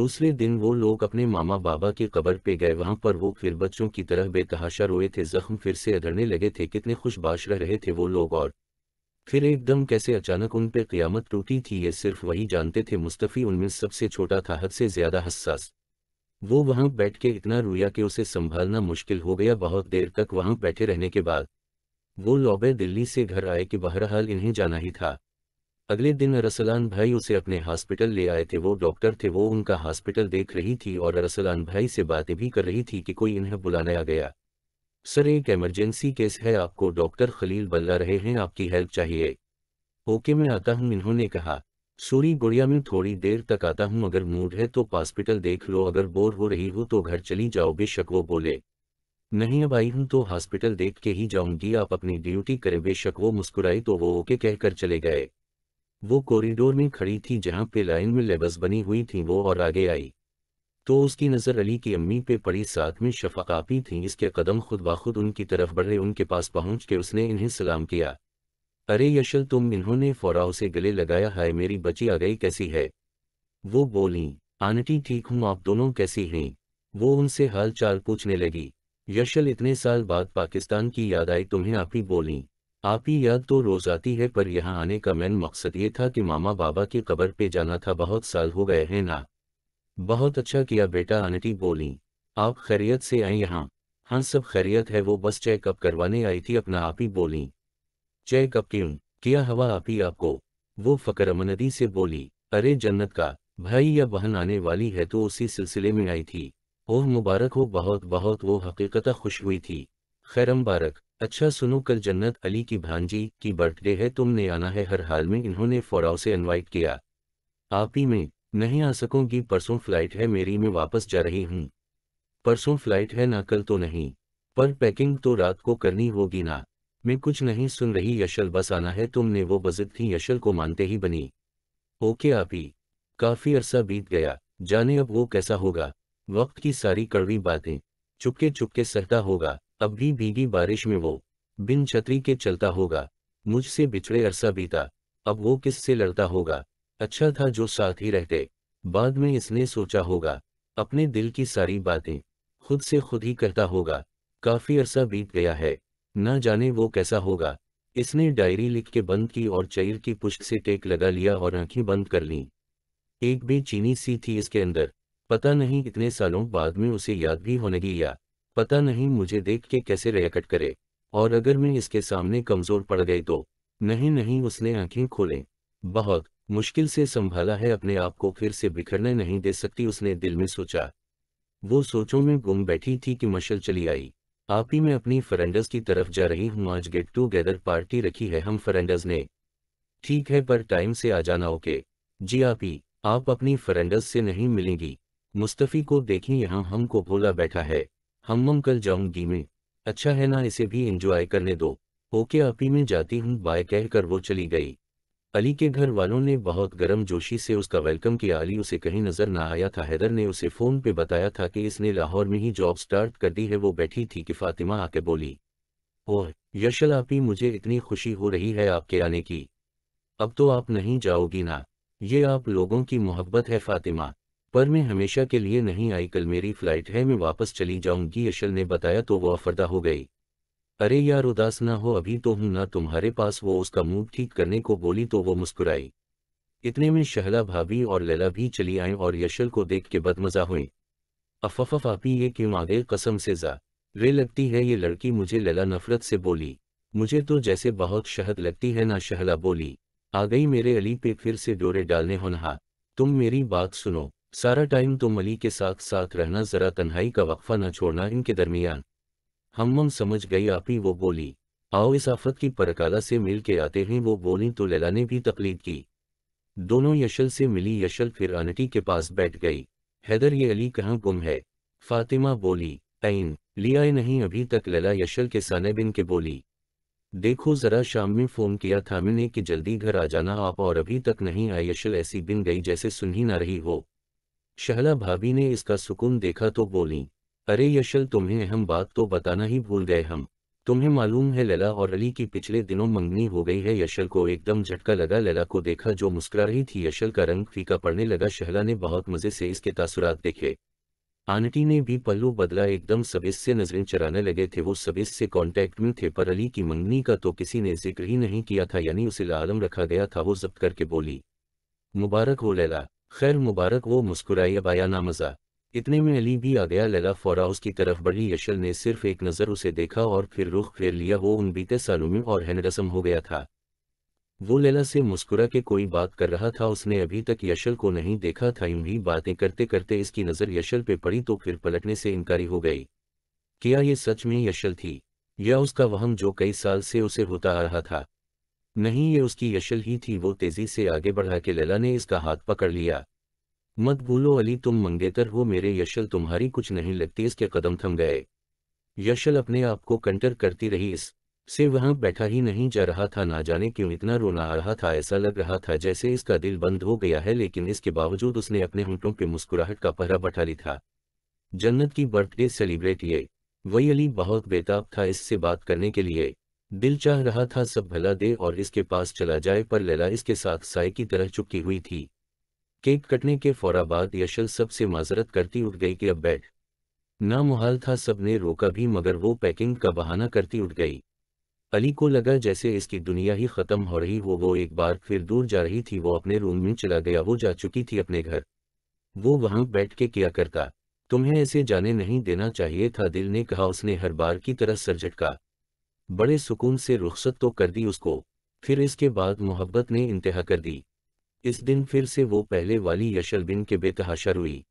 दूसरे दिन वो लोग अपने मामा बाबा के कब्र पे गए वहां पर वो फिर बच्चों की तरह बेतहाशा रोए थे जख्म फिर से अधड़ने लगे थे कितने खुशबाश रह रहे थे वो लोग और फिर एकदम कैसे अचानक उन पर क्यामत टूटी थी ये सिर्फ वही जानते थे मुस्तफ़ी उनमें सबसे छोटा था हद से ज़्यादा हसास वो वहां बैठ के इतना रोया कि उसे संभालना मुश्किल हो गया बहुत देर तक वहां बैठे रहने के बाद वो लौबे दिल्ली से घर आए कि बहरहाल इन्हें जाना ही था अगले दिन अरसलान भाई उसे अपने हॉस्पिटल ले आए थे वो डॉक्टर थे वो उनका हॉस्पिटल देख रही थी और अरसलान भाई से बातें भी कर रही थी कि कोई इन्हें बुलाने आ गया सर एक एमरजेंसी केस है आपको डॉक्टर खलील बल्ला रहे हैं आपकी हेल्प चाहिए ओके मैं आता हूँ इन्होंने कहा सूरी गुड़िया में थोड़ी देर तक आता हूँ अगर मूड है तो हॉस्पिटल देख लो अगर बोर हो रही हो तो घर चली जाओ बेशक वो बोले नहीं अब आई हूँ तो हॉस्पिटल देख के ही जाऊंगी आप अपनी ड्यूटी करें बेशक वो मुस्कुराई तो वो ओके कहकर चले गए वो कॉरिडोर में खड़ी थी जहाँ पे लाइन में लेबस बनी हुई थी वो और आगे आई तो उसकी नज़र अली की अम्मी पे पड़ी साथ में शफा थी इसके कदम खुद बाखुद उनकी तरफ बढ़े उनके पास पहुंच के उसने इन्हें सलाम किया अरे यशल तुम इन्होंने फौराव से गले लगाया है मेरी बची आ गई कैसी है वो बोली आंटी ठीक हूँ आप दोनों कैसी हैं वो उनसे हाल चाल पूछने लगी यशल इतने साल बाद पाकिस्तान की याद आई तुम्हें आप ही बोली आप ही याद तो रोज आती है पर यहाँ आने का मेन मकसद ये था कि मामा बाबा की कबर पे जाना था बहुत साल हो गए हैं ना बहुत अच्छा किया बेटा आंटी बोली आप खैरियत से आए यहाँ हाँ सब खैरियत है वो बस चेकअप करवाने आई थी अपना आप ही बोली जय कप्टिम किया हवा आपी आपको वो फकर अमनदी से बोली अरे जन्नत का भाई या बहन आने वाली है तो उसी सिलसिले में आई थी ओह मुबारक हो बहुत बहुत वो हकीकता खुश हुई थी खैर मुबारक अच्छा सुनो कल जन्नत अली की भांजी की बर्थडे है तुमने आना है हर हाल में इन्होंने फौराव से इनवाइट किया आप ही में नहीं आ सकूंगी परसों फ्लाइट है मेरी मैं वापस जा रही हूँ परसों फ्लाइट है ना कल तो नहीं पर पैकिंग तो रात को करनी होगी ना मैं कुछ नहीं सुन रही यशल बस आना है तुमने वो बजिद थी यशल को मानते ही बनी ओके आप ही काफी अरसा बीत गया जाने अब वो कैसा होगा वक्त की सारी कड़वी बातें चुपके चुपके सहता होगा अब भी भीगी बारिश में वो बिन छतरी के चलता होगा मुझसे बिछड़े अरसा बीता अब वो किस से लड़ता होगा अच्छा था जो साथ ही रहते बाद में इसने सोचा होगा अपने दिल की सारी बातें खुद से खुद ही करता होगा काफी अरसा बीत गया है न जाने वो कैसा होगा इसने डायरी लिख के बंद की और चैर की पुष्ट से टेक लगा लिया और आंखें बंद कर लीं एक बेचीनी सी थी इसके अंदर पता नहीं इतने सालों बाद में उसे याद भी होने की या पता नहीं मुझे देख के कैसे रेकट करे और अगर मैं इसके सामने कमजोर पड़ गई तो नहीं नहीं उसने आंखें खोलें बहुत मुश्किल से संभाला है अपने आप को फिर से बिखरने नहीं दे सकती उसने दिल में सोचा वो सोचों में गुम बैठी थी कि मशल चली आई आप ही में अपनी फरेंडस की तरफ जा रही हूँ आज गेट टूगेदर पार्टी रखी है हम फरेंडस ने ठीक है पर टाइम से आ जाना ओके जी आप ही आप अपनी फरेंडस से नहीं मिलेंगी मुस्तफ़ी को देखें यहाँ हमको भोला बैठा है हम मम कल जाऊंगी में अच्छा है ना इसे भी इंजॉय करने दो ओके आप ही में जाती हूँ बाय कहकर वो चली गई अली के घर वालों ने बहुत गर्म जोशी से उसका वेलकम किया अली उसे कहीं नजर ना आया था हैदर ने उसे फ़ोन पे बताया था कि इसने लाहौर में ही जॉब स्टार्ट कर दी है वो बैठी थी कि फातिमा आके बोली ओह यशल आपी मुझे इतनी खुशी हो रही है आपके आने की अब तो आप नहीं जाओगी ना ये आप लोगों की मोहब्बत है फातिमा पर मैं हमेशा के लिए नहीं आई कल मेरी फ़्लाइट है मैं वापस चली जाऊंगी यशल ने बताया तो वो अफरदा हो गई अरे यार उदास ना हो अभी तो हूं ना तुम्हारे पास वो उसका मूड ठीक करने को बोली तो वो मुस्कुराई इतने में शहला भाभी और लैला भी चली आई और यशल को देख के बदमजा हुई अफफ आपी ये क्यों आ कसम से जा वे लगती है ये लड़की मुझे लैला नफरत से बोली मुझे तो जैसे बहुत शहद लगती है ना शहला बोली आ गई मेरे अली पे फिर से डोरे डालने होनहा तुम मेरी बात सुनो सारा टाइम तुम अली के साथ साथ रहना जरा तन्हाई का वक्फा न छोड़ना इनके दरमियान हम समझ गई आपी वो बोली आओ इस आफत की परकाला से मिल के आते हैं वो बोली तो लैला ने भी तकलीद की दोनों यशल से मिली यशल फिर अनटी के पास बैठ गई हैदर ये अली कहाँ गुम है फातिमा बोली ऐन लिया नहीं अभी तक लला यशल के साने बिन के बोली देखो जरा शाम में फ़ोन किया था मैंने कि जल्दी घर आ जाना आप और अभी तक नहीं आए यशल ऐसी बिन गई जैसे सुन ही ना रही हो शहला भाभी ने इसका सुकून देखा तो बोली अरे यशल तुम्हें अहम बात तो बताना ही भूल गए हम तुम्हें मालूम है लला और अली की पिछले दिनों मंगनी हो गई है यशल को एकदम झटका लगा लला को देखा जो मुस्कुरा रही थी यशल का रंग फीका पड़ने लगा शहला ने बहुत मज़े से इसके तासुरात देखे आंटी ने भी पल्लू बदला एकदम सबिस से नजरें चराने लगे थे वो सबिस से कांटेक्ट में थे पर अली की मंगनी का तो किसी ने जिक्र ही नहीं किया था यानी उसे लालम रखा गया था वो जब्त करके बोली मुबारक हो लैला खैर मुबारक वो मुस्कुराई अबाया ना मज़ा इतने में अली भी आ गया लला फौरा उसकी तरफ बढ़ी यशल ने सिर्फ एक नज़र उसे देखा और फिर रुख फेर लिया वो उन बीते सालों में और हैनरसम हो गया था वो लला से मुस्कुरा के कोई बात कर रहा था उसने अभी तक यशल को नहीं देखा था यूं ही बातें करते करते इसकी नज़र यशल पे पड़ी तो फिर पलटने से इनकारी हो गई क्या ये सच में यशल थी या उसका वहम जो कई साल से उसे होता आ रहा था नहीं ये उसकी यशल ही थी वो तेजी से आगे बढ़ा के लला ने इसका हाथ पकड़ लिया मत भूलो अली तुम मंगेतर हो मेरे यशल तुम्हारी कुछ नहीं लगती इसके कदम थम गए यशल अपने आप को कंटर करती रही इस से वहां बैठा ही नहीं जा रहा था ना जाने क्यों इतना रोना आ रहा था ऐसा लग रहा था जैसे इसका दिल बंद हो गया है लेकिन इसके बावजूद उसने अपने होंठों पे मुस्कुराहट का पहरा बैठा ली था जन्नत की बर्थडे सेलिब्रेट ये वही अली बहुत बेताब था इससे बात करने के लिए दिल चाह रहा था सब भला दे और इसके पास चला जाए पर लैला इसके साथ साय की तरह चुपकी हुई थी केक कटने के फौरा बाद यशल सबसे माजरत करती उठ गई कि अब बैठ ना मुहाल था सबने रोका भी मगर वो पैकिंग का बहाना करती उठ गई अली को लगा जैसे इसकी दुनिया ही ख़त्म हो रही हो वो एक बार फिर दूर जा रही थी वो अपने रूम में चला गया वो जा चुकी थी अपने घर वो वहां बैठ के किया करता तुम्हें ऐसे जाने नहीं देना चाहिए था दिल ने कहा उसने हर बार की तरह सर झटका बड़े सुकून से रुख्सत तो कर दी उसको फिर इसके बाद मोहब्बत ने इंतहा कर दी इस दिन फिर से वो पहले वाली यशलबिन के बेतहाशर हुई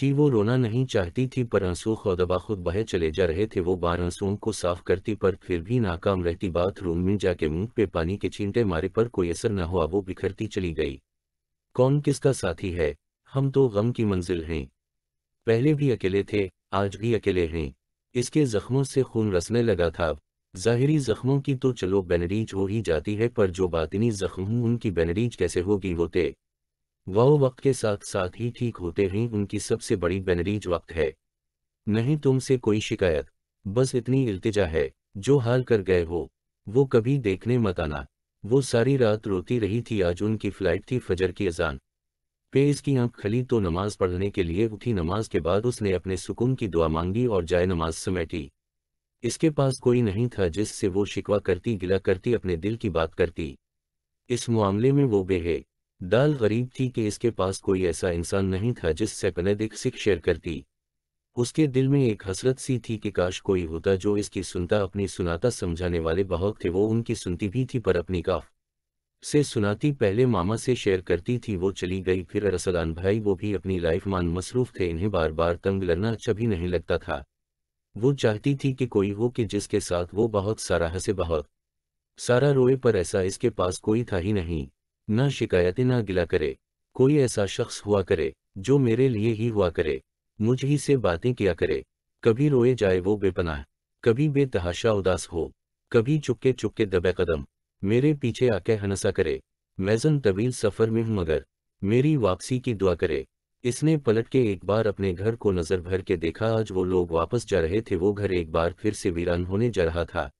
थी वो रोना नहीं चाहती थी पर आंसू खुदबा खुद बह चले जा रहे थे वो बार आंसुओं को साफ करती पर फिर भी नाकाम रहती बात रूम में जाके मुंह पे पानी के छींटे मारे पर कोई असर न हुआ वो बिखरती चली गई कौन किसका साथी है हम तो गम की मंजिल हैं पहले भी अकेले थे आज भी अकेले हैं इसके जख्मों से खून रसने लगा था जाहिरी जख्मों की तो चलो बेनरीज हो ही जाती है पर जो बातनी जख्म उनकी बेनरीज कैसे होगी होते वह वक्त के साथ साथ ही ठीक होते ही उनकी सबसे बड़ी बैनरीज वक्त है नहीं तुमसे कोई शिकायत बस इतनी इल्तिजा है जो हाल कर गए हो वो कभी देखने मत आना वो सारी रात रोती रही थी आज उनकी फ्लाइट थी फजर की अजान पेज की आंख खली तो नमाज पढ़ने के लिए उठी नमाज के बाद उसने अपने सुकून की दुआ मांगी और जाय नमाज समेटी इसके पास कोई नहीं था जिससे वो शिकवा करती गिला करती अपने दिल की बात करती इस मामले में वो बेहे दाल गरीब थी कि इसके पास कोई ऐसा इंसान नहीं था जिससे दिख सिख शेयर करती उसके दिल में एक हसरत सी थी कि काश कोई होता जो इसकी सुनता अपनी सुनाता समझाने वाले बहुत थे वो उनकी सुनती भी थी पर अपनी काफ से सुनाती पहले मामा से शेयर करती थी वो चली गई फिर रसदान भाई वो भी अपनी लाइफ मान मसरूफ थे इन्हें बार बार तंग लड़ना अच्छा भी नहीं लगता था वो चाहती थी कि कोई हो कि जिसके साथ वो बहुत सारा हंसे बहुत सारा रोए पर ऐसा इसके पास कोई था ही नहीं न शिकायतें ना गिला करे कोई ऐसा शख्स हुआ करे जो मेरे लिए ही हुआ करे मुझ ही से बातें किया करे कभी रोए जाए वो बेपनाह कभी बेतहाशा उदास हो कभी चुपके चुपके दबे कदम मेरे पीछे आके हनसा करे मैजन तवील सफ़र में हूं मगर मेरी वापसी की दुआ करे इसने पलट के एक बार अपने घर को नजर भर के देखा आज वो लोग वापस जा रहे थे वो घर एक बार फिर से वीरान होने जा रहा था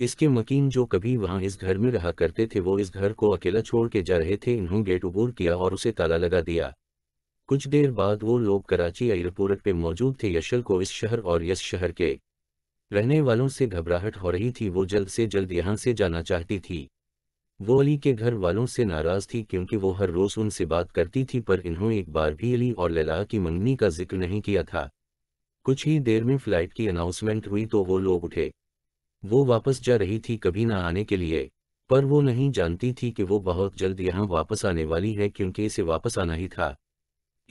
इसके मकीन जो कभी वहां इस घर में रहा करते थे वो इस घर को अकेला छोड़ के जा रहे थे इन्हों गेट उबूर किया और उसे ताला लगा दिया कुछ देर बाद वो लोग कराची एयरपोर्ट पे मौजूद थे यशल को इस शहर और यश शहर के रहने वालों से घबराहट हो रही थी वो जल्द से जल्द यहां से जाना चाहती थी वो अली के घर वालों से नाराज थी क्योंकि वो हर रोज उनसे बात करती थी पर इन्होंने एक बार भी अली और लला की मंगनी का जिक्र नहीं किया था कुछ ही देर में फ्लाइट की अनाउंसमेंट हुई तो वो लोग उठे वो वापस जा रही थी कभी ना आने के लिए पर वो नहीं जानती थी कि वो बहुत जल्द यहाँ वापस आने वाली है क्योंकि इसे वापस आना ही था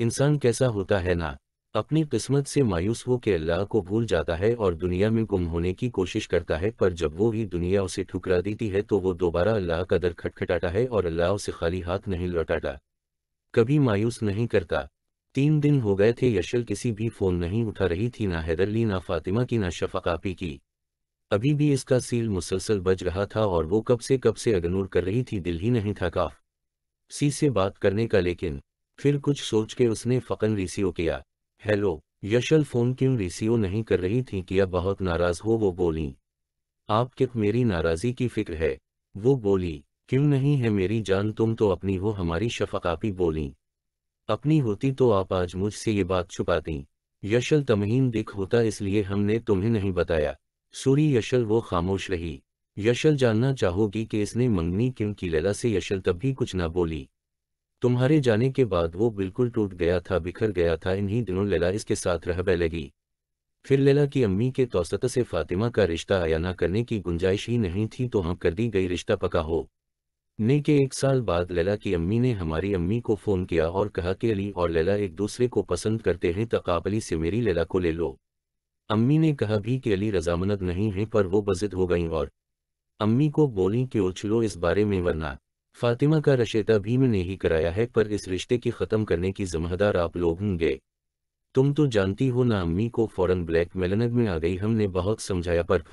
इंसान कैसा होता है ना अपनी किस्मत से मायूस हो के अल्लाह को भूल जाता है और दुनिया में गुम होने की कोशिश करता है पर जब वो ही दुनिया उसे ठुकरा देती है तो वो दोबारा अल्लाह का दर खटखटाता है और अल्लाह उसे खाली हाथ नहीं लौटाता कभी मायूस नहीं करता तीन दिन हो गए थे यशल किसी भी फ़ोन नहीं उठा रही थी ना हैदरली ना फातिमा की ना शफाकापी की अभी भी इसका सील मुसलसल बज रहा था और वो कब से कब से अगनूर कर रही थी दिल ही नहीं था काफ सी से बात करने का लेकिन फिर कुछ सोच के उसने फ़कन रिसीव किया हेलो यशल फ़ोन क्यों रिसीव नहीं कर रही थी अब बहुत नाराज़ हो वो बोली आपके मेरी नाराज़ी की फ़िक्र है वो बोली क्यों नहीं है मेरी जान तुम तो अपनी हो हमारी शफकापी बोली अपनी होती तो आप आज मुझसे ये बात छुपाती यशल तमहीन दिख होता इसलिए हमने तुम्हें नहीं बताया सूरी यशल वो खामोश रही यशल जानना चाहोगी कि इसने मंगनी क्यों की लैला से यशल तब भी कुछ ना बोली तुम्हारे जाने के बाद वो बिल्कुल टूट गया था बिखर गया था इन्हीं दिनों लैला इसके साथ रह लगी फिर लैला की अम्मी के तौसत से फातिमा का रिश्ता आया ना करने की गुंजाइश ही नहीं थी तो हम हाँ कर दी गई रिश्ता पका हो ने के एक साल बाद लैला की अम्मी ने हमारी अम्मी को फ़ोन किया और कहा कि अली और लैला एक दूसरे को पसंद करते हैं तकाबली से मेरी लैला को ले लो अम्मी ने कहा भी कि अली रजामंद नहीं है पर वो बजिद हो गई और अम्मी को बोली कि उछलो इस बारे में वरना फातिमा का रशेता भीम ने ही कराया है पर इस रिश्ते की ख़त्म करने की जिम्मेदार आप लोग होंगे तुम तो जानती हो ना अम्मी को फौरन ब्लैक मेलनग में आ गई हमने बहुत समझाया पर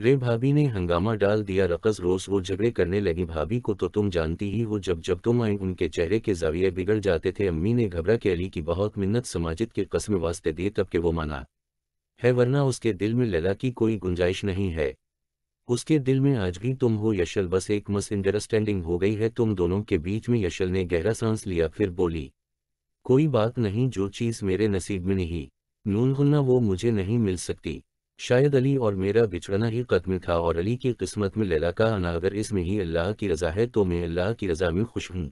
रे भाभी ने हंगामा डाल दिया रकस रोज वो झगड़े करने लगी भाभी को तो तुम जानती ही हो जब जब तुम आए उनके चेहरे के जाविये बिगड़ जाते थे अम्मी ने घबरा के अली की बहुत मिन्नत समाजित के कसम वास्ते दिए तब के वो माना है वरना उसके दिल में लला की कोई गुंजाइश नहीं है उसके दिल में आज भी तुम हो यशल बस एक मस हो गई है तुम दोनों के बीच में यशल ने गहरा सांस लिया फिर बोली कोई बात नहीं जो चीज़ मेरे नसीब में नहीं नून हुना वो मुझे नहीं मिल सकती शायद अली और मेरा बिछड़ना ही कदम था और अली की किस्मत में लैला का आना अगर इसमें ही अल्लाह की रज़ा है तो मैं अल्लाह की रज़ा में खुश हूँ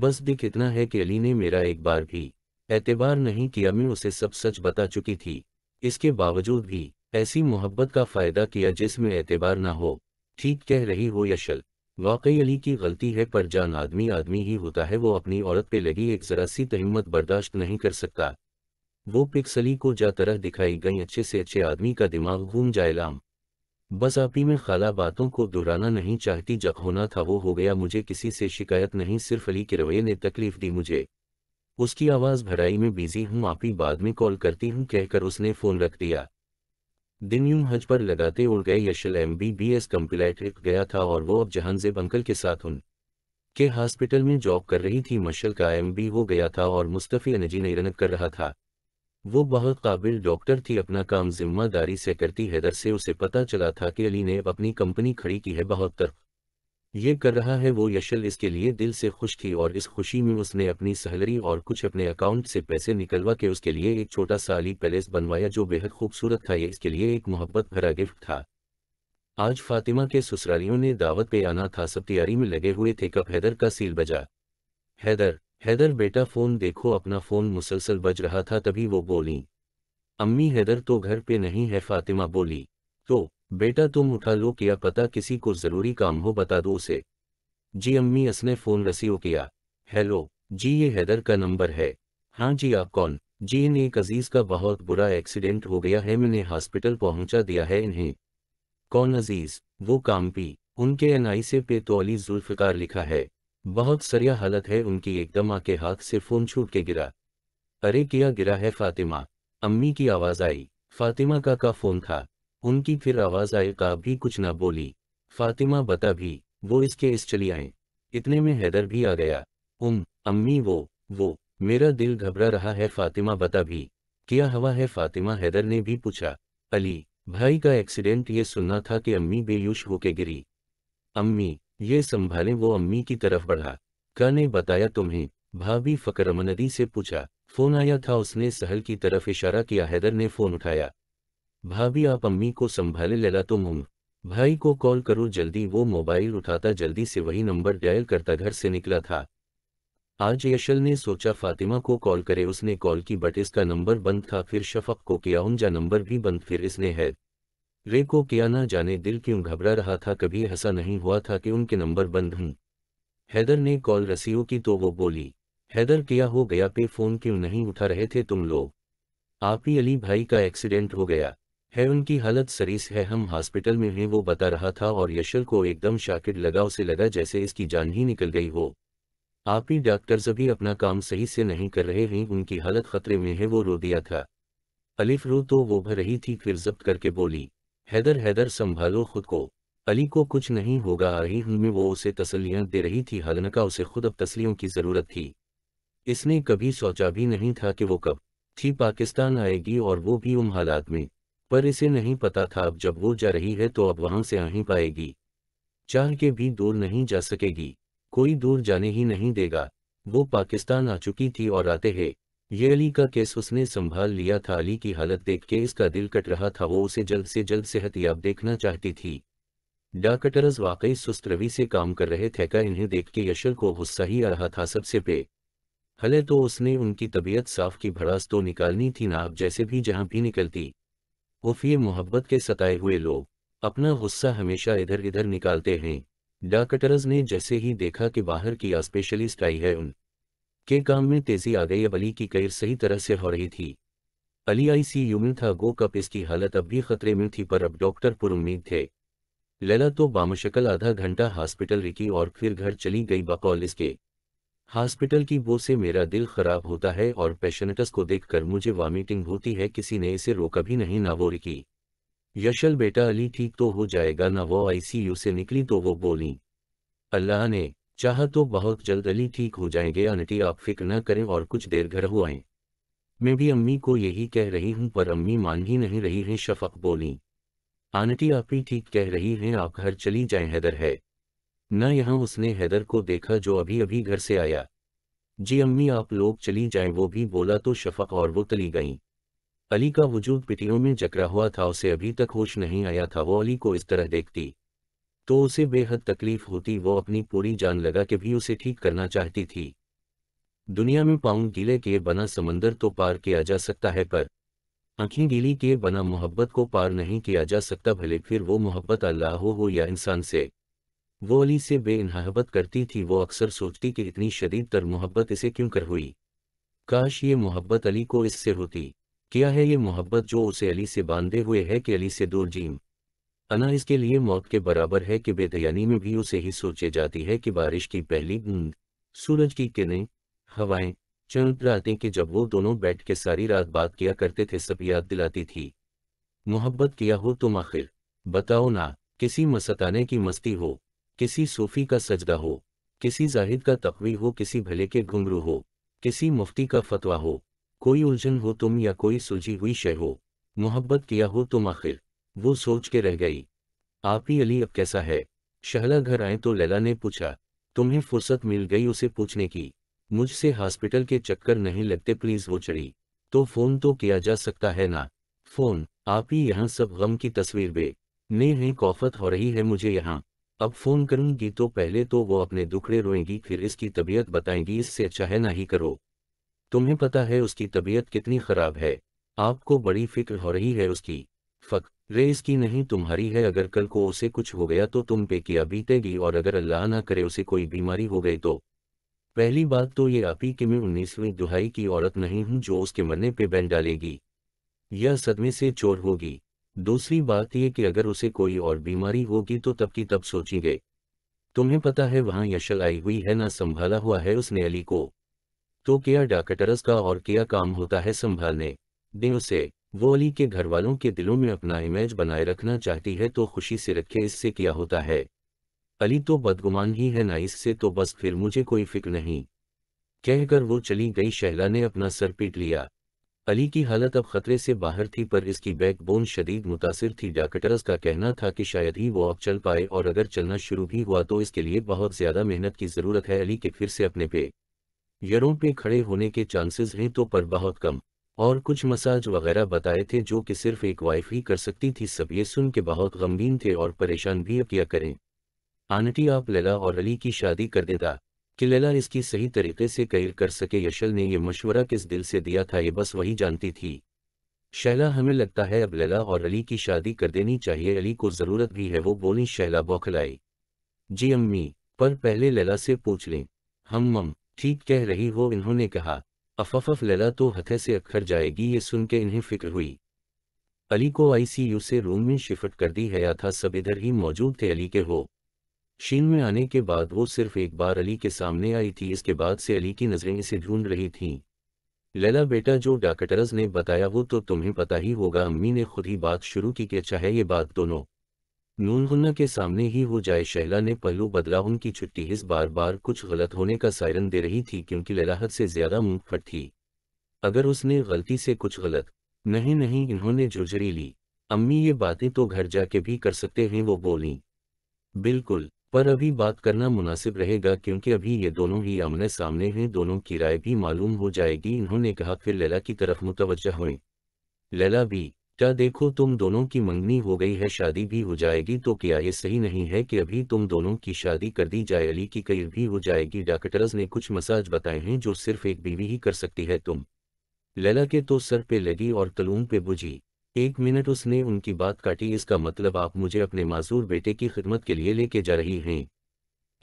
बस दिख इतना है कि अली ने मेरा एक बार भी एतबार नहीं किया मैं उसे सब सच बता चुकी थी इसके बावजूद भी ऐसी मोहब्बत का फ़ायदा किया जिसमें एतबार ना हो ठीक कह रही हो यशल वाकई अली की गलती है पर जान आदमी आदमी ही होता है वो अपनी औरत पे लगी एक जरा सी तहमत बर्दाश्त नहीं कर सकता वो पिक्सली को जा तरह दिखाई गई अच्छे से अच्छे आदमी का दिमाग घूम जाए लाम बस आप ही में खाला बातों को दोहराना नहीं चाहती जब होना था वो हो गया मुझे किसी से शिकायत नहीं सिर्फ अली के रवैये ने तकलीफ दी मुझे उसकी आवाज़ भराई में बिजी हूँ आप ही बाद में कॉल करती हूँ कहकर उसने फ़ोन रख दिया दिन यूं हज पर लगाते उड़ गए Yashal M B B S कंपिलेटिव गया था और वो अब जहानजेब अंकल के साथ उन के हॉस्पिटल में जॉब कर रही थी मशल का एम बी हो गया था और मुस्तफ़ी अनजी रनक कर रहा था वो बहुत काबिल डॉक्टर थी अपना काम जिम्मेदारी से करती हैदर से उसे पता चला था कि अली ने अपनी कंपनी खड़ी की है बहुत तरफ ये कर रहा है वो यशल इसके लिए दिल से खुश थी और इस खुशी में उसने अपनी सैलरी और कुछ अपने अकाउंट से पैसे निकलवा के उसके लिए एक छोटा सा अली पैलेस बनवाया जो बेहद खूबसूरत था ये इसके लिए एक मोहब्बत भरा गिफ्ट था आज फातिमा के ससुरालियों ने दावत पे आना था सब तैयारी में लगे हुए थे कब हैदर का सील बजा हैदर हैदर बेटा फ़ोन देखो अपना फ़ोन मुसलसल बज रहा था तभी वो बोली अम्मी हैदर तो घर पे नहीं है फातिमा बोली तो बेटा तुम उठा लो क्या पता किसी को ज़रूरी काम हो बता दो उसे जी अम्मी इसने फ़ोन रसीव किया हेलो जी ये हैदर का नंबर है हाँ जी आप कौन जी इन एक अजीज़ का बहुत बुरा एक्सीडेंट हो गया है मैंने हॉस्पिटल पहुंचा दिया है इन्हें कौन अजीज़ वो कामपी उनके एनआई से पे तो अली जुल्फ़िकार लिखा है बहुत सरिया हालत है उनकी एकदम आके हाथ से फ़ोन छूट के गिरा अरे किया गिरा है फातिमा अम्मी की आवाज़ आई फातिमा का का फ़ोन था उनकी फिर आवाज आए का भी कुछ न बोली फातिमा बता भी वो इसके इस चली आए इतने में हैदर भी आ गया उम अम्मी वो वो मेरा दिल घबरा रहा है फातिमा बता भी किया हवा है फातिमा हैदर ने भी पूछा अली भाई का एक्सीडेंट ये सुनना था कि अम्मी बेयूश होके गिरी अम्मी ये संभाले वो अम्मी की तरफ बढ़ा का ने बताया तुम्हें भाभी फकरमनदी से पूछा फोन आया था उसने सहल की तरफ इशारा किया हैदर ने फोन उठाया भाभी आप अम्मी को संभाले लगा तो मुंग भाई को कॉल करो जल्दी वो मोबाइल उठाता जल्दी से वही नंबर डायल करता घर से निकला था आज यशल ने सोचा फातिमा को कॉल करे उसने कॉल की बट इसका नंबर बंद था फिर शफक को किया उनजा नंबर भी बंद फिर इसने है रे को किया ना जाने दिल क्यों घबरा रहा था कभी ऐसा नहीं हुआ था कि उनके नंबर बंद हूँ हैदर ने कॉल रसीओ की तो वो बोली हैदर किया हो गया पे फोन क्यों नहीं उठा रहे थे तुम लोग आप ही अली भाई का एक्सीडेंट हो गया है उनकी हालत सरीस है हम हॉस्पिटल में हैं वो बता रहा था और यशल को एकदम शाकिट लगा उसे लगा जैसे इसकी जान ही निकल गई हो आप ही डॉक्टर सभी अपना काम सही से नहीं कर रहे हैं उनकी हालत खतरे में है वो रो दिया था अलिफ रो तो वो भर रही थी फिर जब्त करके बोली हैदर हैदर संभालो खुद को अली को कुछ नहीं होगा आ रही हूँ वो उसे तसलियां दे रही थी हलनका उसे खुद अब तसलियों की ज़रूरत थी इसने कभी सोचा भी नहीं था कि वो कब थी पाकिस्तान आएगी और वो भी उन हालात में पर इसे नहीं पता था अब जब वो जा रही है तो अब वहां से आ ही पाएगी चाह के भी दूर नहीं जा सकेगी कोई दूर जाने ही नहीं देगा वो पाकिस्तान आ चुकी थी और आते हैं ये अली का केस उसने संभाल लिया था अली की हालत देख के इसका दिल कट रहा था वो उसे जल्द से जल्द याब देखना चाहती थी डाकटरस वाकई सुस्त रवि से काम कर रहे थे का इन्हें देख के यशर को गुस्सा ही आ रहा था सबसे पे हले तो उसने उनकी तबीयत साफ की भड़ास तो निकालनी थी ना अब जैसे भी जहां भी निकलती फिर मोहब्बत के सताए हुए लोग अपना गुस्सा हमेशा इधर इधर निकालते हैं डाकटरज ने जैसे ही देखा कि बाहर की स्पेशलिस्ट आई है उन के काम में तेजी आ गई अब अली की कैर सही तरह से हो रही थी अली आई सी यूमिन में था गो कप इसकी हालत अब भी खतरे में थी पर अब डॉक्टर पुरुद थे लला तो बामशकल आधा घंटा हॉस्पिटल रिकी और फिर घर चली गई बकौल इसके हॉस्पिटल की बो से मेरा दिल खराब होता है और पेशेंटस को देखकर मुझे वॉमिटिंग होती है किसी ने इसे रोका भी नहीं ना वो रिकी यशल बेटा अली ठीक तो हो जाएगा ना वो आईसीयू से निकली तो वो बोली अल्लाह ने चाह तो बहुत जल्द अली ठीक हो जाएंगे आंटी आप फिक्र न करें और कुछ देर घर हो आए मैं भी अम्मी को यही कह रही हूँ पर अम्मी मान ही नहीं रही हैं शफक बोली आंटी आप ही ठीक कह रही हैं आप घर चली जाए हैदर है न यहाँ उसने हैदर को देखा जो अभी अभी घर से आया जी अम्मी आप लोग चली जाएं वो भी बोला तो शफक और वो तली गईं अली का वजूद पिटियों में जकरा हुआ था उसे अभी तक होश नहीं आया था वो अली को इस तरह देखती तो उसे बेहद तकलीफ होती वो अपनी पूरी जान लगा के भी उसे ठीक करना चाहती थी दुनिया में पाँव गीले के बना समंदर तो पार किया जा सकता है पर आंखें गीली के बना मोहब्बत को पार नहीं किया जा सकता भले फिर वो मोहब्बत अल्लाह हो या इंसान से वो अली से बेनहाबत करती थी वो अक्सर सोचती कि इतनी शदीद तर मोहब्बत इसे क्यों कर हुई काश ये मोहब्बत अली को इससे होती क्या है ये मोहब्बत जो उसे अली से बांधे हुए है कि अली से दूर जीम अना इसके लिए मौत के बराबर है कि बेदयानी में भी उसे ही सोचे जाती है कि बारिश की पहली बूंद सूरज की किरणें हवाएं चंद रातें कि जब वो दोनों बैठ के सारी रात बात किया करते थे सब याद दिलाती थी मोहब्बत किया हो तुम आखिर बताओ ना किसी मसताने की मस्ती हो किसी सूफी का सजदा हो किसी जाहिद का तकवी हो किसी भले के घुमरू हो किसी मुफ्ती का फतवा हो कोई उलझन हो तुम या कोई सुलझी हुई शय हो मोहब्बत किया हो तुम आखिर वो सोच के रह गई आप ही अली अब कैसा है शहला घर आए तो लैला ने पूछा तुम्हें फुर्सत मिल गई उसे पूछने की मुझसे हॉस्पिटल के चक्कर नहीं लगते प्लीज़ वो चढ़ी तो फ़ोन तो किया जा सकता है ना फ़ोन आप ही यहाँ सब गम की तस्वीर बे ने कौफत हो रही है मुझे यहाँ अब फोन करूंगी तो पहले तो वो अपने दुखड़े रोएंगी फिर इसकी तबीयत बताएंगी इससे अच्छा है ना ही करो तुम्हें पता है उसकी तबीयत कितनी खराब है आपको बड़ी फिक्र हो रही है उसकी फक रे इसकी नहीं तुम्हारी है अगर कल को उसे कुछ हो गया तो तुम पे किया बीतेगी और अगर अल्लाह ना करे उसे कोई बीमारी हो गई तो पहली बात तो ये आपी कि मैं उन्नीसवीं दुहाई की औरत नहीं हूं जो उसके मरने पे बैन डालेगी यह सदमे से चोर होगी दूसरी बात यह कि अगर उसे कोई और बीमारी होगी तो तब की तब सोचेंगे तुम्हें पता है वहां यशल आई हुई है ना संभाला हुआ है उसने अली को तो क्या डाकटरस का और क्या काम होता है संभालने दिन उसे वो अली के घर वालों के दिलों में अपना इमेज बनाए रखना चाहती है तो खुशी से रखे इससे क्या होता है अली तो बदगुमान ही है ना इससे तो बस फिर मुझे कोई फिक्र नहीं कहकर वो चली गई शहला ने अपना सर पीट लिया अली की हालत अब खतरे से बाहर थी पर इसकी बैकबोन शदीद मुतासर थी डाकटर्स का कहना था कि शायद ही वो अब चल पाए और अगर चलना शुरू भी हुआ तो इसके लिए बहुत ज़्यादा मेहनत की ज़रूरत है अली के फिर से अपने पे यरों पे खड़े होने के चांसेस हैं तो पर बहुत कम और कुछ मसाज वगैरह बताए थे जो कि सिर्फ एक वाइफ ही कर सकती थी सब ये सुन के बहुत गमगीन थे और परेशान भी किया करें आनटी आप लला और अली की शादी कर देता कि लैला इसकी सही तरीके से कैर कर सके यशल ने ये मशवरा किस दिल से दिया था ये बस वही जानती थी शैला हमें लगता है अब लैला और अली की शादी कर देनी चाहिए अली को ज़रूरत भी है वो बोली शैला बौखलाई जी अम्मी पर पहले लैला से पूछ लें हम मम ठीक कह रही हो इन्होंने कहा अफफ लैला तो हथे से अखर जाएगी ये सुन के इन्हें फिक्र हुई अली को आईसीयू से रूम में शिफ्ट कर दी गया था सब इधर ही मौजूद थे अली के हो शीन में आने के बाद वो सिर्फ एक बार अली के सामने आई थी इसके बाद से अली की नज़रें इसे ढूंढ रही थीं लैला बेटा जो डाकटरस ने बताया वो तो तुम्हें पता ही होगा अम्मी ने खुद ही बात शुरू की कि चाहे ये बात दोनों नूनहुन्ना के सामने ही वो जाए शैला ने पहलू बदला उनकी छुट्टी इस बार बार कुछ गलत होने का सायरन दे रही थी क्योंकि लैलाहत से ज्यादा मुंह फट थी अगर उसने गलती से कुछ गलत नहीं नहीं इन्होंने झुरझरी ली अम्मी ये बातें तो घर जाके भी कर सकते हैं वो बोली बिल्कुल पर अभी बात करना मुनासिब रहेगा क्योंकि अभी ये दोनों ही आमने सामने हैं दोनों की राय भी मालूम हो जाएगी इन्होंने कहा फिर लैला की तरफ मुतवजह हुई लैला भी क्या देखो तुम दोनों की मंगनी हो गई है शादी भी हो जाएगी तो क्या ये सही नहीं है कि अभी तुम दोनों की शादी कर दी जाए अली की कई भी हो जाएगी डॉक्टर्स ने कुछ मसाज बताए हैं जो सिर्फ एक बीवी ही कर सकती है तुम लैला के तो सर पे लगी और तलूम पे बुझी एक मिनट उसने उनकी बात काटी इसका मतलब आप मुझे अपने माजूर बेटे की खिदमत के लिए लेके जा रही हैं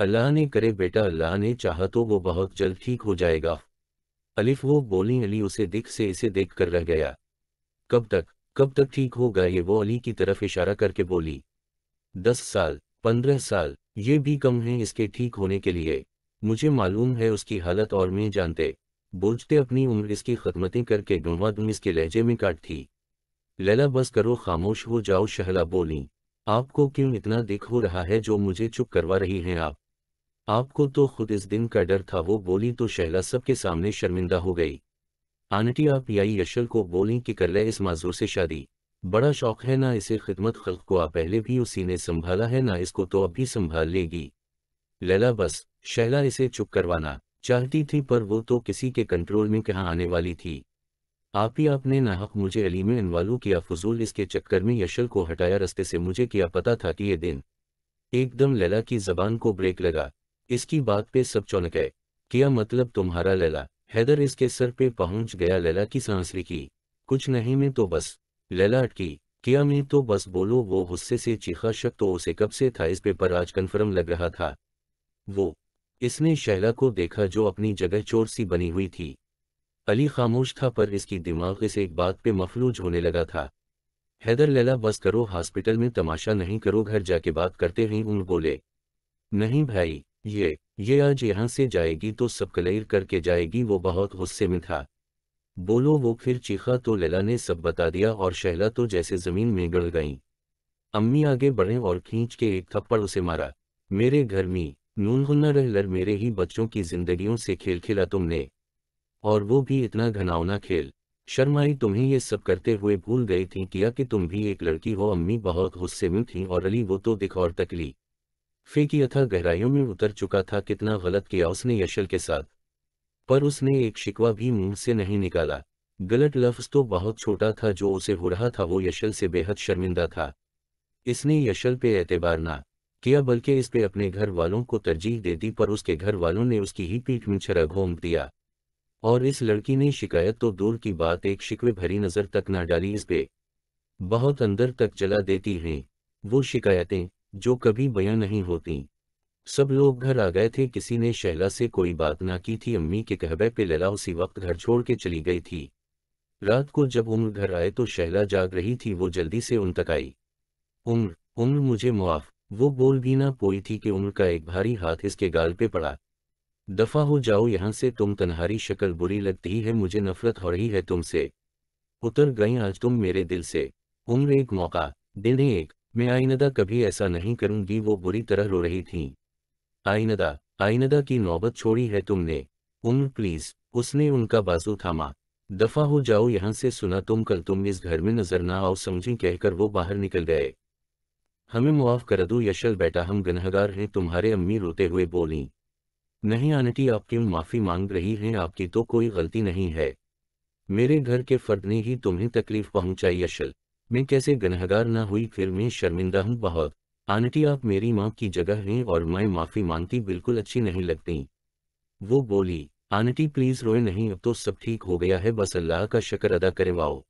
अल्लाह ने करे बेटा अल्लाह ने चाह तो वो बहुत जल्द ठीक हो जाएगा अलिफ वो बोली अली उसे दिख से इसे देख कर रह गया कब तक कब तक ठीक होगा ये वो अली की तरफ इशारा करके बोली दस साल पंद्रह साल ये भी कम है इसके ठीक होने के लिए मुझे मालूम है उसकी हालत और मैं जानते बोझते अपनी उम्र इसकी खदमतें करके दुम इसके लहजे में काट थी लैला बस करो खामोश हो जाओ शहला बोली आपको क्यों इतना दिख हो रहा है जो मुझे चुप करवा रही हैं आप आपको तो खुद इस दिन का डर था वो बोली तो शहला सबके सामने शर्मिंदा हो गई आनटी आप याई यशल को बोली कि कर ले इस माजूर से शादी बड़ा शौक है ना इसे खिदमत खल को आप पहले भी उसी ने संभाला है ना इसको तो अब भी संभाल लेगी लैला बस शहला इसे चुप करवाना चाहती थी पर वो तो किसी के कंट्रोल में कहाँ आने वाली थी आप ही आपने नाहक मुझे अली में इनवालू किया फजूल इसके चक्कर में यशल को हटाया रस्ते से मुझे किया पता था कि ये दिन एकदम लैला की जबान को ब्रेक लगा इसकी बात पे सब चौनक है किया मतलब तुम्हारा लैला हैदर इसके सर पे पहुंच गया लैला की सांसरी की कुछ नहीं में तो बस लैला अटकी किया मैं तो बस बोलो वो गुस्से से चीखा शक तो उसे कब से था इस पे पर आज कन्फर्म लग रहा था वो इसने शैला को देखा जो अपनी जगह चोर सी बनी हुई थी अली खामोश था पर इसकी दिमाग इस एक बात पे मफलूज होने लगा था हैदर लैला बस करो हॉस्पिटल में तमाशा नहीं करो घर जाके बात करते ही उन बोले नहीं भाई ये ये आज यहाँ से जाएगी तो सब कलेर करके जाएगी वो बहुत गुस्से में था बोलो वो फिर चीखा तो लैला ने सब बता दिया और शहला तो जैसे ज़मीन में गड़ गई अम्मी आगे बढ़े और खींच के एक थप्पड़ उसे मारा मेरे घर में नून रह लर मेरे ही बच्चों की जिंदगियों से खेल खेला तुमने और वो भी इतना घनावना खेल शर्माई तुम्हें ये सब करते हुए भूल गई थी किया कि तुम भी एक लड़की हो अम्मी बहुत गुस्से में थी और अली वो तो दिख और तकली फेंकी अथा गहराइयों में उतर चुका था कितना गलत किया उसने यशल के साथ पर उसने एक शिकवा भी मुंह से नहीं निकाला गलत लफ्ज तो बहुत छोटा था जो उसे हो रहा था वो यशल से बेहद शर्मिंदा था इसने यशल पे एतबार ना किया बल्कि इस पे अपने घर वालों को तरजीह दे दी पर उसके घर वालों ने उसकी ही पीठ में छरा घोंप दिया और इस लड़की ने शिकायत तो दूर की बात एक शिकवे भरी नज़र तक ना डाली इस पे बहुत अंदर तक जला देती हैं वो शिकायतें जो कभी बयां नहीं होती सब लोग घर आ गए थे किसी ने शैला से कोई बात ना की थी अम्मी के कहबे पे लला उसी वक्त घर छोड़ के चली गई थी रात को जब उम्र घर आए तो शैला जाग रही थी वो जल्दी से उन तक आई उम्र उम्र मुझे मुआफ वो बोल भी ना पोई थी कि उम्र का एक भारी हाथ इसके गाल पे पड़ा दफा हो जाओ यहाँ से तुम तनहारी शक्ल बुरी लगती है मुझे नफरत हो रही है तुमसे उतर गई आज तुम मेरे दिल से उम्र एक मौका दिन एक मैं आइनदा कभी ऐसा नहीं करूंगी वो बुरी तरह रो रही थी आइनदा आइनदा की नौबत छोड़ी है तुमने उम्र प्लीज उसने उनका बाजू थामा दफा हो जाओ यहाँ से सुना तुम कल तुम इस घर में नजर ना आओ समझी कहकर वो बाहर निकल गए हमें मुआफ कर दो यशल बेटा हम गनहगार हैं तुम्हारे अम्मी रोते हुए बोली नहीं आंटी आपकी माफ़ी मांग रही हैं आपकी तो कोई गलती नहीं है मेरे घर के फर्द ने ही तुम्हें तकलीफ पहुंचाई अशल मैं कैसे गनहगार ना हुई फिर मैं शर्मिंदा हूं बहुत आंटी आप मेरी माँ की जगह हैं और मैं माफ़ी मांगती बिल्कुल अच्छी नहीं लगती वो बोली आंटी प्लीज़ रोए नहीं अब तो सब ठीक हो गया है बस अल्लाह का शक्र अदा करवाओ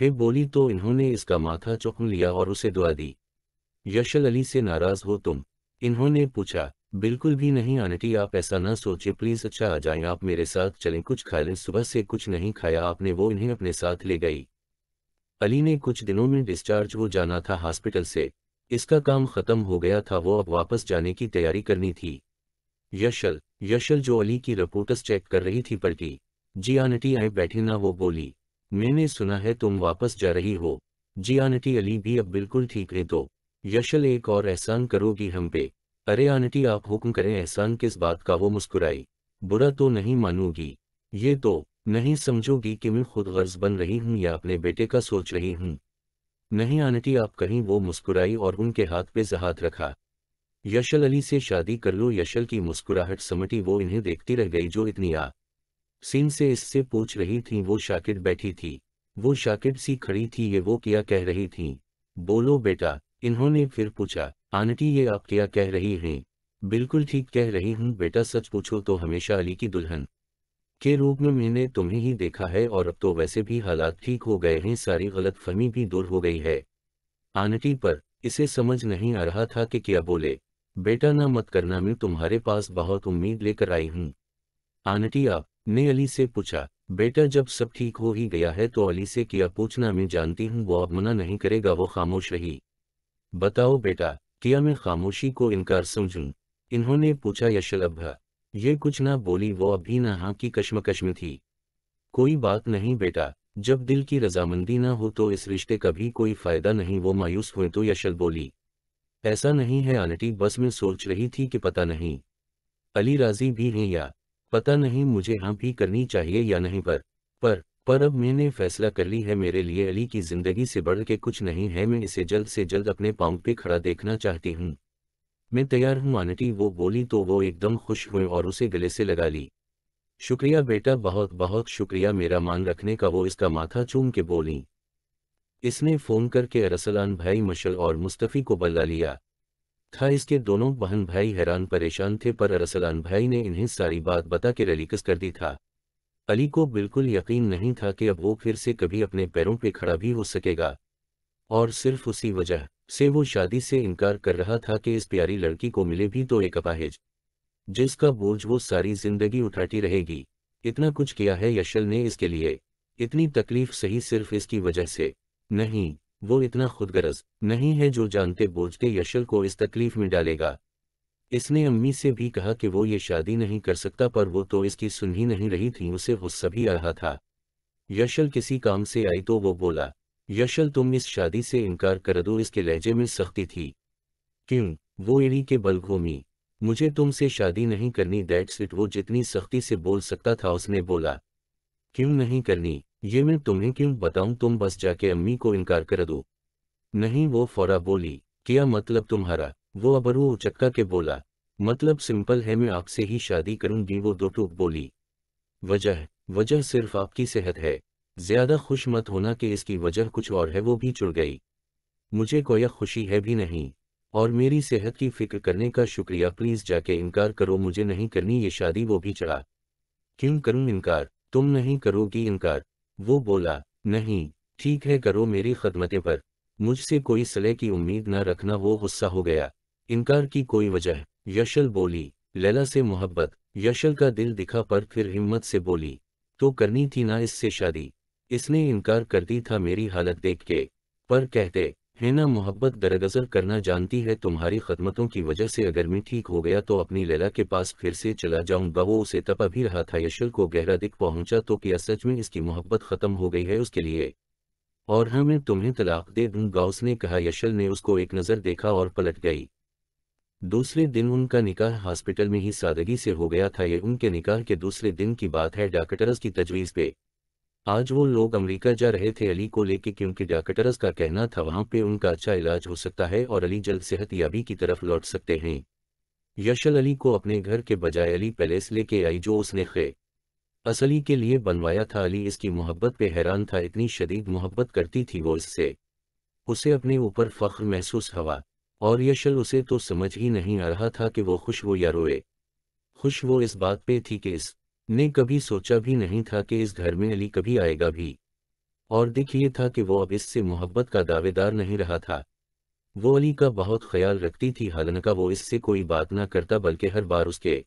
हे बोली तो इन्होंने इसका माथा चौक लिया और उसे दुआ दी यशल अली से नाराज़ हो तुम इन्होंने पूछा बिल्कुल भी नहीं आंटी आप ऐसा ना सोचे प्लीज अच्छा आ जाए आप मेरे साथ चलें कुछ खा लें सुबह से कुछ नहीं खाया आपने वो इन्हें अपने साथ ले गई अली ने कुछ दिनों में डिस्चार्ज वो जाना था हॉस्पिटल से इसका काम खत्म हो गया था वो अब वापस जाने की तैयारी करनी थी यशल यशल जो अली की रिपोर्टस चेक कर रही थी पलटी जी हाँ, आनटी आए बैठी ना वो बोली मैंने सुना है तुम वापस जा रही हो जी हाँ, आनटी अली भी अब बिल्कुल ठीक है तो यशल एक और एहसान करोगी हम पे अरे आंटी आप हुक्म करें एहसान किस बात का वो मुस्कुराई बुरा तो नहीं मानूंगी ये तो नहीं समझोगी कि मैं खुद गर्ज बन रही हूँ या अपने बेटे का सोच रही हूँ नहीं आंटी आप कहीं वो मुस्कुराई और उनके हाथ पे जहात रखा यशल अली से शादी कर लो यशल की मुस्कुराहट समटी वो इन्हें देखती रह गई जो इतनी आ सीन से इससे पूछ रही थी वो शाकिट बैठी थी वो शाकिट सी खड़ी थी ये वो किया कह रही थी बोलो बेटा इन्होंने फिर पूछा आंटी ये आप क्या कह रही हैं बिल्कुल ठीक कह रही हूँ बेटा सच पूछो तो हमेशा अली की दुल्हन के रूप में मैंने तुम्हें ही देखा है और अब तो वैसे भी हालात ठीक हो गए हैं सारी गलतफहमी भी दूर हो गई है आंटी पर इसे समझ नहीं आ रहा था कि क्या बोले बेटा ना मत करना मैं तुम्हारे पास बहुत उम्मीद लेकर आई हूँ आंटी आप ने अली से पूछा बेटा जब सब ठीक हो ही गया है तो अली से किया पूछना मैं जानती हूँ वो अब मना नहीं करेगा वो खामोश रही बताओ बेटा किया मैं खामोशी को इनकार समझूं इन्होंने पूछा अभा ये कुछ ना बोली वो अभी ना हाँ की कश्मकश में थी कोई बात नहीं बेटा जब दिल की रजामंदी ना हो तो इस रिश्ते का भी कोई फायदा नहीं वो मायूस हुए तो यशल बोली ऐसा नहीं है आंटी बस में सोच रही थी कि पता नहीं अली राजी भी हैं या पता नहीं मुझे हाँ भी करनी चाहिए या नहीं पर पर पर अब मैंने फैसला कर ली है मेरे लिए अली की जिंदगी से बढ़ के कुछ नहीं है मैं इसे जल्द से जल्द अपने पाँव पे खड़ा देखना चाहती हूँ मैं तैयार हूँ आंटी वो बोली तो वो एकदम खुश हुए और उसे गले से लगा ली शुक्रिया बेटा बहुत बहुत शुक्रिया मेरा मान रखने का वो इसका माथा चूम के बोली इसने फ़ोन करके अरसलान भाई मशल और मुस्तफ़ी को बदला लिया था इसके दोनों बहन भाई हैरान परेशान थे पर अरसलान भाई ने इन्हें सारी बात बता के रलीकस कर दी था अली को बिल्कुल यकीन नहीं था कि अब वो फिर से कभी अपने पैरों पर खड़ा भी हो सकेगा और सिर्फ उसी वजह से वो शादी से इनकार कर रहा था कि इस प्यारी लड़की को मिले भी तो एक अपाहिज जिसका बोझ वो सारी जिंदगी उठाती रहेगी इतना कुछ किया है यशल ने इसके लिए इतनी तकलीफ सही सिर्फ इसकी वजह से नहीं वो इतना खुदगरज नहीं है जो जानते बोझते यशल को इस तकलीफ में डालेगा इसने अम्मी से भी कहा कि वो ये शादी नहीं कर सकता पर वो तो इसकी सुन ही नहीं रही थी उसे गुस्सा भी रहा था यशल किसी काम से आई तो वो बोला यशल तुम इस शादी से इनकार कर दो इसके लहजे में सख्ती थी क्यों वो इन्हीं के घूमी मुझे तुमसे शादी नहीं करनी दैट्स इट वो जितनी सख्ती से बोल सकता था उसने बोला क्यों नहीं करनी ये मैं तुम्हें क्यों बताऊं तुम बस जाके अम्मी को इनकार कर दो नहीं वो फौरा बोली क्या मतलब तुम्हारा वो अब रो उचक्का के बोला मतलब सिंपल है मैं आपसे ही शादी करूंगी वो दो टूक बोली वजह वजह सिर्फ आपकी सेहत है ज्यादा खुश मत होना कि इसकी वजह कुछ और है वो भी चुड़ गई मुझे कोई खुशी है भी नहीं और मेरी सेहत की फिक्र करने का शुक्रिया प्लीज जाके इनकार करो मुझे नहीं करनी ये शादी वो भी चढ़ा क्यों करूं इनकार तुम नहीं करोगी इनकार वो बोला नहीं ठीक है करो मेरी खदमतें पर मुझसे कोई सले की उम्मीद न रखना वो गुस्सा हो गया इनकार की कोई वजह यशल बोली लैला से मोहब्बत यशल का दिल दिखा पर फिर हिम्मत से बोली तो करनी थी ना इससे शादी इसने इनकार कर दी था मेरी हालत देख के पर कहते है ना मोहब्बत दरगजर करना जानती है तुम्हारी खदमतों की वजह से अगर मैं ठीक हो गया तो अपनी लैला के पास फिर से चला जाऊंगा वो उसे तपा भी रहा था यशल को गहरा दिख पहुंचा तो क्या सच में इसकी मोहब्बत खत्म हो गई है उसके लिए और हाँ मैं तुम्हें तलाक दे दूंगा उसने कहा यशल ने उसको एक नज़र देखा और पलट गई दूसरे दिन उनका निकाह हॉस्पिटल में ही सादगी से हो गया था ये उनके निकाह के दूसरे दिन की बात है डाकटरस की तजवीज़ पे आज वो लोग अमेरिका जा रहे थे अली को लेके क्योंकि डाकटरस का कहना था वहां पे उनका अच्छा इलाज हो सकता है और अली जल्द सेहत याबी की तरफ लौट सकते हैं यशल अली को अपने घर के बजाय अली पैलेस लेके आई जो उसने खे असली के लिए बनवाया था अली इसकी मोहब्बत पे हैरान था इतनी शदीद मोहब्बत करती थी वो इससे उसे अपने ऊपर फख्र महसूस हुआ और यशल उसे तो समझ ही नहीं आ रहा था कि वो खुश हो या रोए खुश वो इस बात पे थी कि इस ने कभी सोचा भी नहीं था कि इस घर में अली कभी आएगा भी और दिख ये था कि वो अब इससे मोहब्बत का दावेदार नहीं रहा था वो अली का बहुत ख्याल रखती थी हालांकि वो इससे कोई बात ना करता बल्कि हर बार उसके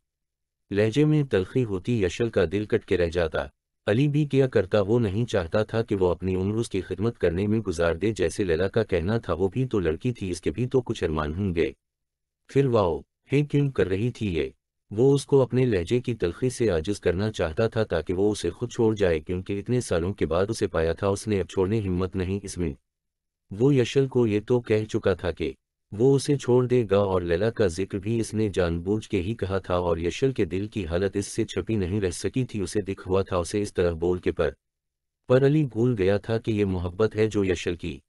लहजे में तलखी होती यशल का दिल कट के रह जाता अली भी किया करता वो नहीं चाहता था कि वो अपनी उम्र उसकी खिदमत करने में गुजार दे जैसे लैला का कहना था वो भी तो लड़की थी इसके भी तो कुछ अरमान होंगे फिर वाओ हे क्यों कर रही थी ये वो उसको अपने लहजे की तलखी से आजिज करना चाहता था ताकि वो उसे खुद छोड़ जाए क्योंकि इतने सालों के बाद उसे पाया था उसने अब छोड़ने हिम्मत नहीं इसमें वो यशल को ये तो कह चुका था कि वो उसे छोड़ देगा और लैला का जिक्र भी इसने जानबूझ के ही कहा था और यशल के दिल की हालत इससे छपी नहीं रह सकी थी उसे दिख हुआ था उसे इस तरह बोल के पर पर अली भूल गया था कि ये मोहब्बत है जो यशल की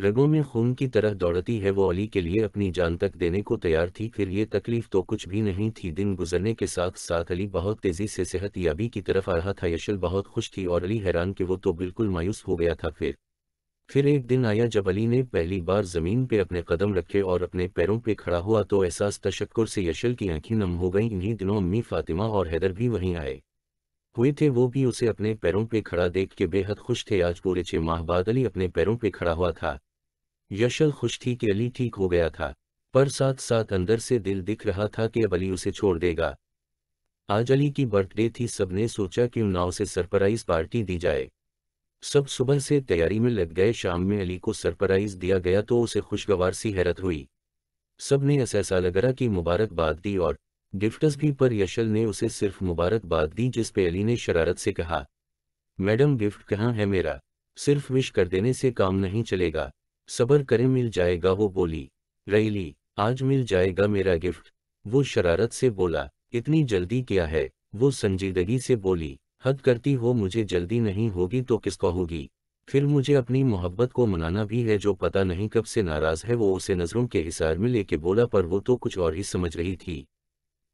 रगों में खून की तरह दौड़ती है वो अली के लिए अपनी जान तक देने को तैयार थी फिर ये तकलीफ तो कुछ भी नहीं थी दिन गुजरने के साथ साथ अली बहुत तेजी से सेहत याबी की तरफ आ रहा था यशल बहुत खुश थी और अली हैरान कि वो तो बिल्कुल मायूस हो गया था फिर फिर एक दिन आया जब अली ने पहली बार जमीन पे अपने कदम रखे और अपने पैरों पे खड़ा हुआ तो एहसास तशक्कर से यशल की आंखें नम हो गईं इन्हीं दिनों अम्मी फातिमा और हैदर भी वहीं आए हुए थे वो भी उसे अपने पैरों पे खड़ा देख के बेहद खुश थे आज पूरे छह माह बाद अली अपने पैरों पे खड़ा हुआ था यशल खुश थी कि अली ठीक हो गया था पर साथ साथ अंदर से दिल दिख रहा था कि अब अली उसे छोड़ देगा आज अली की बर्थडे थी सबने सोचा कि उन्नाव से सरप्राइज पार्टी दी जाए सब सुबह से तैयारी में लग गए शाम में अली को सरप्राइज दिया गया तो उसे खुशगवार सी हैरत हुई सब ने ऐसा लगरा की मुबारकबाद दी और गिफ्टस भी पर यशल ने उसे सिर्फ मुबारकबाद दी जिस पे अली ने शरारत से कहा मैडम गिफ्ट कहाँ है मेरा सिर्फ विश कर देने से काम नहीं चलेगा सबर करें मिल जाएगा वो बोली रैली आज मिल जाएगा मेरा गिफ्ट वो शरारत से बोला इतनी जल्दी क्या है वो संजीदगी से बोली हद करती हो मुझे जल्दी नहीं होगी तो किसको होगी फिर मुझे अपनी मोहब्बत को मनाना भी है जो पता नहीं कब से नाराज है वो उसे नज़रों के हिसार में लेके बोला पर वो तो कुछ और ही समझ रही थी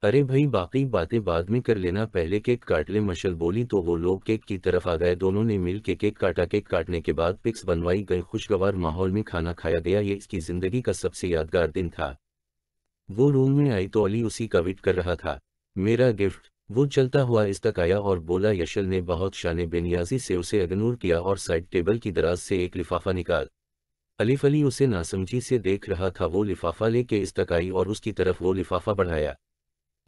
अरे भाई बाकी बातें बाद में कर लेना पहले केक काट ले मशल बोली तो वो लोग केक की तरफ आ गए दोनों ने मिल के केक काटा केक काटने के बाद पिक्स बनवाई गई खुशगवार माहौल में खाना खाया गया ये इसकी जिंदगी का सबसे यादगार दिन था वो रूम में आई तो अली उसी का वेट कर रहा था मेरा गिफ्ट वो चलता हुआ इस तक आया और बोला यशल ने बहुत शान बेनियाजी से उसे अगनूर किया और साइड टेबल की दराज से एक लिफाफा निकाल अलीफ अली उसे नासमझी से देख रहा था वो लिफाफा लेके इस तक आई और उसकी तरफ वो लिफाफा बढ़ाया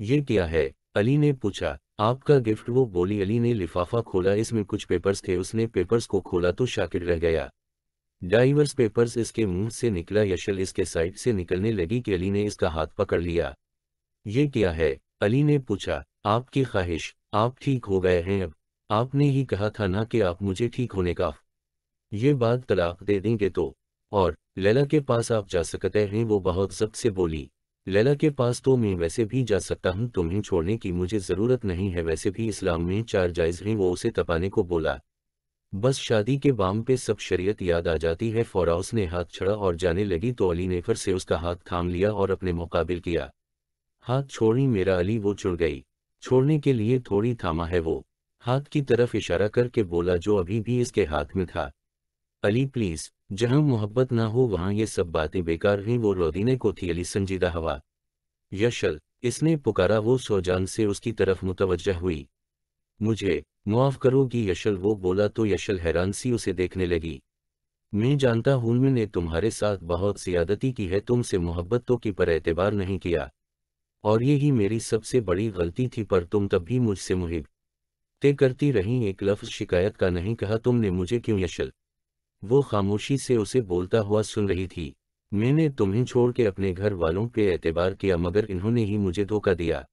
ये क्या है अली ने पूछा आपका गिफ्ट वो बोली अली ने लिफाफा खोला इसमें कुछ पेपर्स थे उसने पेपर्स को खोला तो शाकिर रह गया डाइवर्स पेपर्स इसके मुंह से निकला यशल इसके साइड से निकलने लगी कि अली ने इसका हाथ पकड़ लिया ये क्या है अली ने पूछा आपकी ख्वाहिश आप ठीक हो गए हैं अब आपने ही कहा था ना कि आप मुझे ठीक होने का ये बात तलाक दे देंगे तो और लैला के पास आप जा सकते हैं वो बहुत जब्त से बोली लैला के पास तो मैं वैसे भी जा सकता हूँ तुम्हें छोड़ने की मुझे ज़रूरत नहीं है वैसे भी इस्लाम में चार जायज़ हैं वो उसे तपाने को बोला बस शादी के बाम पे सब शरीयत याद आ जाती है फौरा उसने हाथ छड़ा और जाने लगी तो अली ने फिर से उसका हाथ थाम लिया और अपने मुकाबिल किया हाथ छोड़ी मेरा अली वो चुड़ गई छोड़ने के लिए थोड़ी थामा है वो हाथ की तरफ इशारा करके बोला जो अभी भी इसके हाथ में था अली प्लीज जहां मोहब्बत ना हो वहां ये सब बातें बेकार हैं वो रोदीने को थी अली संजीदा हवा यशल इसने पुकारा वो सोजान से उसकी तरफ मुतवजह हुई मुझे मुआफ करोगी यशल वो बोला तो यशल हैरान सी उसे देखने लगी मैं जानता हूं मैंने तुम्हारे साथ बहुत सियादती की है तुमसे मोहब्बतों की पर एतबार नहीं किया और ये ही मेरी सबसे बड़ी गलती थी पर तुम तब भी मुझसे मुहिब ते करती रहीं एक लफ्ज शिकायत का नहीं कहा तुमने मुझे क्यों यशल वो खामोशी से उसे बोलता हुआ सुन रही थी मैंने तुम्हें छोड़ के अपने घर वालों पे एतबार किया मगर इन्होंने ही मुझे धोखा दिया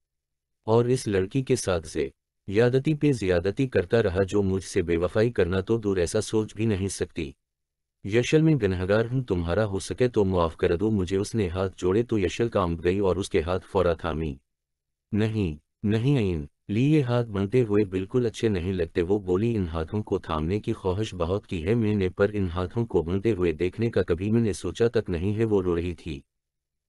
और इस लड़की के साथ से यादती पे ज्यादती करता रहा जो मुझसे बेवफाई करना तो दूर ऐसा सोच भी नहीं सकती यशल मैं गनहगार हूँ तुम्हारा हो सके तो मुआफ कर दो मुझे उसने हाथ जोड़े तो यशल कांप गई और उसके हाथ फौरा थामी नहीं नहीं आइन लिए हाथ बनते हुए बिल्कुल अच्छे नहीं लगते वो बोली इन हाथों को थामने की ख्वाहिश बहुत की है मैंने पर इन हाथों को बनते हुए देखने का कभी मैंने सोचा तक नहीं है वो रो रही थी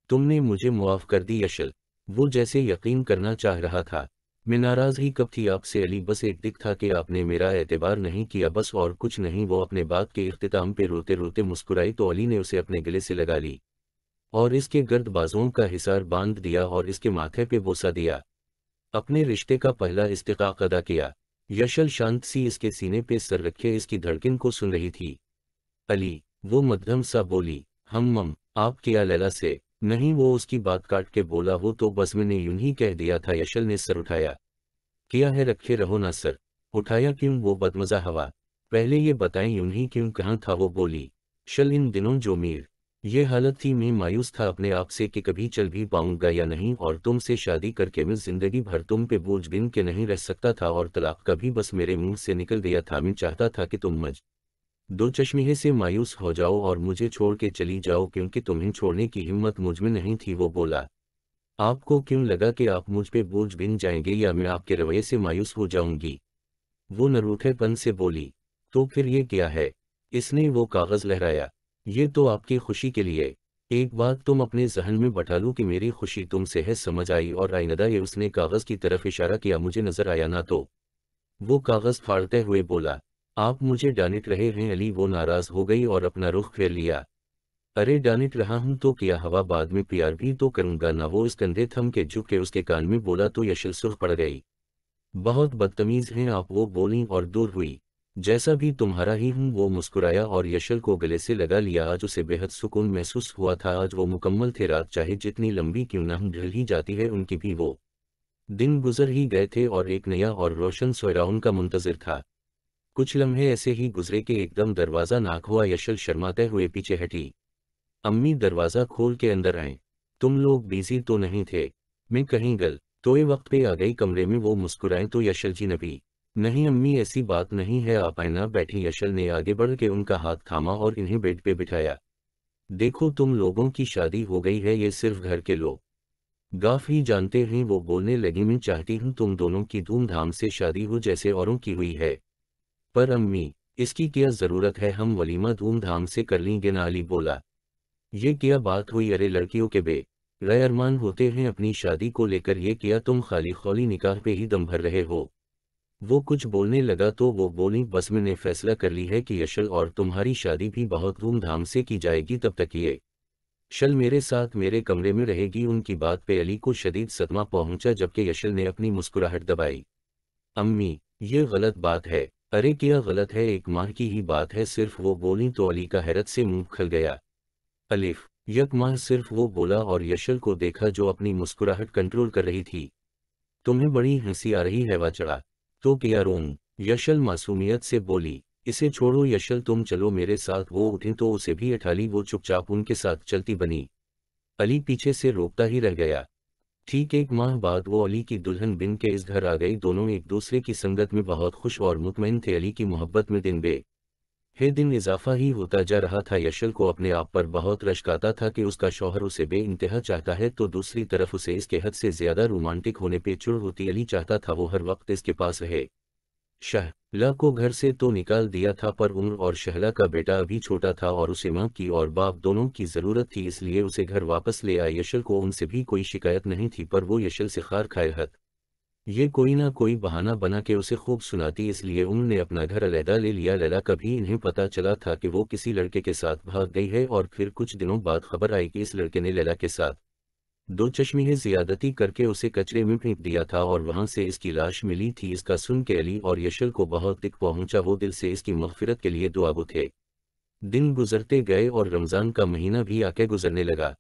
तुमने मुझे मुआफ कर दी यशल वो जैसे यकीन करना चाह रहा था मैं नाराज ही कब थी आपसे अली बस एक दिख था कि आपने मेरा एतबार नहीं किया बस और कुछ नहीं वो अपने बात के अख्ताम पे रोते रोते मुस्कुराई तो अली ने उसे अपने गले से लगा ली और इसके गर्द बाजुओं का हिसार बांध दिया और इसके माथे पे बोसा दिया अपने रिश्ते का पहला इस्तेकाक अदा किया यशल शांत सी इसके सीने पे सर रखे इसकी धड़किन को सुन रही थी अली वो मध्यम सा बोली हम मम आप किया लैला से नहीं वो उसकी बात काट के बोला हो तो बस मैंने यूं ही कह दिया था यशल ने सर उठाया किया है रखे रहो ना सर उठाया क्यों वो बदमजा हवा पहले ये बताएं यूं ही क्यों कहाँ था वो बोली शल इन दिनों जो मीर ये हालत थी मैं मायूस था अपने आप से कि कभी चल भी पाऊंगा या नहीं और तुमसे शादी करके मैं जिंदगी भर तुम पे बोझ बिन के नहीं रह सकता था और तलाक कभी बस मेरे मुंह से निकल गया था मैं चाहता था कि तुम मज दो चश्मे से मायूस हो जाओ और मुझे छोड़ के चली जाओ क्योंकि तुम्हें छोड़ने की हिम्मत मुझ में नहीं थी वो बोला आपको क्यों लगा कि आप मुझ पे बोझ बिन जाएंगे या मैं आपके रवैये से मायूस हो जाऊंगी वो पन से बोली तो फिर ये क्या है इसने वो कागज़ लहराया ये तो आपकी खुशी के लिए एक बात तुम अपने जहन में बैठा लो कि मेरी खुशी तुमसे है समझ आई और आईनदा ये उसने कागज़ की तरफ इशारा किया मुझे नजर आया ना तो वो कागज़ फाड़ते हुए बोला आप मुझे डानिट रहे हैं अली वो नाराज हो गई और अपना रुख फेर लिया अरे डानिट रहा हूं तो किया हवा बाद में प्यार भी तो करूंगा ना वो इस कंधे थम के झुक के उसके कान में बोला तो यशिल सुर्ख पड़ गई बहुत बदतमीज हैं आप वो बोली और दूर हुई जैसा भी तुम्हारा ही हूं वो मुस्कुराया और यशल को गले से लगा लिया आज उसे बेहद सुकून महसूस हुआ था आज वो मुकम्मल थे रात चाहे जितनी लंबी क्यों ना हम ढल ही जाती है उनकी भी वो दिन गुजर ही गए थे और एक नया और रोशन सोयरा उनका मुंतजर था कुछ लम्हे ऐसे ही गुजरे के एकदम दरवाज़ा नाक हुआ यशल शर्माते हुए पीछे हटी अम्मी दरवाज़ा खोल के अंदर आए तुम लोग बिजी तो नहीं थे मैं कहीं गल तो ये वक्त पे आ गई कमरे में वो मुस्कुराए तो यशल जी नबी नहीं अम्मी ऐसी बात नहीं है आप आईना बैठी यशल ने आगे बढ़ के उनका हाथ थामा और इन्हें बेड पे बिठाया देखो तुम लोगों की शादी हो गई है ये सिर्फ घर के लोग गाफ ही जानते हैं वो बोलने लगी मैं चाहती हूँ तुम दोनों की धूमधाम से शादी हो जैसे औरों की हुई है पर अम्मी इसकी क्या ज़रूरत है हम वलीमा धूमधाम से कर लेंगे नाली बोला ये क्या बात हुई अरे लड़कियों के बे रय अरमान होते हैं अपनी शादी को लेकर ये किया तुम खाली खौली निकाह पे ही दम भर रहे हो वो कुछ बोलने लगा तो वो बोली बस मैंने फैसला कर ली है कि यशल और तुम्हारी शादी भी बहुत धूमधाम से की जाएगी तब तक ये शल मेरे साथ मेरे कमरे में रहेगी उनकी बात पे अली को शदीद सदमा पहुंचा जबकि यशल ने अपनी मुस्कुराहट दबाई अम्मी ये गलत बात है अरे क्या गलत है एक माह की ही बात है सिर्फ वो बोली तो अली का हैरत से मुंह खल गया अलिफ यक माह सिर्फ वो बोला और यशल को देखा जो अपनी मुस्कुराहट कंट्रोल कर रही थी तुम्हें बड़ी हंसी आ रही है वाचड़ा तो क्या रोम यशल मासूमियत से बोली इसे छोड़ो यशल तुम चलो मेरे साथ वो उठे तो उसे भी अठाली वो चुपचाप उनके साथ चलती बनी अली पीछे से रोकता ही रह गया ठीक एक माह बाद वो अली की दुल्हन बिन के इस घर आ गई दोनों एक दूसरे की संगत में बहुत खुश और मुतमिन थे अली की मोहब्बत में दिन बे हे दिन इजाफा ही होता जा रहा था यशल को अपने आप पर बहुत रशकाता था कि उसका शौहर उसे बे इंतहा चाहता है तो दूसरी तरफ उसे इसके हद से ज्यादा रोमांटिक होने पे चुड़ होती अली चाहता था वो हर वक्त इसके पास रहे शाह ला को घर से तो निकाल दिया था पर उम्र और शहला का बेटा अभी छोटा था और उसे माँ की और बाप दोनों की ज़रूरत थी इसलिए उसे घर वापस ले आए यशल को उनसे भी कोई शिकायत नहीं थी पर वो यशल से खार खाए हत ये कोई ना कोई बहाना बना के उसे खूब सुनाती इसलिए उम्र ने अपना घर अलहदा ले लिया लैला कभी इन्हें पता चला था कि वो किसी लड़के के साथ भाग गई है और फिर कुछ दिनों बाद खबर आई कि इस लड़के ने लैला के साथ दो चश्मी ज्यादती करके उसे कचरे में फेंक दिया था और वहां से इसकी लाश मिली थी इसका सुन के अली और यशल को बहुत दिख पहुंचा वो दिल से इसकी मफफरत के लिए दुआबू थे दिन गुजरते गए और रमज़ान का महीना भी आके गुजरने लगा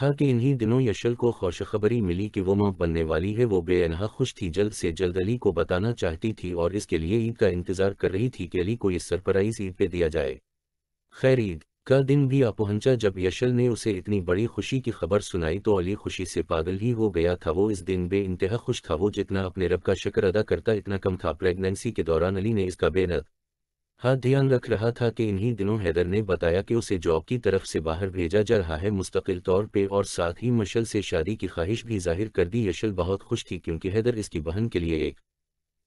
था कि इन्हीं दिनों यशल को खबरी मिली कि वो मां बनने वाली है वो बेअनहा खुश थी जल्द से जल्द अली को बताना चाहती थी और इसके लिए ईद का इंतजार कर रही थी कि अली को ये सरप्राइज ईद पे दिया जाए खैर ईद का दिन भी आ पहुंचा जब यशल ने उसे इतनी बड़ी खुशी की खबर सुनाई तो अली खुशी से पागल ही हो गया था वो इस दिन बे इंतहा खुश था वो जितना अपने रब का शक्र अदा करता इतना कम था प्रेगनेंसी के दौरान अली ने इसका बेन हाँ ध्यान रख रहा था कि इन्हीं दिनों हैदर ने बताया कि उसे जॉब की तरफ से बाहर भेजा जा रहा है मुस्तकिल तौर पे और साथ ही मशल से शादी की ख्वाहिश भी जाहिर कर दी यशल बहुत खुश थी क्योंकि हैदर इसकी बहन के लिए एक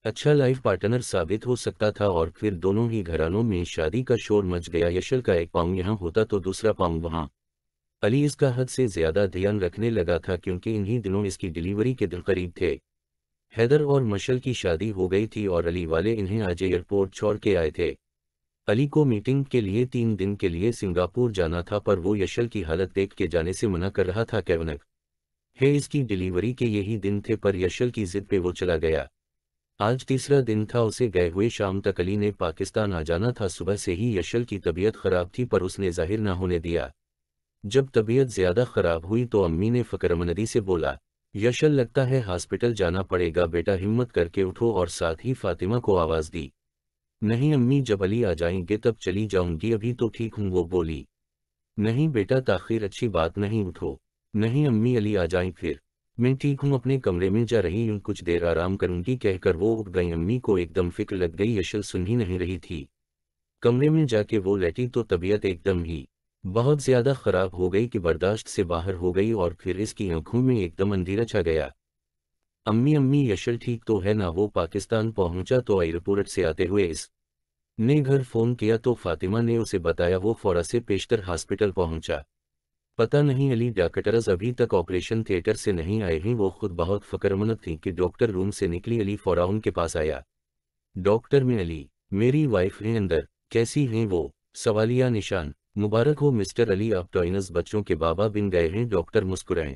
अच्छा लाइफ पार्टनर साबित हो सकता था और फिर दोनों ही घरानों में शादी का शोर मच गया यशल का एक पांव यहाँ होता तो दूसरा पांव वहाँ अली इसका हद से ज्यादा ध्यान रखने लगा था क्योंकि इन्हीं दिनों इसकी डिलीवरी के दिन करीब थे हैदर और मशल की शादी हो गई थी और अली वाले इन्हें आज एयरपोर्ट छोड़ के आए थे अली को मीटिंग के लिए तीन दिन के लिए सिंगापुर जाना था पर वो यशल की हालत देख के जाने से मना कर रहा था कैवनक है इसकी डिलीवरी के यही दिन थे पर यशल की जिद पे वो चला गया आज तीसरा दिन था उसे गए हुए शाम तक अली ने पाकिस्तान आ जाना था सुबह से ही यशल की तबीयत खराब थी पर उसने जाहिर न होने दिया जब तबीयत ज्यादा खराब हुई तो अम्मी ने फकरमनदी से बोला यशल लगता है हॉस्पिटल जाना पड़ेगा बेटा हिम्मत करके उठो और साथ ही फातिमा को आवाज़ दी नहीं अम्मी जब अली आ जाएंगे तब चली जाऊंगी अभी तो ठीक हूँ वो बोली नहीं बेटा ताखिर अच्छी बात नहीं उठो नहीं अम्मी अली आ जाएं फिर मैं ठीक हूँ अपने कमरे में जा रही हूँ कुछ देर आराम करूँगी कहकर वो उठ गई अम्मी को एकदम फिक्र लग गई यशल सुन ही नहीं रही थी कमरे में जाके वो लेटी तो तबीयत एकदम ही बहुत ज्यादा खराब हो गई कि बर्दाश्त से बाहर हो गई और फिर इसकी आंखों में एकदम अंधेरा छा गया अम्मी अम्मी यशल ठीक तो है ना वो पाकिस्तान पहुंचा तो एयरपोर्ट से आते हुए इस ने घर फोन किया तो फातिमा ने उसे बताया वो फौरा से पेशतर हॉस्पिटल पहुंचा पता नहीं अली डाकटरस अभी तक ऑपरेशन थिएटर से नहीं आए हैं वो खुद बहुत फक्रमंद थी कि डॉक्टर रूम से निकली अली फौरा उनके पास आया डॉक्टर में अली मेरी वाइफ हैं अंदर कैसी हैं वो सवालिया निशान मुबारक हो मिस्टर अली आप टॉइनस तो बच्चों के बाबा बिन गए हैं डॉक्टर मुस्कुराएं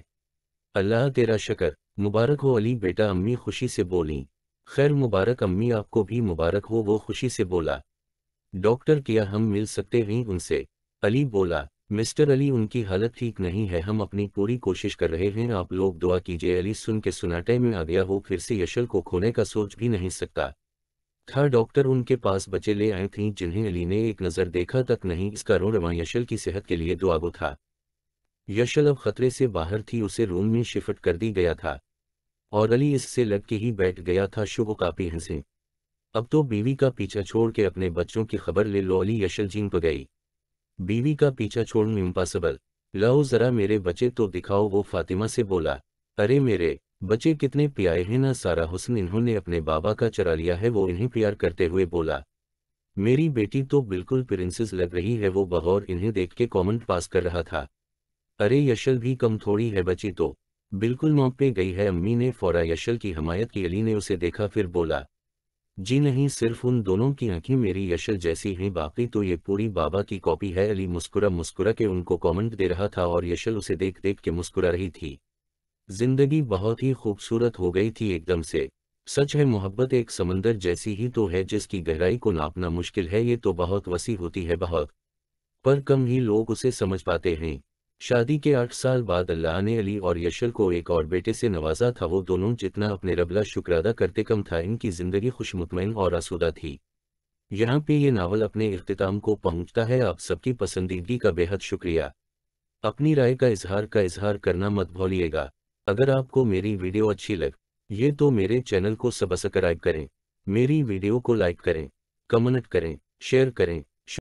अल्लाह तेरा शकर मुबारक हो अली बेटा अम्मी खुशी से बोली खैर मुबारक अम्मी आपको भी मुबारक हो वो खुशी से बोला डॉक्टर किया हम मिल सकते हैं उनसे अली बोला मिस्टर अली उनकी हालत ठीक नहीं है हम अपनी पूरी कोशिश कर रहे हैं आप लोग दुआ कीजिए अली सुन के सुनाटे में आ गया हो फिर से यशल को खोने का सोच भी नहीं सकता था डॉक्टर उनके पास बचे ले आए थीं जिन्हें अली ने एक नज़र देखा तक नहीं इसका रो रवा यशल की सेहत के लिए दुआगो था यशल अब खतरे से बाहर थी उसे रूम में शिफ्ट कर दी गया था और अली इससे लग के ही बैठ गया था शुभ काफी हंसे अब तो बीवी का पीछा छोड़ के अपने बच्चों की खबर ले लो अली यशल जीन पर गई बीवी का पीछा छोड़न इम्पॉसिबल लाओ जरा मेरे बच्चे तो दिखाओ वो फातिमा से बोला अरे मेरे बच्चे कितने प्यारे हैं ना सारा हुसन इन्होंने अपने बाबा का चरा लिया है वो इन्हें प्यार करते हुए बोला मेरी बेटी तो बिल्कुल प्रिंसेस लग रही है वो बगौर इन्हें देख के कॉमेंट पास कर रहा था अरे यशल भी कम थोड़ी है बची तो बिल्कुल मौत पे गई है अम्मी ने फौरा यशल की हमायत की अली ने उसे देखा फिर बोला जी नहीं सिर्फ उन दोनों की आंखें मेरी यशर जैसी हैं बाकी तो ये पूरी बाबा की कॉपी है अली मुस्कुरा मुस्कुरा के उनको कमेंट दे रहा था और यशल उसे देख देख के मुस्कुरा रही थी जिंदगी बहुत ही खूबसूरत हो गई थी एकदम से सच है मोहब्बत एक समंदर जैसी ही तो है जिसकी गहराई को नापना मुश्किल है ये तो बहुत वसी होती है बहुत पर कम ही लोग उसे समझ पाते हैं शादी के आठ साल बाद अल्लाह ने अली और यशर को एक और बेटे से नवाजा था वो दोनों जितना अपने रबला अदा करते कम था इनकी ज़िंदगी खुश मुतमिन और आसुदा थी यहाँ पे ये नावल अपने अख्ताम को पहुँचता है आप सबकी पसंदीदगी का बेहद शुक्रिया अपनी राय का इजहार का इजहार करना मत भूलिएगा अगर आपको मेरी वीडियो अच्छी लग ये तो मेरे चैनल को सब्सक्राइब करें मेरी वीडियो को लाइक करें कमेंट करें शेयर करें